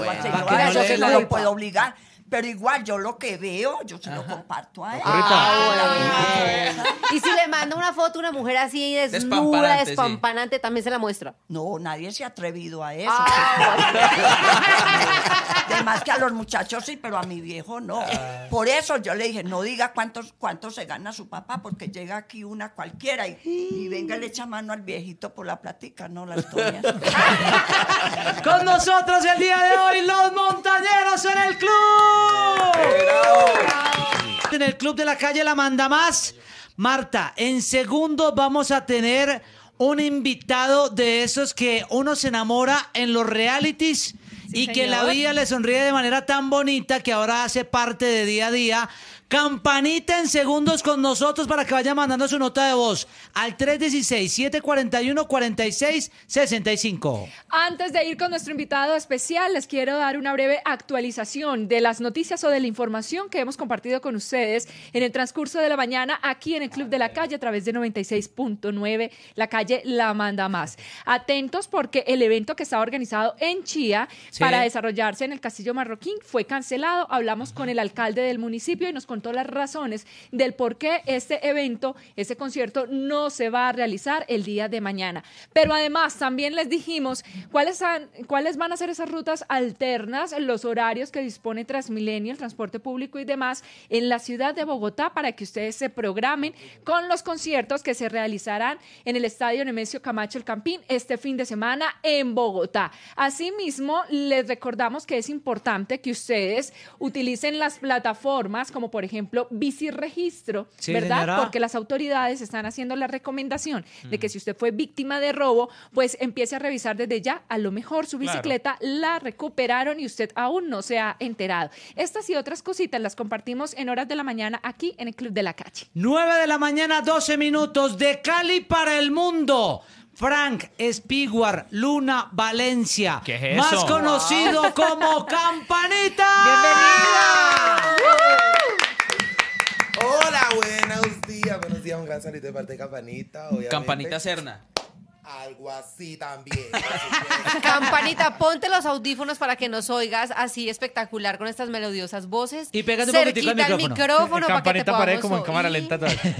eso se ah, no lo puedo obligar. Pero igual, yo lo que veo, yo se lo comparto a él. Ah, ah, y si le manda una foto a una mujer así desnuda, espampanante, también se la muestra. No, nadie se ha atrevido a eso. Además ah, que a los muchachos sí, pero a mi viejo no. Por eso yo le dije, no diga cuántos, cuánto se gana su papá, porque llega aquí una cualquiera y, y venga, le echa mano al viejito por la platica, no la historia. Con nosotros el día de hoy, los montañeros en el club.
En el club de la calle La Manda Más. Marta, en segundo vamos a tener un invitado de esos que uno se enamora en los realities y que la vida le sonríe de manera tan bonita que ahora hace parte de día a día. Campanita en segundos con nosotros para que vaya mandando su nota de voz al 316-741-4665.
Antes de ir con nuestro invitado especial, les quiero dar una breve actualización de las noticias o de la información que hemos compartido con ustedes en el transcurso de la mañana aquí en el Club de la Calle a través de 96.9, la calle La Manda Más. Atentos porque el evento que estaba organizado en Chía para desarrollarse en el Castillo Marroquín fue cancelado. Hablamos con el alcalde del municipio y nos contó todas las razones del por qué este evento, ese concierto, no se va a realizar el día de mañana. Pero además también les dijimos cuáles, son, cuáles van a ser esas rutas alternas, los horarios que dispone Transmilenio, el transporte público y demás en la ciudad de Bogotá para que ustedes se programen con los conciertos que se realizarán en el Estadio Nemesio Camacho El Campín este fin de semana en Bogotá. Asimismo, les recordamos que es importante que ustedes utilicen las plataformas como por ejemplo, biciregistro, ¿verdad? Porque las autoridades están haciendo la recomendación de que si usted fue víctima de robo, pues empiece a revisar desde ya, a lo mejor su bicicleta la recuperaron y usted aún no se ha enterado. Estas y otras cositas las compartimos en horas de la mañana aquí en el Club de la Calle.
9 de la mañana, 12 minutos de Cali para el mundo. Frank Spiguar Luna Valencia. ¿Qué Más conocido
como Campanita. ¡Bienvenida! Hola, buenos días. Buenos días, un gran saludo de parte de Campanita. Obviamente. Campanita Cerna algo así también.
Campanita, ponte los audífonos para que nos oigas así espectacular con estas melodiosas voces. Y pégate un al micrófono. micrófono Campanita parece como en cámara
lenta.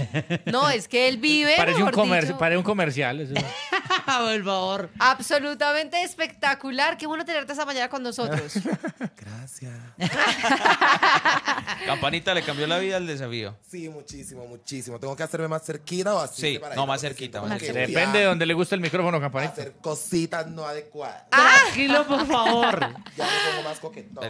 No, es que él vive. Parece, un, parece
un comercial.
Por favor. Absolutamente espectacular. Qué bueno tenerte esa mañana con nosotros. Gracias.
Campanita le cambió la vida el desafío. Sí, muchísimo, muchísimo. Tengo que hacerme más cerquita o así. Sí, no, más cerquita. Depende de dónde le guste el micrófono, campanita. Hacer cositas no adecuadas. Ah. Tranquilo, por favor. ya me más coquetón.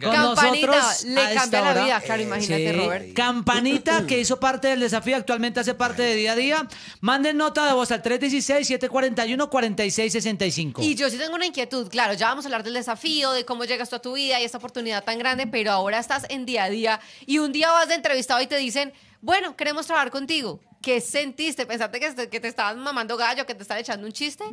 Campanita, le
cambia la vida, claro, eh, imagínate, Robert. Campanita, que hizo parte del desafío, actualmente hace parte de día a día. Manden nota de voz al 316-741-4665. Y
yo sí tengo una inquietud, claro, ya vamos a hablar del desafío, de cómo llegas tú a tu vida y esta oportunidad tan grande, pero ahora estás en día a día y un día vas de entrevistado y te dicen, bueno, queremos trabajar contigo. ¿Qué sentiste? ¿Pensaste que, que te estaban mamando gallo, que te estaban echando un chiste?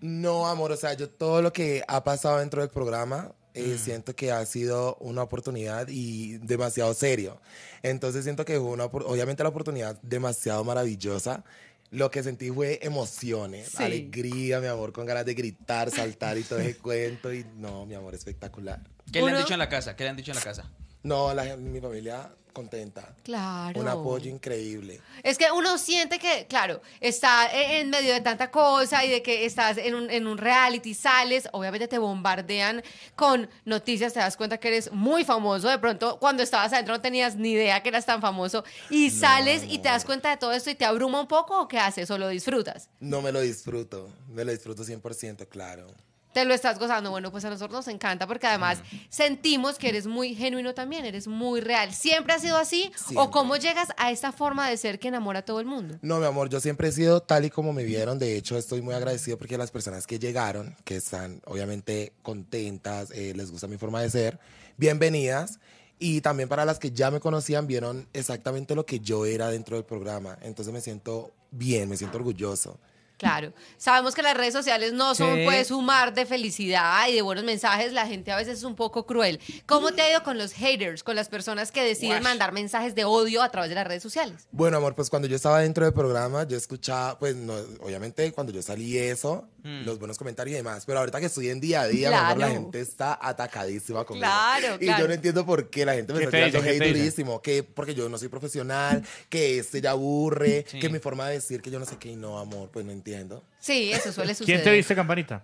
No, amor, o sea, yo todo lo que ha pasado dentro del programa, eh, mm. siento que ha sido una oportunidad y demasiado serio. Entonces siento que fue una, obviamente la oportunidad demasiado maravillosa. Lo que sentí fue emociones, alegría, mi amor, con ganas de gritar, saltar y todo ese cuento. Y no, mi amor, espectacular. ¿Qué le han dicho en la casa? ¿Qué le han dicho en la casa? No, mi familia contenta.
Claro. Un
apoyo increíble.
Es que uno siente que, claro, está e-, en medio de tanta cosa y de que estás en un, reality, sales, obviamente te bombardean con noticias, te das cuenta que eres muy famoso. De pronto, cuando estabas adentro no tenías ni idea que eras tan famoso y sales y te das cuenta de todo esto y te abruma un poco o qué haces o lo disfrutas.
No me lo disfruto, me lo disfruto 100%, claro
te lo estás gozando. Bueno, pues a nosotros nos encanta porque además sentimos que eres muy genuino también, eres muy real. ¿Siempre ha sido así? ¿O cómo llegas a esta forma de ser que enamora a todo el mundo?
No, mi amor, yo siempre he sido tal y como me vieron. De hecho, estoy muy agradecido porque las personas que llegaron, que están obviamente contentas, eh, les gusta mi forma de ser, bienvenidas. Y también para las que ya me conocían, vieron exactamente lo que yo era dentro del programa. Entonces me siento bien, me siento orgulloso.
Claro. Sabemos que las redes sociales no son pues un mar de felicidad y de buenos mensajes. La gente a veces es un poco cruel. ¿Cómo te ha ido con los haters, con las personas que deciden mandar mensajes de odio a través de las redes sociales?
Bueno, amor, pues cuando yo estaba dentro del programa, yo escuchaba, pues obviamente cuando yo salí eso, mm. los buenos comentarios y demás. Pero ahorita que estoy en día a día, la gente está atacadísima conmigo. Claro, y yo no entiendo por qué la gente me está tirando Que porque yo no soy profesional, que este ya aburre, que mi forma de decir que yo no sé qué y no, amor, pues no entiendo Sí, eso suele suceder. ¿Quién te viste, campanita?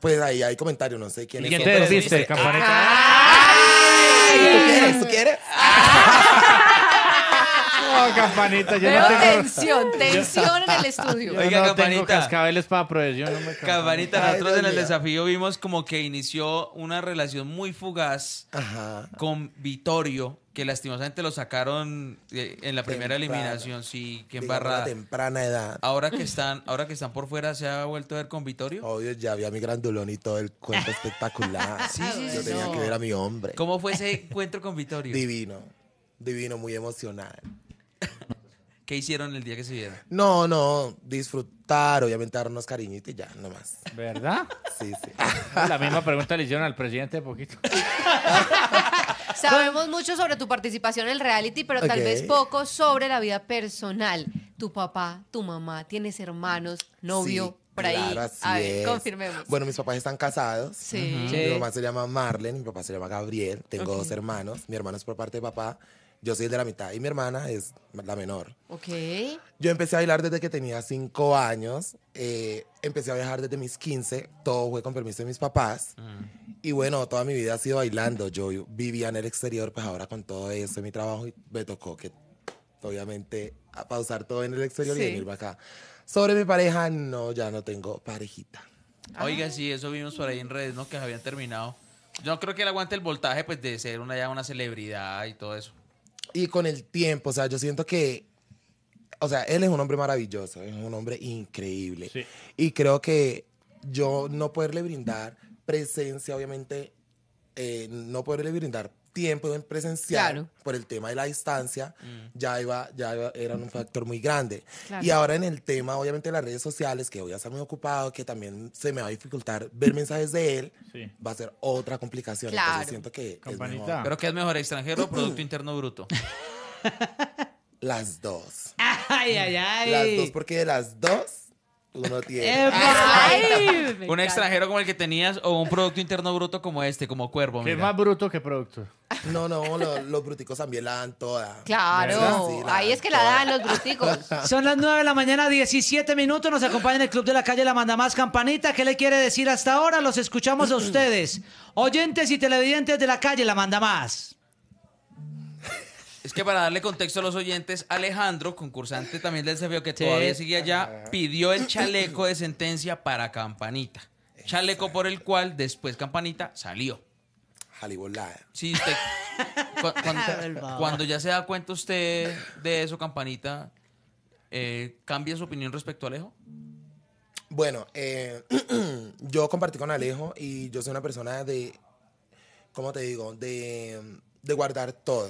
pues ahí hay comentarios, no sé quién es. ¿Quién te viste, campanita? "Ay, ¿Tú quieres? ¿Tú
quieres? No, campanita, yo no tengo, tensión,
tensión en el estudio. Oiga, no tengo campanita. cascabeles para proveer. no me Campanita, nosotros en el
desafío vimos como que inició una relación muy fugaz con Vitorio que lastimosamente lo sacaron eh, en la primera eliminación, sí, que embarrada. temprana edad. Ahora que están, ahora que están por fuera, ¿se ha vuelto a ver con Vitorio Obvio, ya había mi grandulón y todo
el cuento espectacular. sí, sí, Yo tenía que ver a mi hombre. ¿Cómo fue ese encuentro con Vitorio? Divino, divino, muy emocional. ¿Qué hicieron el día que se vieron? No, no, disfrutar, obviamente darnos cariñitos y ya, nomás. ¿Verdad? Sí, sí. La misma pregunta le hicieron al presidente de poquito.
Sabemos mucho sobre tu participación en el reality, pero tal vez poco sobre la vida personal. Tu papá, tu mamá, tienes hermanos, novio. Por ahí. a ver, confirmemos.
Bueno, mis papás están casados. Mi mamá se llama Marlene, mi papá se llama Gabriel. Tengo dos hermanos. Mi hermano es por parte de papá yo soy de la mitad y mi hermana es la menor. Ok. Yo empecé a bailar desde que tenía cinco años. Eh, empecé a viajar desde mis 15. Todo fue con permiso de mis papás. Mm. Y bueno, toda mi vida ha sido bailando. Yo vivía en el exterior, pues ahora con todo eso, mi trabajo, me tocó que, obviamente, a pausar todo en el exterior y y venirme acá. Sobre mi pareja, no, ya no tengo parejita.
Ah. Oiga, sí, eso vimos por ahí en redes, ¿no? Que habían terminado. Yo no creo que él aguante el voltaje, pues, de ser una, ya una celebridad y todo eso.
Y con el tiempo, o sea, yo siento que o sea, él es un hombre maravilloso, es un hombre increíble. Y creo que yo no poderle brindar presencia, obviamente, eh, no poderle brindar tiempo en presencial por el tema de la distancia mm. ya iba ya era un factor muy grande y ahora en el tema obviamente de las redes sociales que voy a estar muy ocupado que también se me va a dificultar ver mensajes de él va a ser otra complicación siento que pero
que es mejor extranjero o producto interno bruto
las dos
las dos
porque de las dos tú no tienes. Eh, un extranjero como el que tenías o un producto interno bruto como este, como cuervo. más
bruto que producto. No, no, los bruticos también la dan toda. Claro, ahí es que la dan los bruticos. Son las 9 de la
mañana, 17 minutos. Nos acompaña en el Club de la Calle La Manda Más Campanita. ¿Qué le quiere decir hasta ahora? Los escuchamos a ustedes, oyentes y televidentes de la Calle La Manda Más
es que para darle contexto a los oyentes, Alejandro, concursante también del desafío que todavía sigue allá, pidió el chaleco de sentencia para Campanita. Chaleco por el cual después Campanita salió. Jalibolada. Sí, usted, cuando, ya se da cuenta usted de eso, Campanita, eh, ¿cambia su opinión respecto a Alejo?
Bueno, eh, yo compartí con Alejo y yo soy una persona de, ¿cómo te digo? De, de guardar todo.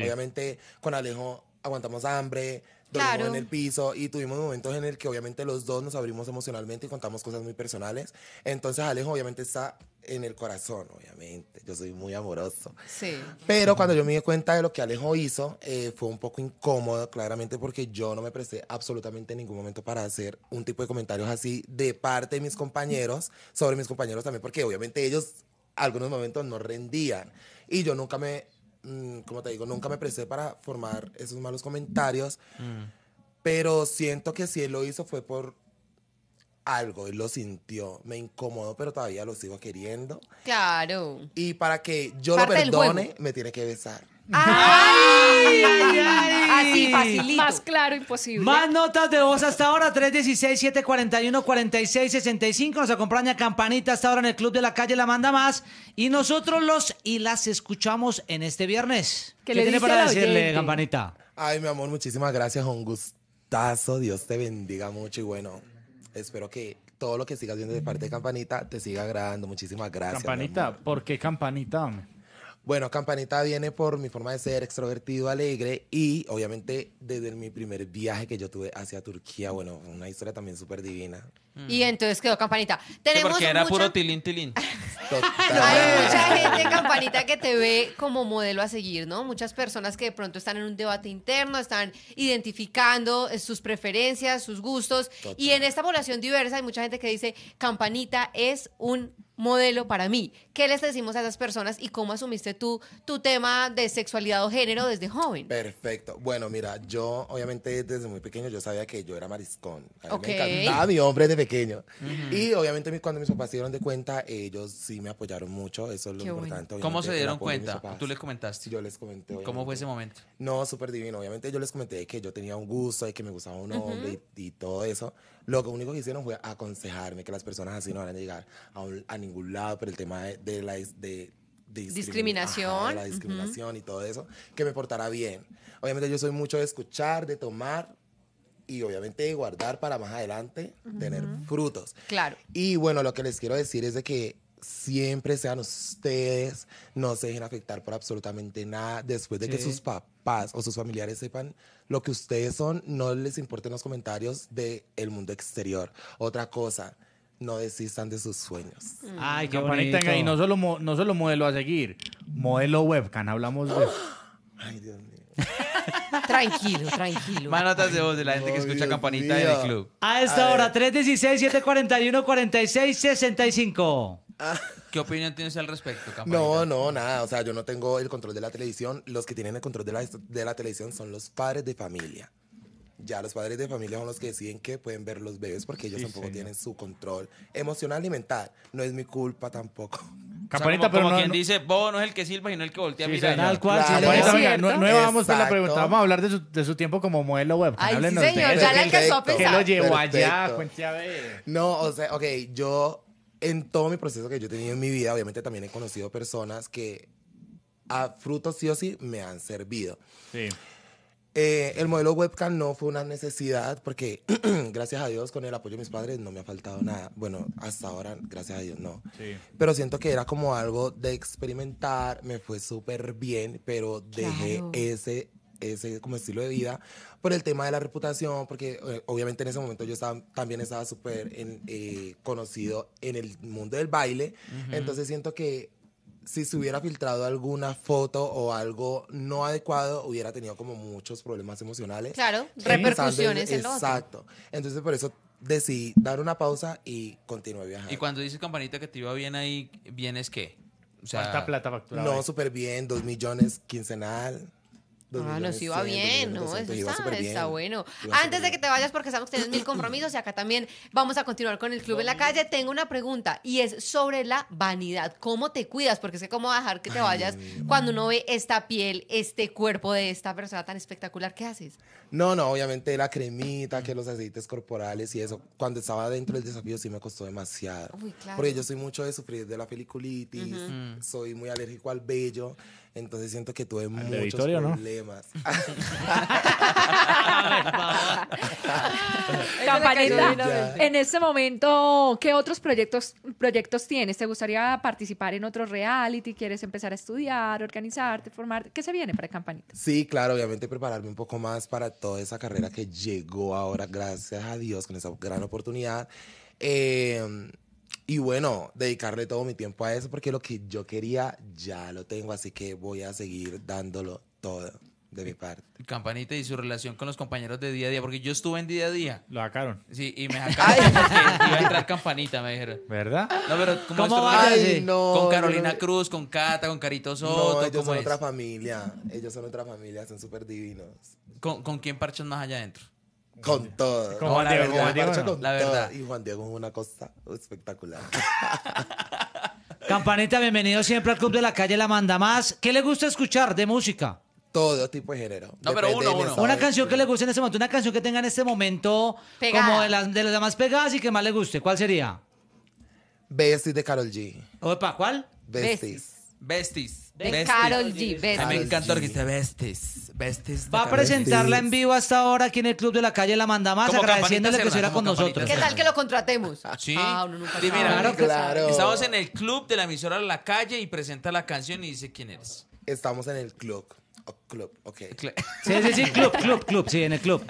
Obviamente con Alejo aguantamos hambre, dormimos en el piso y tuvimos momentos en el que obviamente los dos nos abrimos emocionalmente y contamos cosas muy personales. Entonces Alejo obviamente está en el corazón, obviamente. Yo soy muy amoroso. Sí. Pero cuando yo me di cuenta de lo que Alejo hizo, eh, fue un poco incómodo, claramente, porque yo no me presté absolutamente en ningún momento para hacer un tipo de comentarios así de parte de mis compañeros, sobre mis compañeros también, porque obviamente ellos algunos momentos no rendían. Y yo nunca me Mm, como te digo, nunca me presté para formar esos malos comentarios, mm. pero siento que si él lo hizo fue por algo, él lo sintió, me incomodó, pero todavía lo sigo queriendo. Claro. Y para que yo lo perdone, me tiene que besar.
¡Ay! ay
Así, facilito. Más claro imposible. Más
notas de voz hasta ahora, 316-741-4665. Nos acompaña Campanita hasta ahora en el Club de la Calle La Manda Más. Y nosotros los y las escuchamos en este viernes. ¿Qué,
le tiene para decirle, Campanita? Ay, mi amor, muchísimas gracias. Un gustazo. Dios te bendiga mucho. Y bueno, espero que todo lo que sigas viendo de parte de Campanita te siga agradando. Muchísimas gracias. Campanita, ¿por qué Campanita? Bueno, Campanita viene por mi forma de ser extrovertido, alegre y obviamente desde mi primer viaje que yo tuve hacia Turquía, bueno, una historia también súper divina. Y
mm. entonces quedó campanita. Tenemos porque era puro
tilín, tilín.
Hay mucha gente, campanita, que te ve como modelo a seguir, ¿no? Muchas personas que de pronto están en un debate interno, están identificando eh, sus preferencias, sus gustos. Y en esta población diversa hay mucha gente que dice, campanita es un modelo para mí. ¿Qué les decimos a esas personas y cómo asumiste tú tu tema de sexualidad o
género desde joven? Perfecto. Bueno, mira, yo obviamente desde muy pequeño yo sabía que yo era mariscón. A me mi hombre pequeño. Y obviamente cuando mis papás se dieron de cuenta, ellos sí me apoyaron mucho, eso es lo importante. ¿Cómo se dieron cuenta? Tú les comentaste. Yo
les comenté. ¿Cómo fue
ese momento? No, súper divino. Obviamente yo les comenté que yo tenía un gusto, y que me gustaba un hombre y, todo eso. Lo único que hicieron fue aconsejarme que las personas así no van a llegar a, ningún lado por el tema de, la... De, discriminación, la discriminación y todo eso, que me portara bien. Obviamente yo soy mucho de escuchar, de tomar y obviamente guardar para más adelante tener frutos. Claro. Y bueno, lo que les quiero decir es de que siempre sean ustedes, no se dejen afectar por absolutamente nada. Después de que sus papás o sus familiares sepan lo que ustedes son, no les importen los comentarios del mundo exterior. Otra cosa, no desistan de sus sueños. Mm. Ay,
qué
bonito. ahí, no solo, no solo modelo a seguir, modelo webcam, hablamos de... Ay, Dios mío
tranquilo, tranquilo. Más
notas de voz de la gente que escucha Campanita del
club.
A esta hora,
316-741-4665.
¿Qué opinión tienes al respecto, Campanita? No, no,
nada. O sea, yo no tengo el control de la televisión. Los que tienen el control de la, de la televisión son los padres de familia ya los padres de familia son los que deciden que pueden ver los bebés porque ellos tampoco tienen su control emocional y mental. No es mi culpa tampoco pero quien dice, vos no es el que silba, sino el que voltea sí, a mirar. Tal cual.
no, vamos a la pregunta. Vamos a hablar de su, tiempo como modelo web. Ay, sí, señor, ya alcanzó a pensar. lo llevó allá? Cuente
a No, o sea, ok, yo en todo mi proceso que yo he tenido en mi vida, obviamente también he conocido personas que a fruto sí o sí me han servido. Sí. Eh, el modelo webcam no fue una necesidad porque, gracias a Dios, con el apoyo de mis padres no me ha faltado nada. Bueno, hasta ahora, gracias a Dios, no. Pero siento que era como algo de experimentar, me fue súper bien, pero dejé ese ese como estilo de vida por el tema de la reputación, porque eh, obviamente en ese momento yo estaba, también estaba súper eh, conocido en el mundo del baile, entonces siento que si se hubiera filtrado alguna foto o algo no adecuado, hubiera tenido como muchos problemas emocionales. Claro, repercusiones en, Exacto. Entonces, por eso decidí dar una pausa y continué viajando. Y
cuando dices, campanita, que te iba bien ahí, ¿vienes qué? O sea, ¿Cuánta plata facturada? No,
súper bien, dos millones quincenal. Ah, nos iba bien, ¿no? Eso está, bueno.
Antes de que te vayas, porque sabemos que tienes mil compromisos y acá también vamos a continuar con el club en la calle, tengo una pregunta y es sobre la vanidad. ¿Cómo te cuidas? Porque sé cómo dejar que te vayas cuando uno ve esta piel, este cuerpo de esta persona tan espectacular. ¿Qué haces?
No, no, obviamente la cremita, que los aceites corporales y eso. Cuando estaba dentro del desafío sí me costó demasiado. Porque yo soy mucho de sufrir de la peliculitis, mm. soy muy alérgico al vello. Entonces siento que tuve muchos problemas. Campanita,
en ese momento, ¿qué otros proyectos, proyectos tienes? ¿Te gustaría participar en otro reality? ¿Quieres empezar a estudiar, organizarte, formarte? ¿Qué se viene para Campanita?
Sí, claro, obviamente prepararme un poco más para toda esa carrera que llegó ahora, gracias a Dios, con esa gran oportunidad. Eh, y bueno, dedicarle todo mi tiempo a eso porque lo que yo quería ya lo tengo, así que voy a seguir dándolo todo de mi parte.
Campanita y su relación con los compañeros de día a día, porque yo estuve en día a día. Lo sacaron. Sí, y me sacaron porque iba a entrar campanita, me dijeron. ¿Verdad? No, pero ¿cómo, va? con Carolina Cruz, con Cata, con Carito Soto. No, ellos son otra familia.
Ellos son otra familia, son súper divinos. ¿Con, ¿Con quién parchas más allá adentro? Con todo. Con Juan La verdad. Y Juan Diego es una cosa espectacular.
Campanita, bienvenido siempre al Club de la Calle La Manda Más. ¿Qué le gusta escuchar de música?
Todo tipo de género. No, pero uno, uno. Una
canción que le guste en este momento, una canción que tenga en este momento como de las, de las más pegadas y que más le guste. ¿Cuál sería?
Besties de Carol G.
Opa, ¿cuál?
Besties.
Besties.
De Carol G. Besties. Me encanta
dice
Besties. Besties. Va a presentarla en
vivo hasta ahora aquí en el Club de la Calle La manda más agradeciéndole
que estuviera con nosotros. ¿Qué tal que
lo contratemos? Sí. Ah, uno nunca claro,
Estamos
en el Club de la emisora La Calle y presenta la canción y dice quién eres.
Estamos en el Club. Oh, club, ok. Sí, sí, sí, club, club, club, sí, en el club.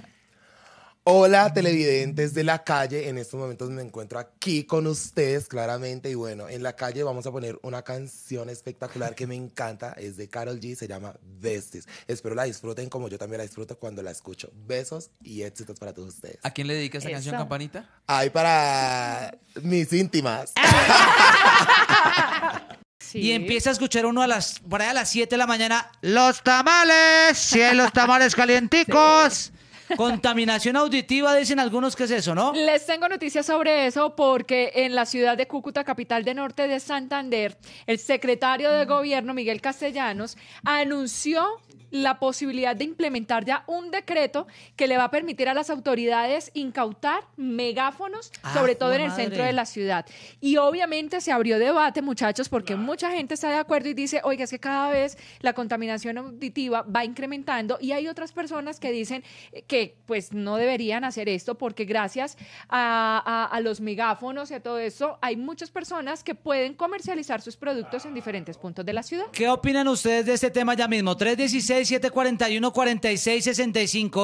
Hola televidentes de la calle, en estos momentos me encuentro aquí con ustedes claramente y bueno, en la calle vamos a poner una canción espectacular que me encanta, es de Carol G, se llama Besties. Espero la disfruten como yo también la disfruto cuando la escucho. Besos y éxitos para todos ustedes.
¿A quién le dedica esta canción, Campanita?
Ay, para mis íntimas. Ah.
Y empieza a escuchar uno a las, por a las 7 de la mañana, los tamales, sí, los tamales calienticos. Contaminación auditiva, dicen algunos que es eso, ¿no?
Les tengo noticias sobre eso porque en la ciudad de Cúcuta, capital de norte de Santander, el secretario de gobierno, Miguel Castellanos, anunció la posibilidad de implementar ya un decreto que le va a permitir a las autoridades incautar megáfonos, ah, sobre todo en el centro de la ciudad. Y obviamente se abrió debate, muchachos, porque mucha gente está de acuerdo y dice, oiga, es que cada vez la contaminación auditiva va incrementando y hay otras personas que dicen que pues no deberían hacer esto porque gracias a, los megáfonos y a todo eso hay muchas personas que pueden comercializar sus productos en diferentes puntos de la ciudad.
¿Qué opinan ustedes de este tema ya mismo? 316 741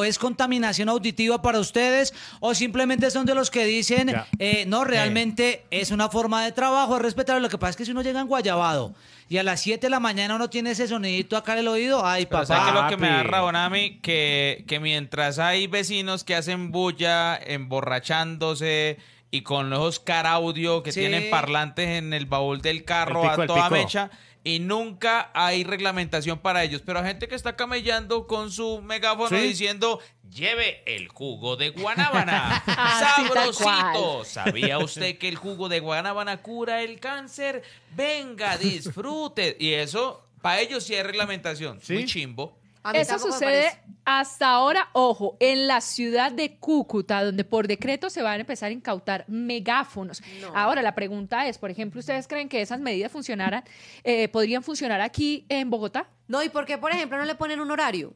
¿Es contaminación auditiva para ustedes o simplemente son de los que dicen, eh, no, eh. realmente es una forma de trabajo, es respetable? Lo que pasa es que si uno llega en Guayabado y a las 7 de la mañana uno tiene ese sonidito acá en el oído, ay, papá. lo que me da
Que, mientras hay vecinos que hacen bulla, emborrachándose y con los audio que tienen parlantes en el baúl del carro a toda mecha y nunca hay reglamentación para ellos. Pero hay gente que está camellando con su megáfono diciendo, lleve el jugo de guanábana.
Sabrosito.
¿Sabía usted que el jugo de guanábana cura el cáncer? Venga, disfrute. Y eso, para ellos sí hay reglamentación. Muy chimbo. Eso sucede
hasta ahora, ojo, en la ciudad de Cúcuta, donde por decreto se van a empezar a incautar megáfonos. Ahora, la pregunta es, por ejemplo, ¿ustedes creen que esas
medidas funcionaran, eh, podrían funcionar aquí en Bogotá? No, ¿y por qué, por ejemplo, no le ponen un horario?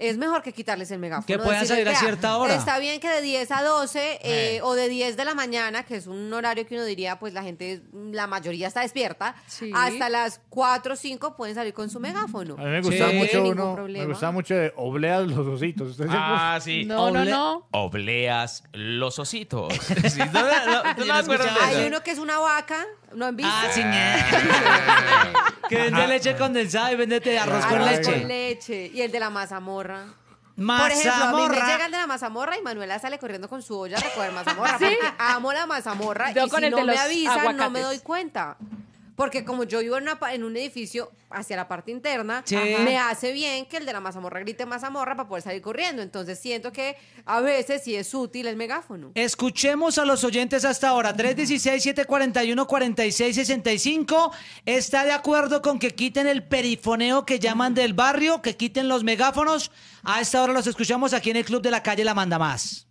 es mejor que quitarles el megáfono. Que puedan salir a cierta hora. Está bien que de 10 a 12 eh. Eh, o de 10 de la mañana, que es un horario que uno diría, pues la gente, la mayoría está despierta, hasta las 4 o 5 pueden salir con su megáfono. A mí me
gusta mucho uno,
me
gusta mucho de Obleas los Ositos. ah, sí.
No, no, no. Obleas los Ositos.
no, Hay uno que es una vaca ¿No han Ah, sí, ah.
que vende leche condensada y vendete arroz con Arroz leche. con
leche. Y el de la mazamorra.
Por ejemplo, a llega
el de la mazamorra y Manuela sale corriendo con su olla a recoger mazamorra. porque Amo la mazamorra y si no me avisan, no me doy cuenta. Porque como yo vivo en, un edificio hacia la parte interna, me hace bien que el de la mazamorra grite mazamorra para poder salir corriendo. Entonces siento que a veces sí es útil el megáfono.
Escuchemos a los oyentes hasta ahora. 316-741-4665. ¿Está de acuerdo con que quiten el perifoneo que llaman del barrio, que quiten los megáfonos? A esta hora los escuchamos aquí en el Club de la Calle La Manda Más.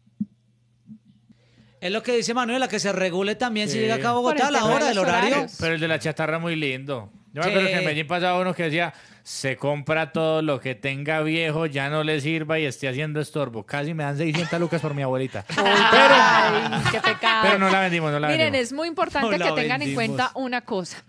Es lo que dice Manuela, que se regule también si llega a Bogotá a la hora del horario. Pero el de la chatarra muy lindo. Yo me acuerdo que en Medellín pasaba uno que decía, se compra todo lo que tenga viejo, ya no le sirva y esté haciendo estorbo. Casi me dan 600 lucas por mi abuelita. Pero,
pero no la vendimos, no la Miren, es muy importante que tengan en cuenta una cosa.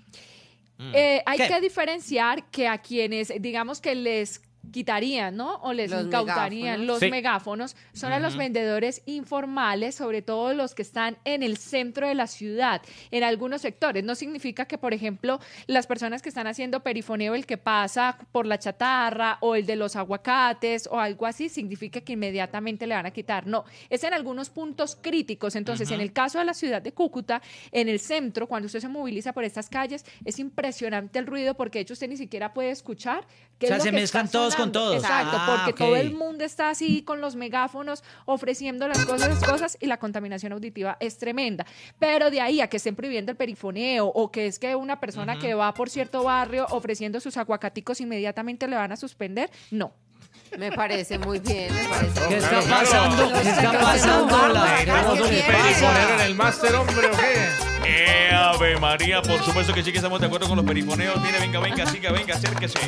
Mm. Eh, hay que
diferenciar que a quienes, digamos que les quitarían, ¿no? O les incautarían los megáfonos. Son a los vendedores informales, sobre todo los que están en el centro de la ciudad, en algunos sectores. No significa que, por ejemplo, las personas que están haciendo perifoneo, el que pasa por la chatarra o el de los aguacates o algo así, significa que inmediatamente le van a quitar. No, es en algunos puntos críticos. Entonces, en el caso de la ciudad de Cúcuta, en el centro, cuando usted se moviliza por estas calles, es impresionante el ruido porque de hecho usted ni siquiera puede escuchar. que o sea, se mezclan todos con todos. Exacto, ah, porque todo el mundo está así con los megáfonos ofreciendo las cosas, cosas y la contaminación auditiva es tremenda. Pero de ahí a que estén prohibiendo el perifoneo o que es que una persona que va por cierto barrio ofreciendo sus aguacaticos inmediatamente le van a suspender, no.
Me parece muy bien.
¿Qué está pasando? ¿Qué está pasando?
en el
máster, hombre
eh, Ave María, por supuesto que sí que estamos de acuerdo con los perifoneos. Viene, venga, venga, siga, venga, acérquese.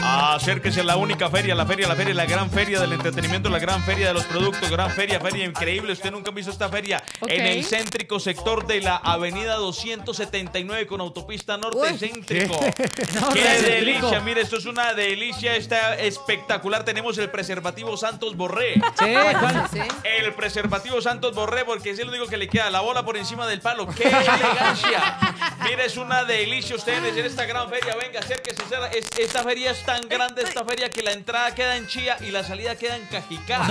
Acérquese a la única feria, la feria, la feria, la gran feria del entretenimiento, la gran feria de los productos, gran feria, feria increíble. Usted nunca ha visto esta feria en el céntrico sector de la avenida 279 con autopista norte céntrico.
¡Qué delicia!
Mire, esto es una delicia, está espectacular. Tenemos el preservativo Santos Borré. Ah, sí, El preservativo Santos Borré, porque es el único que le queda la bola por encima del palo. ¡Qué elegancia. Mira, es una delicia ustedes en esta gran feria. Venga, acérquese. Es, esta feria es tan grande, esta feria, que la entrada queda en Chía y la salida queda en Cajicá.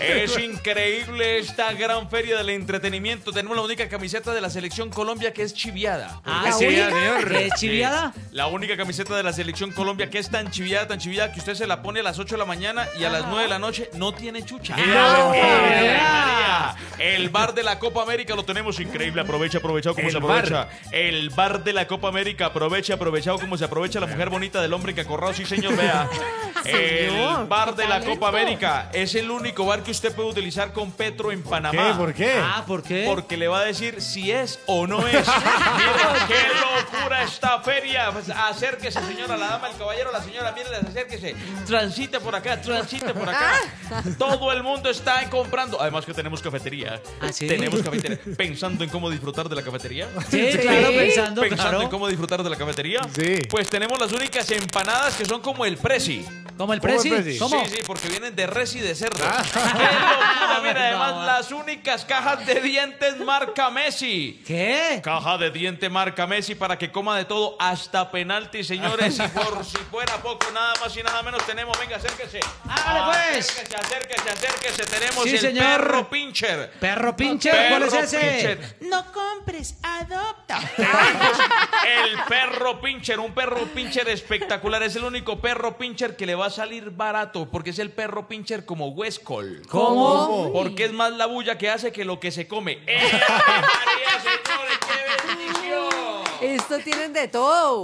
Es increíble esta gran feria del entretenimiento. Tenemos la única camiseta de la Selección Colombia que es chiviada. Ah, ¿la única? chiviada? la única camiseta de la Selección Colombia que es tan chiviada, tan chiviada, que usted se la pone a las 8 de la mañana y a las 9 de la noche no tiene chucha. Ah. El bar de la Copa América lo tenemos increíble. Aprovecha, Aprovecha, aprovechado como se aprovecha. El bar de la Copa América. Aprovecha, aprovechado como se aprovecha la mujer bonita del hombre que ha corrado Sí, señor, vea. el bar de la Copa América es el único bar que usted puede utilizar con Petro en Panamá. ¿Por qué? Ah, ¿por qué? Porque le va a decir si es o no es. qué locura esta feria. Pues, acérquese, señora, la dama, el caballero, la señora, mire, acérquese. Transite por acá, transite por acá. Ah. Todo el mundo está comprando. Además que tenemos cafetería. ¿Ah, tenemos cafetería. Pensando en cómo cómo disfrutar de la cafetería? Sí, claro, pensando, Pensando en cómo disfrutar de la cafetería. Sí. Pues tenemos las únicas empanadas que son como el presi. ¿Como el presi? Sí, sí, porque vienen de res y de cerdo. ¡Qué ah. locura! Mira, además, las únicas cajas de dientes marca Messi. ¿Qué? Caja de dientes marca Messi para que coma de todo hasta penalti, señores. Y por si fuera poco, nada más y nada menos tenemos. Venga, acérquese. ¡Ah, pues! Acérquese, acérquese, acérquese. Tenemos el perro pincher. Perro pincher? ¿cuál es ese? Pincher. No compres, adopta. El perro pincher, un perro pincher espectacular. Es el único perro pincher que le va a salir barato porque es el perro pincher como Westcol. ¿Cómo? Porque es más la bulla que hace que lo que se come. qué
Esto tienen de todo.